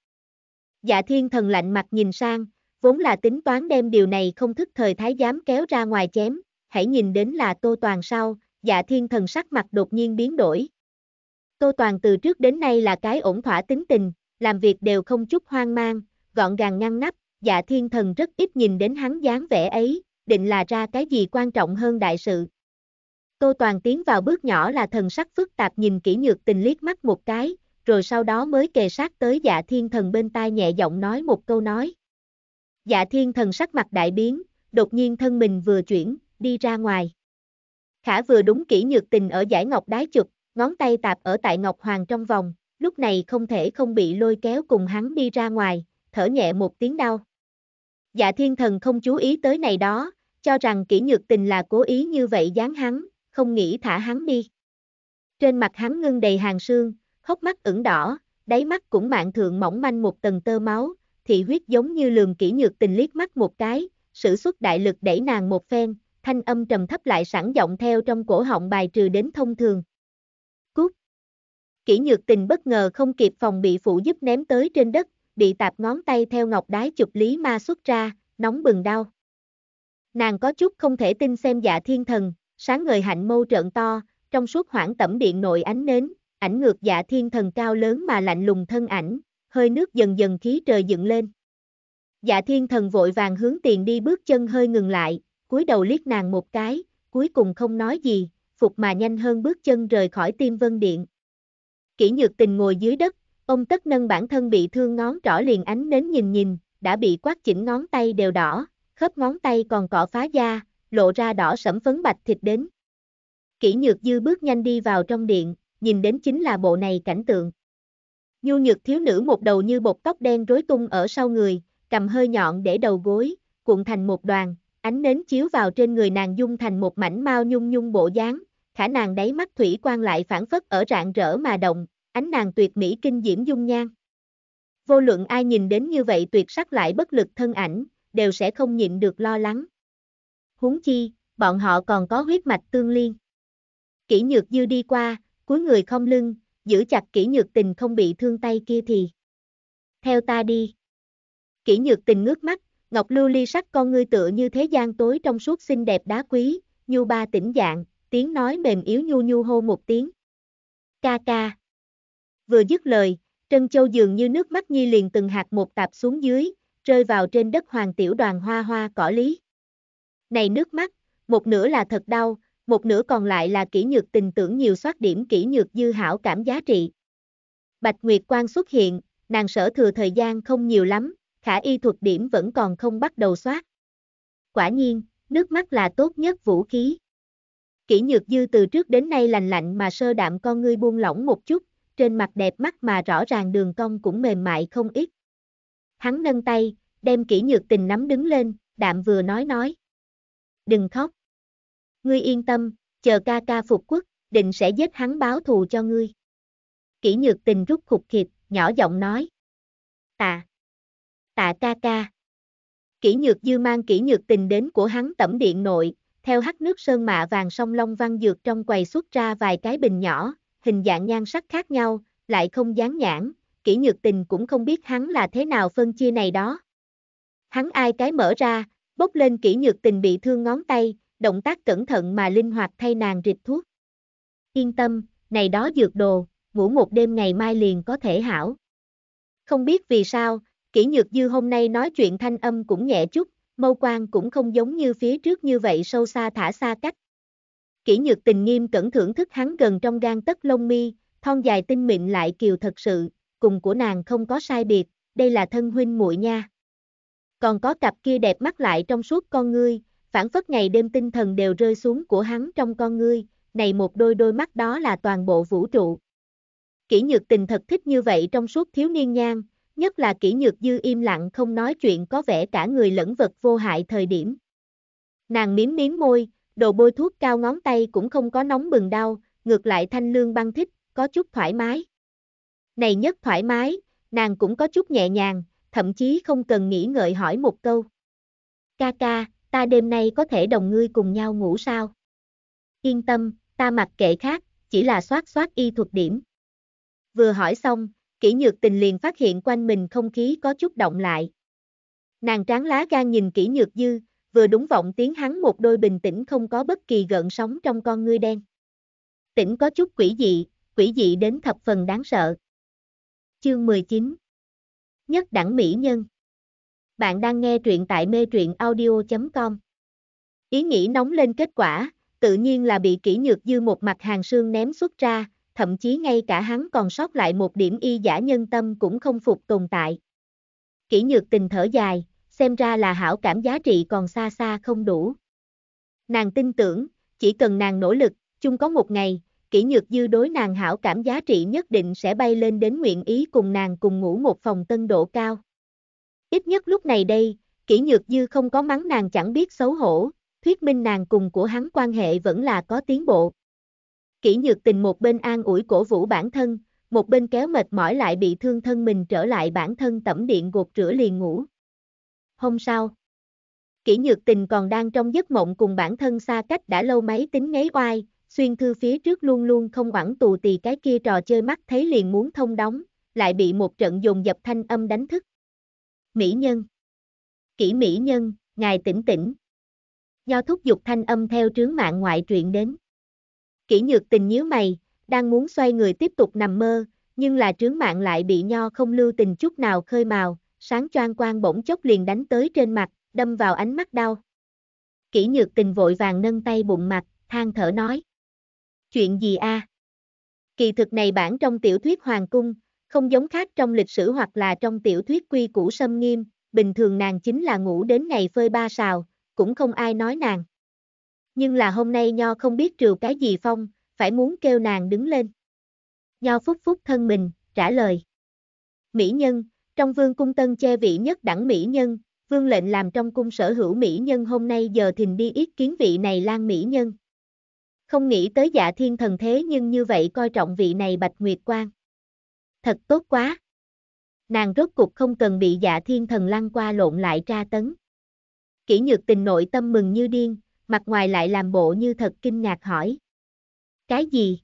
Dạ thiên thần lạnh mặt nhìn sang, vốn là tính toán đem điều này không thức thời thái giám kéo ra ngoài chém, hãy nhìn đến là tô toàn sau, dạ thiên thần sắc mặt đột nhiên biến đổi. Tô Toàn từ trước đến nay là cái ổn thỏa tính tình, làm việc đều không chút hoang mang, gọn gàng ngăn nắp, dạ thiên thần rất ít nhìn đến hắn dáng vẻ ấy, định là ra cái gì quan trọng hơn đại sự. Tô Toàn tiến vào bước nhỏ là thần sắc phức tạp nhìn kỹ nhược tình liếc mắt một cái, rồi sau đó mới kề sát tới dạ thiên thần bên tai nhẹ giọng nói một câu nói. Dạ thiên thần sắc mặt đại biến, đột nhiên thân mình vừa chuyển, đi ra ngoài. Khả vừa đúng kỹ nhược tình ở giải ngọc đái trực, ngón tay tạp ở tại ngọc hoàng trong vòng, lúc này không thể không bị lôi kéo cùng hắn đi ra ngoài, thở nhẹ một tiếng đau. Dạ thiên thần không chú ý tới này đó, cho rằng kỹ nhược tình là cố ý như vậy dán hắn, không nghĩ thả hắn đi. Trên mặt hắn ngưng đầy hàng sương, khóc mắt ửng đỏ, đáy mắt cũng mạng thượng mỏng manh một tầng tơ máu, thị huyết giống như lường kỹ nhược tình liếc mắt một cái, sử xuất đại lực đẩy nàng một phen, thanh âm trầm thấp lại sẵn giọng theo trong cổ họng bài trừ đến thông thường. Kỷ nhược tình bất ngờ không kịp phòng bị phụ giúp ném tới trên đất, bị tạp ngón tay theo ngọc đái chụp lý ma xuất ra, nóng bừng đau. Nàng có chút không thể tin xem dạ thiên thần, sáng ngời hạnh mâu trợn to, trong suốt hoảng tẩm điện nội ánh nến, ảnh ngược dạ thiên thần cao lớn mà lạnh lùng thân ảnh, hơi nước dần dần khí trời dựng lên. Dạ thiên thần vội vàng hướng tiền đi bước chân hơi ngừng lại, cúi đầu liếc nàng một cái, cuối cùng không nói gì, phục mà nhanh hơn bước chân rời khỏi tim vân điện kỹ nhược tình ngồi dưới đất, ông tất nâng bản thân bị thương ngón trỏ liền ánh nến nhìn nhìn, đã bị quát chỉnh ngón tay đều đỏ, khớp ngón tay còn cọ phá da, lộ ra đỏ sẫm phấn bạch thịt đến. Kỷ nhược dư bước nhanh đi vào trong điện, nhìn đến chính là bộ này cảnh tượng. Nhu nhược thiếu nữ một đầu như bột tóc đen rối tung ở sau người, cầm hơi nhọn để đầu gối, cuộn thành một đoàn, ánh nến chiếu vào trên người nàng dung thành một mảnh mau nhung nhung bộ dáng, khả nàng đáy mắt thủy quan lại phản phất ở rạng rỡ mà động, ánh nàng tuyệt mỹ kinh diễm dung nhan. Vô luận ai nhìn đến như vậy tuyệt sắc lại bất lực thân ảnh, đều sẽ không nhịn được lo lắng. Huống chi, bọn họ còn có huyết mạch tương liên. Kỷ nhược dư đi qua, cuối người không lưng, giữ chặt kỷ nhược tình không bị thương tay kia thì. Theo ta đi. Kỷ nhược tình ngước mắt, ngọc lưu ly sắc con ngươi tựa như thế gian tối trong suốt xinh đẹp đá quý, nhu ba tỉnh dạng, tiếng nói mềm yếu nhu nhu hô một tiếng. Ca ca. Vừa dứt lời, Trân Châu dường như nước mắt Nhi liền từng hạt một tạp xuống dưới, rơi vào trên đất hoàng tiểu đoàn hoa hoa cỏ lý. Này nước mắt, một nửa là thật đau, một nửa còn lại là kỹ nhược tình tưởng nhiều soát điểm kỹ nhược dư hảo cảm giá trị. Bạch Nguyệt Quang xuất hiện, nàng sở thừa thời gian không nhiều lắm, khả y thuật điểm vẫn còn không bắt đầu soát. Quả nhiên, nước mắt là tốt nhất vũ khí. Kỹ nhược dư từ trước đến nay lành lạnh mà sơ đạm con ngươi buông lỏng một chút, trên mặt đẹp mắt mà rõ ràng đường cong cũng mềm mại không ít. Hắn nâng tay, đem kỹ nhược tình nắm đứng lên, đạm vừa nói nói. Đừng khóc. Ngươi yên tâm, chờ ca ca phục quốc, định sẽ giết hắn báo thù cho ngươi. kỹ nhược tình rút khục khịt, nhỏ giọng nói. Tạ. Tạ ca ca. Kỷ nhược dư mang kỷ nhược tình đến của hắn tẩm điện nội, theo hắc nước sơn mạ vàng song long văn dược trong quầy xuất ra vài cái bình nhỏ, hình dạng nhan sắc khác nhau, lại không dán nhãn, kỹ nhược tình cũng không biết hắn là thế nào phân chia này đó. Hắn ai cái mở ra, bốc lên kỹ nhược tình bị thương ngón tay, động tác cẩn thận mà linh hoạt thay nàng rịch thuốc. Yên tâm, này đó dược đồ, ngủ một đêm ngày mai liền có thể hảo. Không biết vì sao, kỹ nhược dư hôm nay nói chuyện thanh âm cũng nhẹ chút, mâu quan cũng không giống như phía trước như vậy sâu xa thả xa cách, Kỷ nhược tình nghiêm cẩn thưởng thức hắn gần trong gan tất lông mi, thon dài tinh mịn lại kiều thật sự, cùng của nàng không có sai biệt, đây là thân huynh muội nha. Còn có cặp kia đẹp mắt lại trong suốt con ngươi, phản phất ngày đêm tinh thần đều rơi xuống của hắn trong con ngươi, này một đôi đôi mắt đó là toàn bộ vũ trụ. Kỷ nhược tình thật thích như vậy trong suốt thiếu niên nhang, nhất là kỷ nhược dư im lặng không nói chuyện có vẻ cả người lẫn vật vô hại thời điểm. Nàng miếm miếm môi, đồ bôi thuốc cao ngón tay cũng không có nóng bừng đau, ngược lại thanh lương băng thích, có chút thoải mái. Này nhất thoải mái, nàng cũng có chút nhẹ nhàng, thậm chí không cần nghĩ ngợi hỏi một câu. Ca ca, ta đêm nay có thể đồng ngươi cùng nhau ngủ sao? Yên tâm, ta mặc kệ khác, chỉ là soát soát y thuật điểm. Vừa hỏi xong, kỹ nhược tình liền phát hiện quanh mình không khí có chút động lại. Nàng tráng lá gan nhìn kỹ nhược dư, vừa đúng vọng tiếng hắn một đôi bình tĩnh không có bất kỳ gợn sóng trong con ngươi đen. Tỉnh có chút quỷ dị, quỷ dị đến thập phần đáng sợ. Chương 19 Nhất đẳng mỹ nhân Bạn đang nghe truyện tại mê truyện audio.com Ý nghĩ nóng lên kết quả, tự nhiên là bị kỹ nhược dư một mặt hàng xương ném xuất ra, thậm chí ngay cả hắn còn sót lại một điểm y giả nhân tâm cũng không phục tồn tại. Kỹ nhược tình thở dài, xem ra là hảo cảm giá trị còn xa xa không đủ. Nàng tin tưởng, chỉ cần nàng nỗ lực, chung có một ngày, kỷ nhược dư đối nàng hảo cảm giá trị nhất định sẽ bay lên đến nguyện ý cùng nàng cùng ngủ một phòng tân độ cao. Ít nhất lúc này đây, kỷ nhược dư không có mắng nàng chẳng biết xấu hổ, thuyết minh nàng cùng của hắn quan hệ vẫn là có tiến bộ. Kỷ nhược tình một bên an ủi cổ vũ bản thân, một bên kéo mệt mỏi lại bị thương thân mình trở lại bản thân tẩm điện gột rửa liền ngủ hôm sau. Kỷ nhược tình còn đang trong giấc mộng cùng bản thân xa cách đã lâu máy tính ngấy oai, xuyên thư phía trước luôn luôn không quản tù tì cái kia trò chơi mắt thấy liền muốn thông đóng, lại bị một trận dùng dập thanh âm đánh thức. Mỹ nhân Kỷ mỹ nhân, ngài tỉnh tỉnh. Do thúc giục thanh âm theo trướng mạng ngoại truyện đến. Kỷ nhược tình nhíu mày, đang muốn xoay người tiếp tục nằm mơ, nhưng là trướng mạng lại bị nho không lưu tình chút nào khơi màu, sáng choang quang bỗng chốc liền đánh tới trên mặt, đâm vào ánh mắt đau. Kỷ nhược tình vội vàng nâng tay bụng mặt, than thở nói. Chuyện gì a? À? Kỳ thực này bản trong tiểu thuyết Hoàng Cung, không giống khác trong lịch sử hoặc là trong tiểu thuyết quy củ sâm nghiêm, bình thường nàng chính là ngủ đến ngày phơi ba sào, cũng không ai nói nàng. Nhưng là hôm nay nho không biết trừ cái gì phong, phải muốn kêu nàng đứng lên. Nho phúc phúc thân mình, trả lời. Mỹ nhân, trong vương cung tân che vị nhất đẳng mỹ nhân, vương lệnh làm trong cung sở hữu mỹ nhân hôm nay giờ thình đi ít kiến vị này lan mỹ nhân. Không nghĩ tới dạ thiên thần thế nhưng như vậy coi trọng vị này bạch nguyệt quan. Thật tốt quá. Nàng rốt cục không cần bị dạ thiên thần lăn qua lộn lại tra tấn. Kỷ nhược tình nội tâm mừng như điên, mặt ngoài lại làm bộ như thật kinh ngạc hỏi. Cái gì?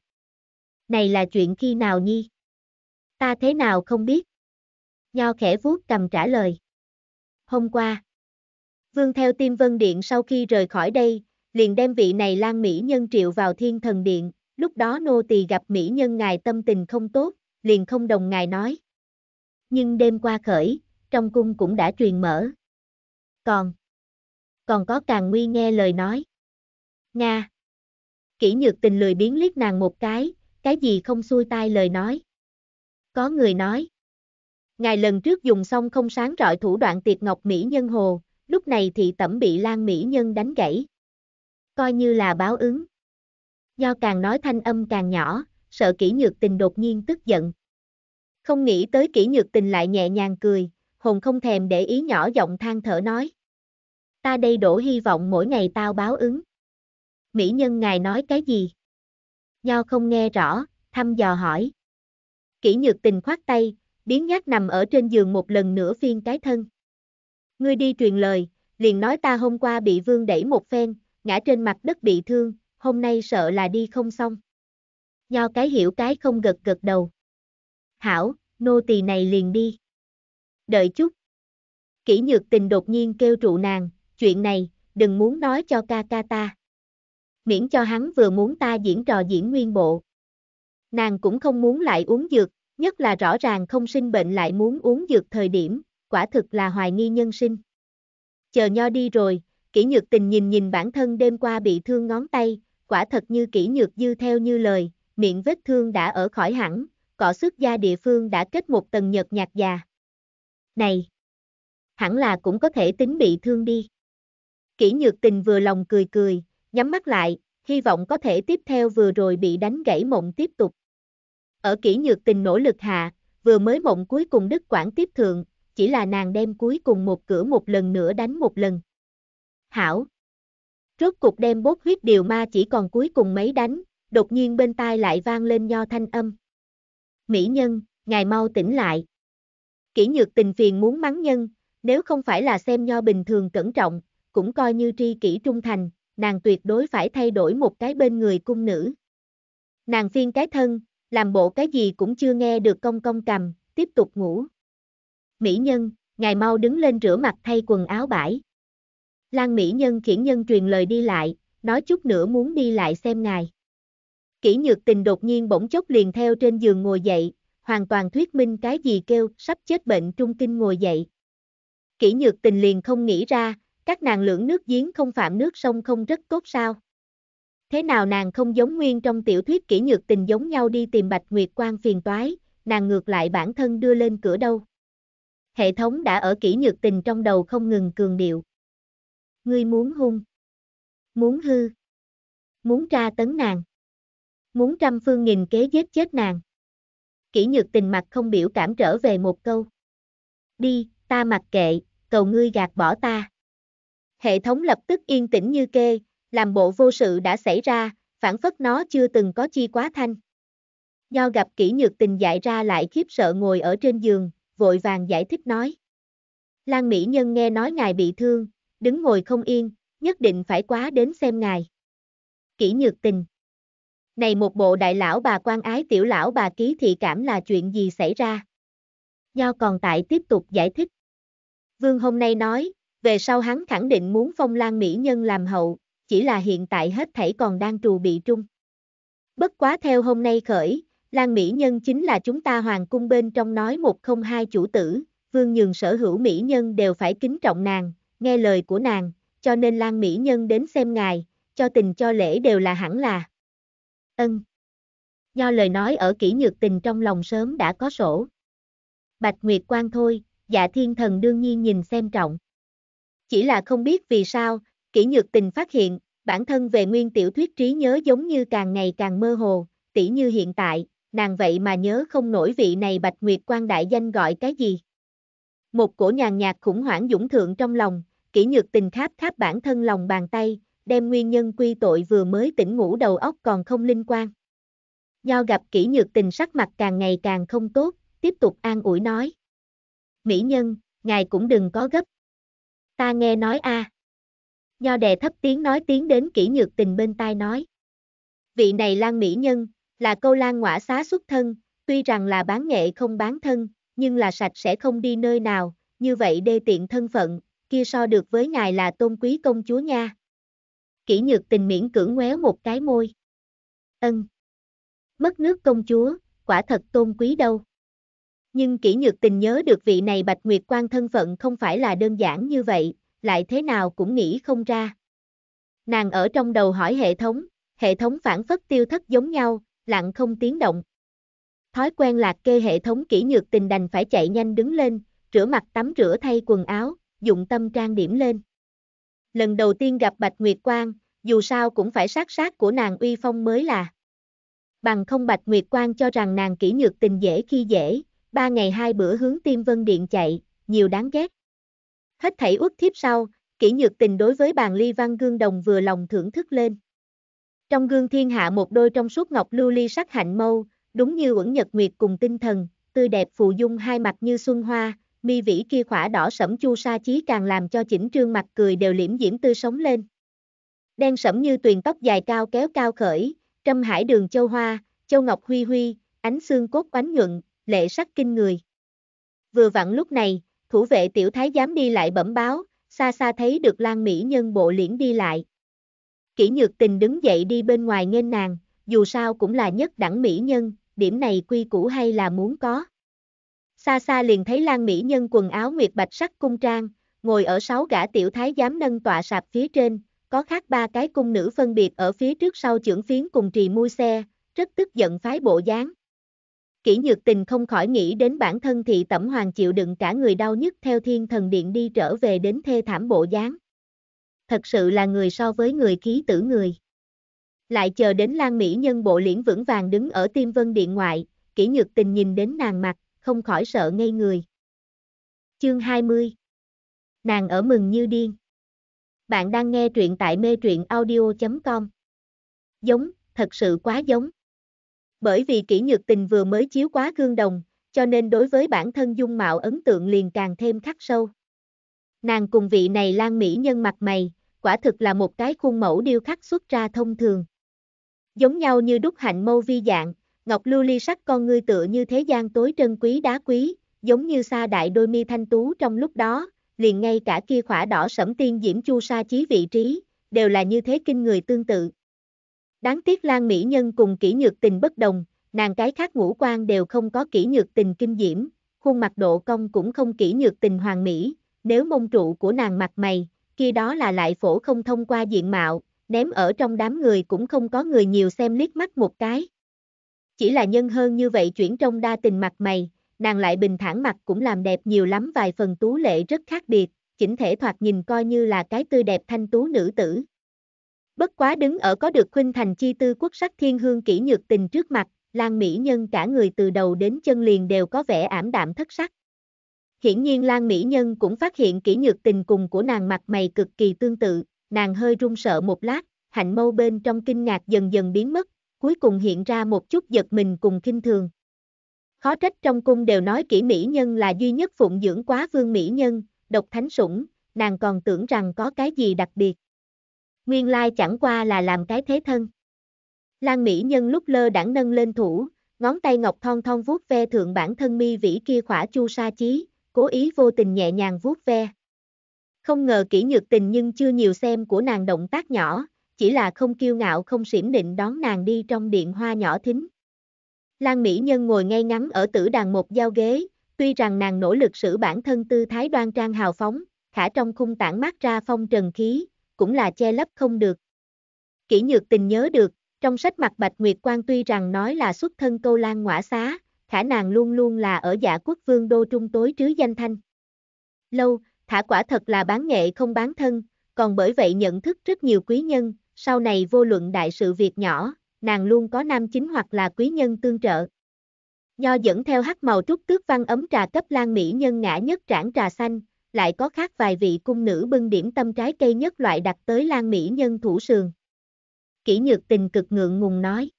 Này là chuyện khi nào nhi? Ta thế nào không biết? Nho khẽ vuốt cầm trả lời. Hôm qua, Vương theo Tiêm Vân Điện sau khi rời khỏi đây, liền đem vị này Lan Mỹ Nhân triệu vào Thiên Thần Điện, lúc đó nô tỳ gặp Mỹ Nhân ngài tâm tình không tốt, liền không đồng ngài nói. Nhưng đêm qua khởi, trong cung cũng đã truyền mở. Còn, còn có càng nguy nghe lời nói. Nga, kỹ nhược tình lười biến liếc nàng một cái, cái gì không xuôi tai lời nói. Có người nói, Ngài lần trước dùng xong không sáng rọi thủ đoạn tiệt ngọc Mỹ Nhân Hồ, lúc này thì tẩm bị Lan Mỹ Nhân đánh gãy. Coi như là báo ứng. Do càng nói thanh âm càng nhỏ, sợ kỹ nhược tình đột nhiên tức giận. Không nghĩ tới kỹ nhược tình lại nhẹ nhàng cười, hồn không thèm để ý nhỏ giọng than thở nói. Ta đây đổ hy vọng mỗi ngày tao báo ứng. Mỹ nhân ngài nói cái gì? Nho không nghe rõ, thăm dò hỏi. Kỹ nhược tình khoát tay, Biến nhát nằm ở trên giường một lần nữa phiên cái thân. Ngươi đi truyền lời, liền nói ta hôm qua bị vương đẩy một phen, ngã trên mặt đất bị thương, hôm nay sợ là đi không xong. Nho cái hiểu cái không gật gật đầu. Hảo, nô tỳ này liền đi. Đợi chút. Kỷ nhược tình đột nhiên kêu trụ nàng, chuyện này, đừng muốn nói cho ca ca ta. Miễn cho hắn vừa muốn ta diễn trò diễn nguyên bộ. Nàng cũng không muốn lại uống dược, Nhất là rõ ràng không sinh bệnh lại muốn uống dược thời điểm, quả thực là hoài nghi nhân sinh. Chờ nho đi rồi, kỹ nhược tình nhìn nhìn bản thân đêm qua bị thương ngón tay, quả thật như kỹ nhược dư theo như lời, miệng vết thương đã ở khỏi hẳn, cọ sức da địa phương đã kết một tầng nhợt nhạt già. Này! Hẳn là cũng có thể tính bị thương đi. kỹ nhược tình vừa lòng cười cười, nhắm mắt lại, hy vọng có thể tiếp theo vừa rồi bị đánh gãy mộng tiếp tục. Ở kỹ nhược tình nỗ lực hạ, vừa mới mộng cuối cùng đức quản tiếp thượng, chỉ là nàng đem cuối cùng một cửa một lần nữa đánh một lần. Hảo! Rốt cục đem bốt huyết điều ma chỉ còn cuối cùng mấy đánh, đột nhiên bên tai lại vang lên nho thanh âm. Mỹ nhân, ngài mau tỉnh lại. kỹ nhược tình phiền muốn mắng nhân, nếu không phải là xem nho bình thường cẩn trọng, cũng coi như tri kỷ trung thành, nàng tuyệt đối phải thay đổi một cái bên người cung nữ. Nàng phiên cái thân, làm bộ cái gì cũng chưa nghe được công công cầm, tiếp tục ngủ. Mỹ nhân, ngài mau đứng lên rửa mặt thay quần áo bãi. Lan Mỹ nhân khiển nhân truyền lời đi lại, nói chút nữa muốn đi lại xem ngài. Kỷ nhược tình đột nhiên bỗng chốc liền theo trên giường ngồi dậy, hoàn toàn thuyết minh cái gì kêu sắp chết bệnh trung kinh ngồi dậy. Kỷ nhược tình liền không nghĩ ra, các nàng lưỡng nước giếng không phạm nước sông không rất tốt sao. Thế nào nàng không giống nguyên trong tiểu thuyết kỹ nhược tình giống nhau đi tìm Bạch Nguyệt quan phiền toái, nàng ngược lại bản thân đưa lên cửa đâu. Hệ thống đã ở kỹ nhược tình trong đầu không ngừng cường điệu. Ngươi muốn hung, muốn hư, muốn tra tấn nàng, muốn trăm phương nghìn kế giết chết nàng. Kỹ nhược tình mặt không biểu cảm trở về một câu. Đi, ta mặc kệ, cầu ngươi gạt bỏ ta. Hệ thống lập tức yên tĩnh như kê, làm bộ vô sự đã xảy ra, phản phất nó chưa từng có chi quá thanh. Nho gặp kỹ nhược tình dại ra lại khiếp sợ ngồi ở trên giường, vội vàng giải thích nói. Lan Mỹ Nhân nghe nói ngài bị thương, đứng ngồi không yên, nhất định phải quá đến xem ngài. Kỹ nhược tình. Này một bộ đại lão bà quan ái tiểu lão bà ký thị cảm là chuyện gì xảy ra? Nho còn tại tiếp tục giải thích. Vương hôm nay nói, về sau hắn khẳng định muốn phong Lan Mỹ Nhân làm hậu, chỉ là hiện tại hết thảy còn đang trù bị trung. Bất quá theo hôm nay khởi, Lan Mỹ Nhân chính là chúng ta hoàng cung bên trong nói một không hai chủ tử, vương nhường sở hữu Mỹ Nhân đều phải kính trọng nàng, nghe lời của nàng, cho nên Lan Mỹ Nhân đến xem ngài, cho tình cho lễ đều là hẳn là. Ân. do lời nói ở kỹ nhược tình trong lòng sớm đã có sổ. Bạch Nguyệt Quang thôi, dạ thiên thần đương nhiên nhìn xem trọng. Chỉ là không biết vì sao, Kỷ nhược tình phát hiện, bản thân về nguyên tiểu thuyết trí nhớ giống như càng ngày càng mơ hồ, tỉ như hiện tại, nàng vậy mà nhớ không nổi vị này Bạch Nguyệt quan đại danh gọi cái gì. Một cổ nhàn nhạt khủng hoảng dũng thượng trong lòng, Kỷ nhược tình kháp kháp bản thân lòng bàn tay, đem nguyên nhân quy tội vừa mới tỉnh ngủ đầu óc còn không linh quan. Nho gặp Kỷ nhược tình sắc mặt càng ngày càng không tốt, tiếp tục an ủi nói. Mỹ nhân, ngài cũng đừng có gấp. Ta nghe nói a à nho đè thấp tiếng nói tiếng đến kỹ nhược tình bên tai nói. Vị này lan mỹ nhân, là câu lan ngõa xá xuất thân, tuy rằng là bán nghệ không bán thân, nhưng là sạch sẽ không đi nơi nào, như vậy đê tiện thân phận, kia so được với ngài là tôn quý công chúa nha. Kỹ nhược tình miễn cưỡng ngoéo một cái môi. Ân. Mất nước công chúa, quả thật tôn quý đâu. Nhưng kỹ nhược tình nhớ được vị này bạch nguyệt quan thân phận không phải là đơn giản như vậy, lại thế nào cũng nghĩ không ra. Nàng ở trong đầu hỏi hệ thống, hệ thống phản phất tiêu thất giống nhau, lặng không tiếng động. Thói quen lạc kê hệ thống kỹ nhược tình đành phải chạy nhanh đứng lên, rửa mặt tắm rửa thay quần áo, dụng tâm trang điểm lên. Lần đầu tiên gặp Bạch Nguyệt Quang, dù sao cũng phải sát sát của nàng uy phong mới là. Bằng không Bạch Nguyệt Quang cho rằng nàng kỹ nhược tình dễ khi dễ, ba ngày hai bữa hướng tiêm vân điện chạy, nhiều đáng ghét. Hết thảy uất thiếp sau, kỹ nhược tình đối với bàn ly văn gương đồng vừa lòng thưởng thức lên. Trong gương thiên hạ một đôi trong suốt ngọc lưu ly sắc hạnh mâu, đúng như uẩn nhật nguyệt cùng tinh thần, tươi đẹp phù dung hai mặt như xuân hoa, mi vĩ kia khỏa đỏ sẫm chu sa chí càng làm cho chỉnh trương mặt cười đều liễm diễm tươi sống lên. Đen sẫm như tuyền tóc dài cao kéo cao khởi, trâm hải đường châu hoa, châu ngọc huy huy, ánh xương cốt quánh nhuận, lệ sắc kinh người. Vừa vặn lúc này, thủ vệ tiểu thái giám đi lại bẩm báo, xa xa thấy được Lan Mỹ nhân bộ liễn đi lại. Kỷ nhược tình đứng dậy đi bên ngoài nghênh nàng, dù sao cũng là nhất đẳng Mỹ nhân, điểm này quy củ hay là muốn có. Xa xa liền thấy Lan Mỹ nhân quần áo nguyệt bạch sắc cung trang, ngồi ở sáu gã tiểu thái giám nâng tọa sạp phía trên, có khác ba cái cung nữ phân biệt ở phía trước sau trưởng phiến cùng trì mui xe, rất tức giận phái bộ dáng. Kỷ nhược tình không khỏi nghĩ đến bản thân thị tẩm hoàng chịu đựng cả người đau nhất theo thiên thần điện đi trở về đến thê thảm bộ dáng. Thật sự là người so với người khí tử người. Lại chờ đến Lan Mỹ nhân bộ liễn vững vàng đứng ở tiêm vân điện ngoại, kỷ nhược tình nhìn đến nàng mặt, không khỏi sợ ngây người. Chương 20 Nàng ở mừng như điên. Bạn đang nghe truyện tại mê truyện audio.com Giống, thật sự quá giống bởi vì kỹ nhược tình vừa mới chiếu quá gương đồng, cho nên đối với bản thân dung mạo ấn tượng liền càng thêm khắc sâu. Nàng cùng vị này lan mỹ nhân mặt mày, quả thực là một cái khuôn mẫu điêu khắc xuất ra thông thường. Giống nhau như đúc hạnh mâu vi dạng, ngọc lưu ly sắc con ngươi tựa như thế gian tối trân quý đá quý, giống như sa đại đôi mi thanh tú trong lúc đó, liền ngay cả kia khỏa đỏ sẫm tiên diễm chu sa chí vị trí, đều là như thế kinh người tương tự. Đáng tiếc Lan Mỹ Nhân cùng kỹ nhược tình bất đồng, nàng cái khác ngũ quan đều không có kỹ nhược tình kinh diễm, khuôn mặt độ cong cũng không kỹ nhược tình hoàng mỹ, nếu mông trụ của nàng mặt mày, kia đó là lại phổ không thông qua diện mạo, ném ở trong đám người cũng không có người nhiều xem liếc mắt một cái. Chỉ là nhân hơn như vậy chuyển trong đa tình mặt mày, nàng lại bình thản mặt cũng làm đẹp nhiều lắm vài phần tú lệ rất khác biệt, chỉnh thể thoạt nhìn coi như là cái tươi đẹp thanh tú nữ tử. Bất quá đứng ở có được khuynh thành chi tư quốc sắc thiên hương kỹ nhược tình trước mặt, Lan Mỹ Nhân cả người từ đầu đến chân liền đều có vẻ ảm đạm thất sắc. Hiển nhiên Lan Mỹ Nhân cũng phát hiện kỹ nhược tình cùng của nàng mặt mày cực kỳ tương tự, nàng hơi run sợ một lát, hạnh mâu bên trong kinh ngạc dần dần biến mất, cuối cùng hiện ra một chút giật mình cùng kinh thường. Khó trách trong cung đều nói kỹ Mỹ Nhân là duy nhất phụng dưỡng quá vương Mỹ Nhân, độc thánh sủng, nàng còn tưởng rằng có cái gì đặc biệt. Nguyên lai chẳng qua là làm cái thế thân. Lan Mỹ Nhân lúc lơ đãng nâng lên thủ, ngón tay ngọc thon thon vuốt ve thượng bản thân mi vĩ kia khỏa chu sa chí, cố ý vô tình nhẹ nhàng vuốt ve. Không ngờ kỹ nhược tình nhưng chưa nhiều xem của nàng động tác nhỏ, chỉ là không kiêu ngạo không xỉm định đón nàng đi trong điện hoa nhỏ thính. Lan Mỹ Nhân ngồi ngay ngắn ở tử đàn một giao ghế, tuy rằng nàng nỗ lực sử bản thân tư thái đoan trang hào phóng, khả trong khung tản mát ra phong trần khí, cũng là che lấp không được. Kỷ nhược tình nhớ được, trong sách mặt Bạch Nguyệt Quang tuy rằng nói là xuất thân câu lan ngõa xá, khả nàng luôn luôn là ở giả dạ quốc vương đô trung tối trứ danh thanh. Lâu, thả quả thật là bán nghệ không bán thân, còn bởi vậy nhận thức rất nhiều quý nhân, sau này vô luận đại sự việc nhỏ, nàng luôn có nam chính hoặc là quý nhân tương trợ. Nho dẫn theo hắc màu trúc tước văn ấm trà cấp lan mỹ nhân ngã nhất trảng trà xanh, lại có khác vài vị cung nữ bưng điểm tâm trái cây nhất loại đặt tới Lan Mỹ nhân thủ sườn. Kỷ nhược tình cực ngượng ngùng nói.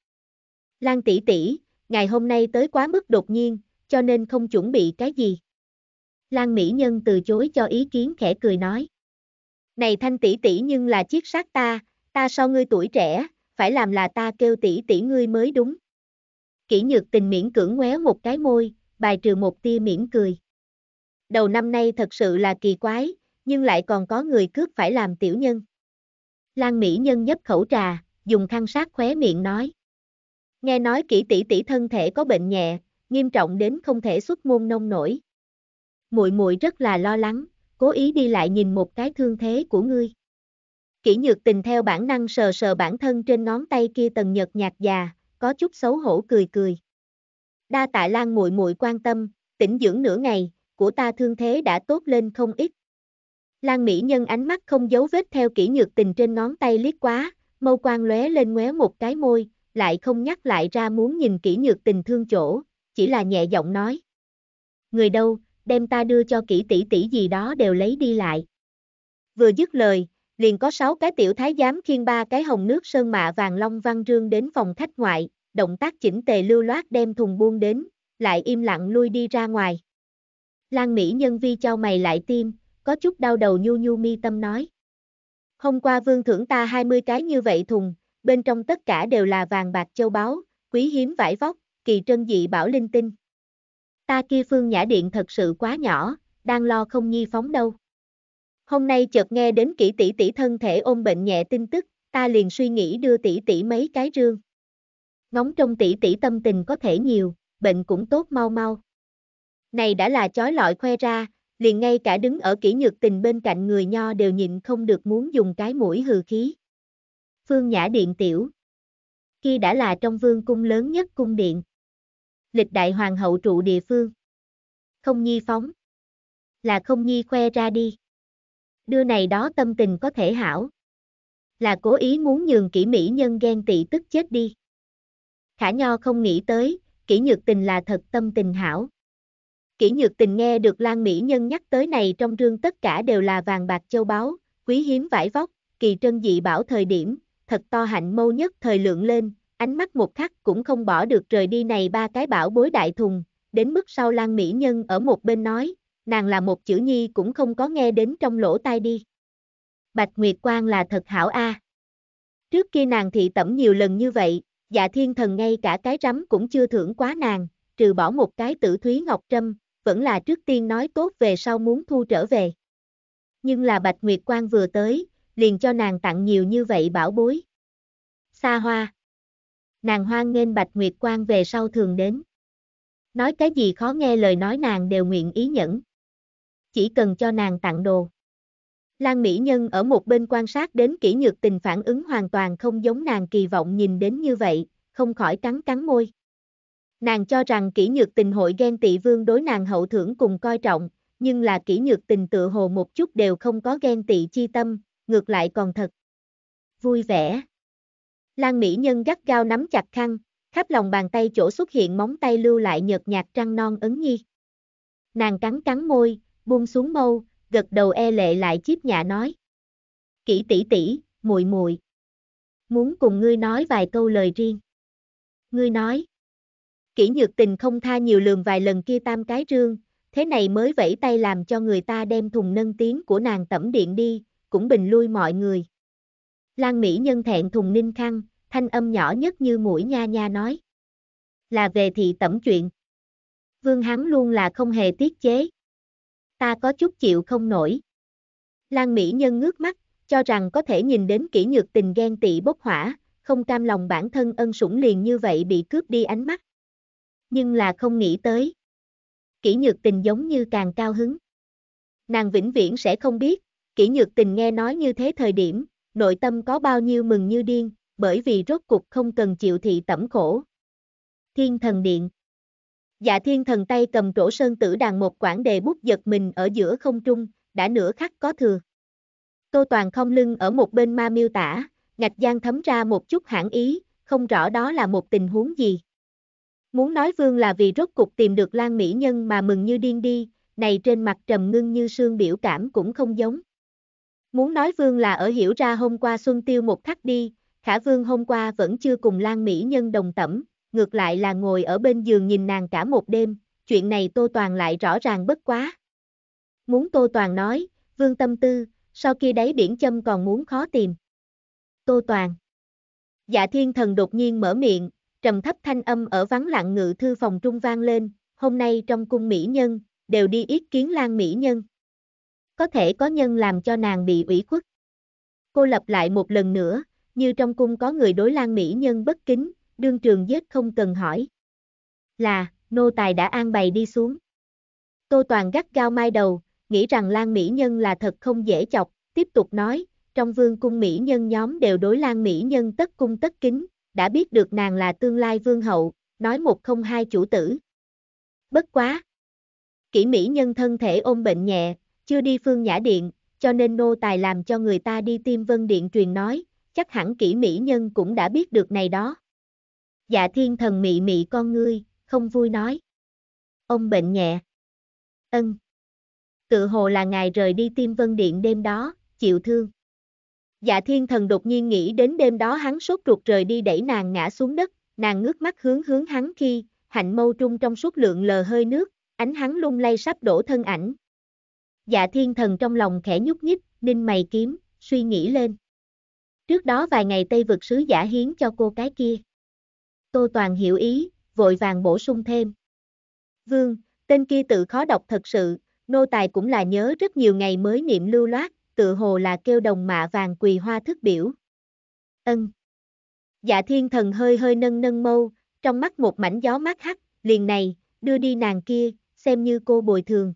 Lan tỷ tỷ, ngày hôm nay tới quá mức đột nhiên, cho nên không chuẩn bị cái gì. Lan Mỹ Nhân từ chối cho ý kiến khẽ cười nói. Này thanh tỷ tỷ nhưng là chiếc xác ta, ta so ngươi tuổi trẻ, phải làm là ta kêu tỷ tỷ ngươi mới đúng. Kỷ nhược tình miễn cưỡng ngoéo một cái môi, bài trừ một tia mỉm cười đầu năm nay thật sự là kỳ quái, nhưng lại còn có người cướp phải làm tiểu nhân. Lan Mỹ Nhân nhấp khẩu trà, dùng khăn sát khóe miệng nói. Nghe nói kỹ tỷ tỷ thân thể có bệnh nhẹ, nghiêm trọng đến không thể xuất môn nông nổi. Muội muội rất là lo lắng, cố ý đi lại nhìn một cái thương thế của ngươi. Kỷ nhược tình theo bản năng sờ sờ bản thân trên ngón tay kia tầng nhật nhạt già, có chút xấu hổ cười cười. Đa tạ Lan muội muội quan tâm, tỉnh dưỡng nửa ngày, của ta thương thế đã tốt lên không ít. Lan Mỹ Nhân ánh mắt không giấu vết theo kỹ nhược tình trên ngón tay liếc quá, mâu quang lóe lên ngoé một cái môi, lại không nhắc lại ra muốn nhìn kỹ nhược tình thương chỗ, chỉ là nhẹ giọng nói. Người đâu, đem ta đưa cho kỹ tỷ tỷ gì đó đều lấy đi lại. Vừa dứt lời, liền có sáu cái tiểu thái giám khiên ba cái hồng nước sơn mạ vàng long văn rương đến phòng khách ngoại, động tác chỉnh tề lưu loát đem thùng buông đến, lại im lặng lui đi ra ngoài. Lan Mỹ nhân vi cho mày lại tim, có chút đau đầu nhu nhu mi tâm nói. Hôm qua vương thưởng ta 20 cái như vậy thùng, bên trong tất cả đều là vàng bạc châu báu, quý hiếm vải vóc, kỳ trân dị bảo linh tinh. Ta kia phương nhã điện thật sự quá nhỏ, đang lo không nhi phóng đâu. Hôm nay chợt nghe đến kỹ tỷ tỷ thân thể ôm bệnh nhẹ tin tức, ta liền suy nghĩ đưa tỷ tỷ mấy cái rương. Ngóng trong tỷ tỷ tâm tình có thể nhiều, bệnh cũng tốt mau mau này đã là chói lọi khoe ra, liền ngay cả đứng ở kỹ nhược tình bên cạnh người nho đều nhịn không được muốn dùng cái mũi hừ khí. Phương Nhã Điện Tiểu Khi đã là trong vương cung lớn nhất cung điện. Lịch đại hoàng hậu trụ địa phương. Không nhi phóng. Là không nhi khoe ra đi. Đưa này đó tâm tình có thể hảo. Là cố ý muốn nhường kỹ mỹ nhân ghen tị tức chết đi. Khả nho không nghĩ tới, kỹ nhược tình là thật tâm tình hảo. Kỷ Nhược Tình nghe được Lan Mỹ Nhân nhắc tới này trong rương tất cả đều là vàng bạc châu báu, quý hiếm vải vóc, kỳ trân dị bảo thời điểm, thật to hạnh mâu nhất thời lượng lên, ánh mắt một khắc cũng không bỏ được rời đi này ba cái bảo bối đại thùng, đến mức sau Lan Mỹ Nhân ở một bên nói, nàng là một chữ nhi cũng không có nghe đến trong lỗ tai đi. Bạch Nguyệt Quang là thật hảo a. Trước kia nàng thị tẩm nhiều lần như vậy, dạ thiên thần ngay cả cái rắm cũng chưa thưởng quá nàng, trừ bỏ một cái tử thúy ngọc trâm, vẫn là trước tiên nói tốt về sau muốn thu trở về. Nhưng là Bạch Nguyệt Quang vừa tới, liền cho nàng tặng nhiều như vậy bảo bối. Xa hoa. Nàng hoan nên Bạch Nguyệt Quang về sau thường đến. Nói cái gì khó nghe lời nói nàng đều nguyện ý nhẫn. Chỉ cần cho nàng tặng đồ. Lan Mỹ Nhân ở một bên quan sát đến kỹ nhược tình phản ứng hoàn toàn không giống nàng kỳ vọng nhìn đến như vậy, không khỏi cắn cắn môi. Nàng cho rằng kỹ nhược tình hội ghen tị vương đối nàng hậu thưởng cùng coi trọng, nhưng là kỹ nhược tình tự hồ một chút đều không có ghen tị chi tâm, ngược lại còn thật. Vui vẻ. Lan Mỹ Nhân gắt gao nắm chặt khăn, khắp lòng bàn tay chỗ xuất hiện móng tay lưu lại nhợt nhạt trăng non ấn nhi. Nàng cắn cắn môi, buông xuống mâu, gật đầu e lệ lại chiếp nhạ nói. Kỹ tỷ tỷ, muội muội Muốn cùng ngươi nói vài câu lời riêng. Ngươi nói kỹ nhược tình không tha nhiều lường vài lần kia tam cái rương, thế này mới vẫy tay làm cho người ta đem thùng nâng tiếng của nàng tẩm điện đi, cũng bình lui mọi người. Lan Mỹ nhân thẹn thùng ninh khăn, thanh âm nhỏ nhất như mũi nha nha nói. Là về thị tẩm chuyện. Vương hắn luôn là không hề tiết chế. Ta có chút chịu không nổi. Lan Mỹ nhân ngước mắt, cho rằng có thể nhìn đến kỹ nhược tình ghen tị bốc hỏa, không cam lòng bản thân ân sủng liền như vậy bị cướp đi ánh mắt nhưng là không nghĩ tới. Kỷ nhược tình giống như càng cao hứng. Nàng vĩnh viễn sẽ không biết, kỷ nhược tình nghe nói như thế thời điểm, nội tâm có bao nhiêu mừng như điên, bởi vì rốt cục không cần chịu thị tẩm khổ. Thiên thần điện Dạ thiên thần tay cầm trổ sơn tử đàn một quảng đề bút giật mình ở giữa không trung, đã nửa khắc có thừa. Tô Toàn không lưng ở một bên ma miêu tả, ngạch gian thấm ra một chút hãng ý, không rõ đó là một tình huống gì. Muốn nói vương là vì rốt cục tìm được Lan Mỹ Nhân mà mừng như điên đi, này trên mặt trầm ngưng như sương biểu cảm cũng không giống. Muốn nói vương là ở hiểu ra hôm qua Xuân Tiêu một khắc đi, khả vương hôm qua vẫn chưa cùng Lan Mỹ Nhân đồng tẩm, ngược lại là ngồi ở bên giường nhìn nàng cả một đêm, chuyện này Tô Toàn lại rõ ràng bất quá. Muốn Tô Toàn nói, vương tâm tư, sau khi đáy biển châm còn muốn khó tìm. Tô Toàn Dạ thiên thần đột nhiên mở miệng, trầm thấp thanh âm ở vắng lặng ngự thư phòng trung vang lên, hôm nay trong cung mỹ nhân, đều đi ý kiến lan mỹ nhân. Có thể có nhân làm cho nàng bị ủy khuất. Cô lặp lại một lần nữa, như trong cung có người đối lan mỹ nhân bất kính, đương trường giết không cần hỏi. Là, nô tài đã an bày đi xuống. Tô Toàn gắt gao mai đầu, nghĩ rằng Lan Mỹ Nhân là thật không dễ chọc, tiếp tục nói, trong vương cung Mỹ Nhân nhóm đều đối Lan Mỹ Nhân tất cung tất kính, đã biết được nàng là tương lai vương hậu, nói một không hai chủ tử. Bất quá! Kỷ mỹ nhân thân thể ôm bệnh nhẹ, chưa đi phương nhã điện, cho nên nô tài làm cho người ta đi tiêm vân điện truyền nói, chắc hẳn kỹ mỹ nhân cũng đã biết được này đó. Dạ thiên thần mị mị con ngươi, không vui nói. Ông bệnh nhẹ. Ân. Tự hồ là ngài rời đi tiêm vân điện đêm đó, chịu thương. Dạ thiên thần đột nhiên nghĩ đến đêm đó hắn sốt ruột rời đi đẩy nàng ngã xuống đất, nàng ngước mắt hướng hướng hắn khi, hạnh mâu trung trong suốt lượng lờ hơi nước, ánh hắn lung lay sắp đổ thân ảnh. Dạ thiên thần trong lòng khẽ nhúc nhích, ninh mày kiếm, suy nghĩ lên. Trước đó vài ngày Tây vực sứ giả hiến cho cô cái kia. Tô Toàn hiểu ý, vội vàng bổ sung thêm. Vương, tên kia tự khó đọc thật sự, nô tài cũng là nhớ rất nhiều ngày mới niệm lưu loát, tự hồ là kêu đồng mạ vàng quỳ hoa thức biểu. Ân. Dạ thiên thần hơi hơi nâng nâng mâu, trong mắt một mảnh gió mát hắt, liền này, đưa đi nàng kia, xem như cô bồi thường.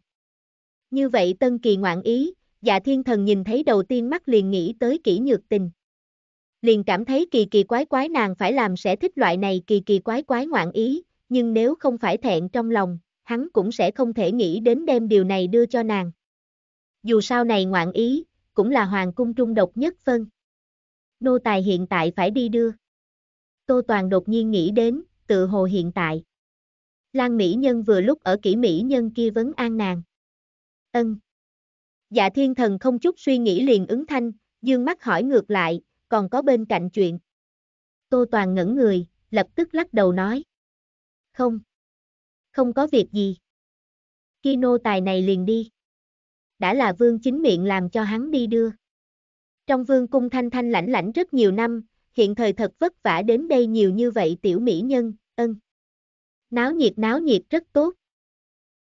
Như vậy tân kỳ ngoạn ý, dạ thiên thần nhìn thấy đầu tiên mắt liền nghĩ tới kỹ nhược tình. Liền cảm thấy kỳ kỳ quái quái nàng phải làm sẽ thích loại này kỳ kỳ quái quái ngoạn ý, nhưng nếu không phải thẹn trong lòng, hắn cũng sẽ không thể nghĩ đến đem điều này đưa cho nàng. Dù sao này ngoạn ý, cũng là hoàng cung trung độc nhất phân. Nô tài hiện tại phải đi đưa. Tô Toàn đột nhiên nghĩ đến, tự hồ hiện tại. Lan Mỹ Nhân vừa lúc ở kỹ Mỹ Nhân kia vấn an nàng. Ân. Dạ thiên thần không chút suy nghĩ liền ứng thanh, dương mắt hỏi ngược lại, còn có bên cạnh chuyện. Tô Toàn ngẩn người, lập tức lắc đầu nói. Không. Không có việc gì. khi nô tài này liền đi đã là vương chính miệng làm cho hắn đi đưa. Trong vương cung thanh thanh lãnh lãnh rất nhiều năm, hiện thời thật vất vả đến đây nhiều như vậy tiểu mỹ nhân, ân. Náo nhiệt náo nhiệt rất tốt.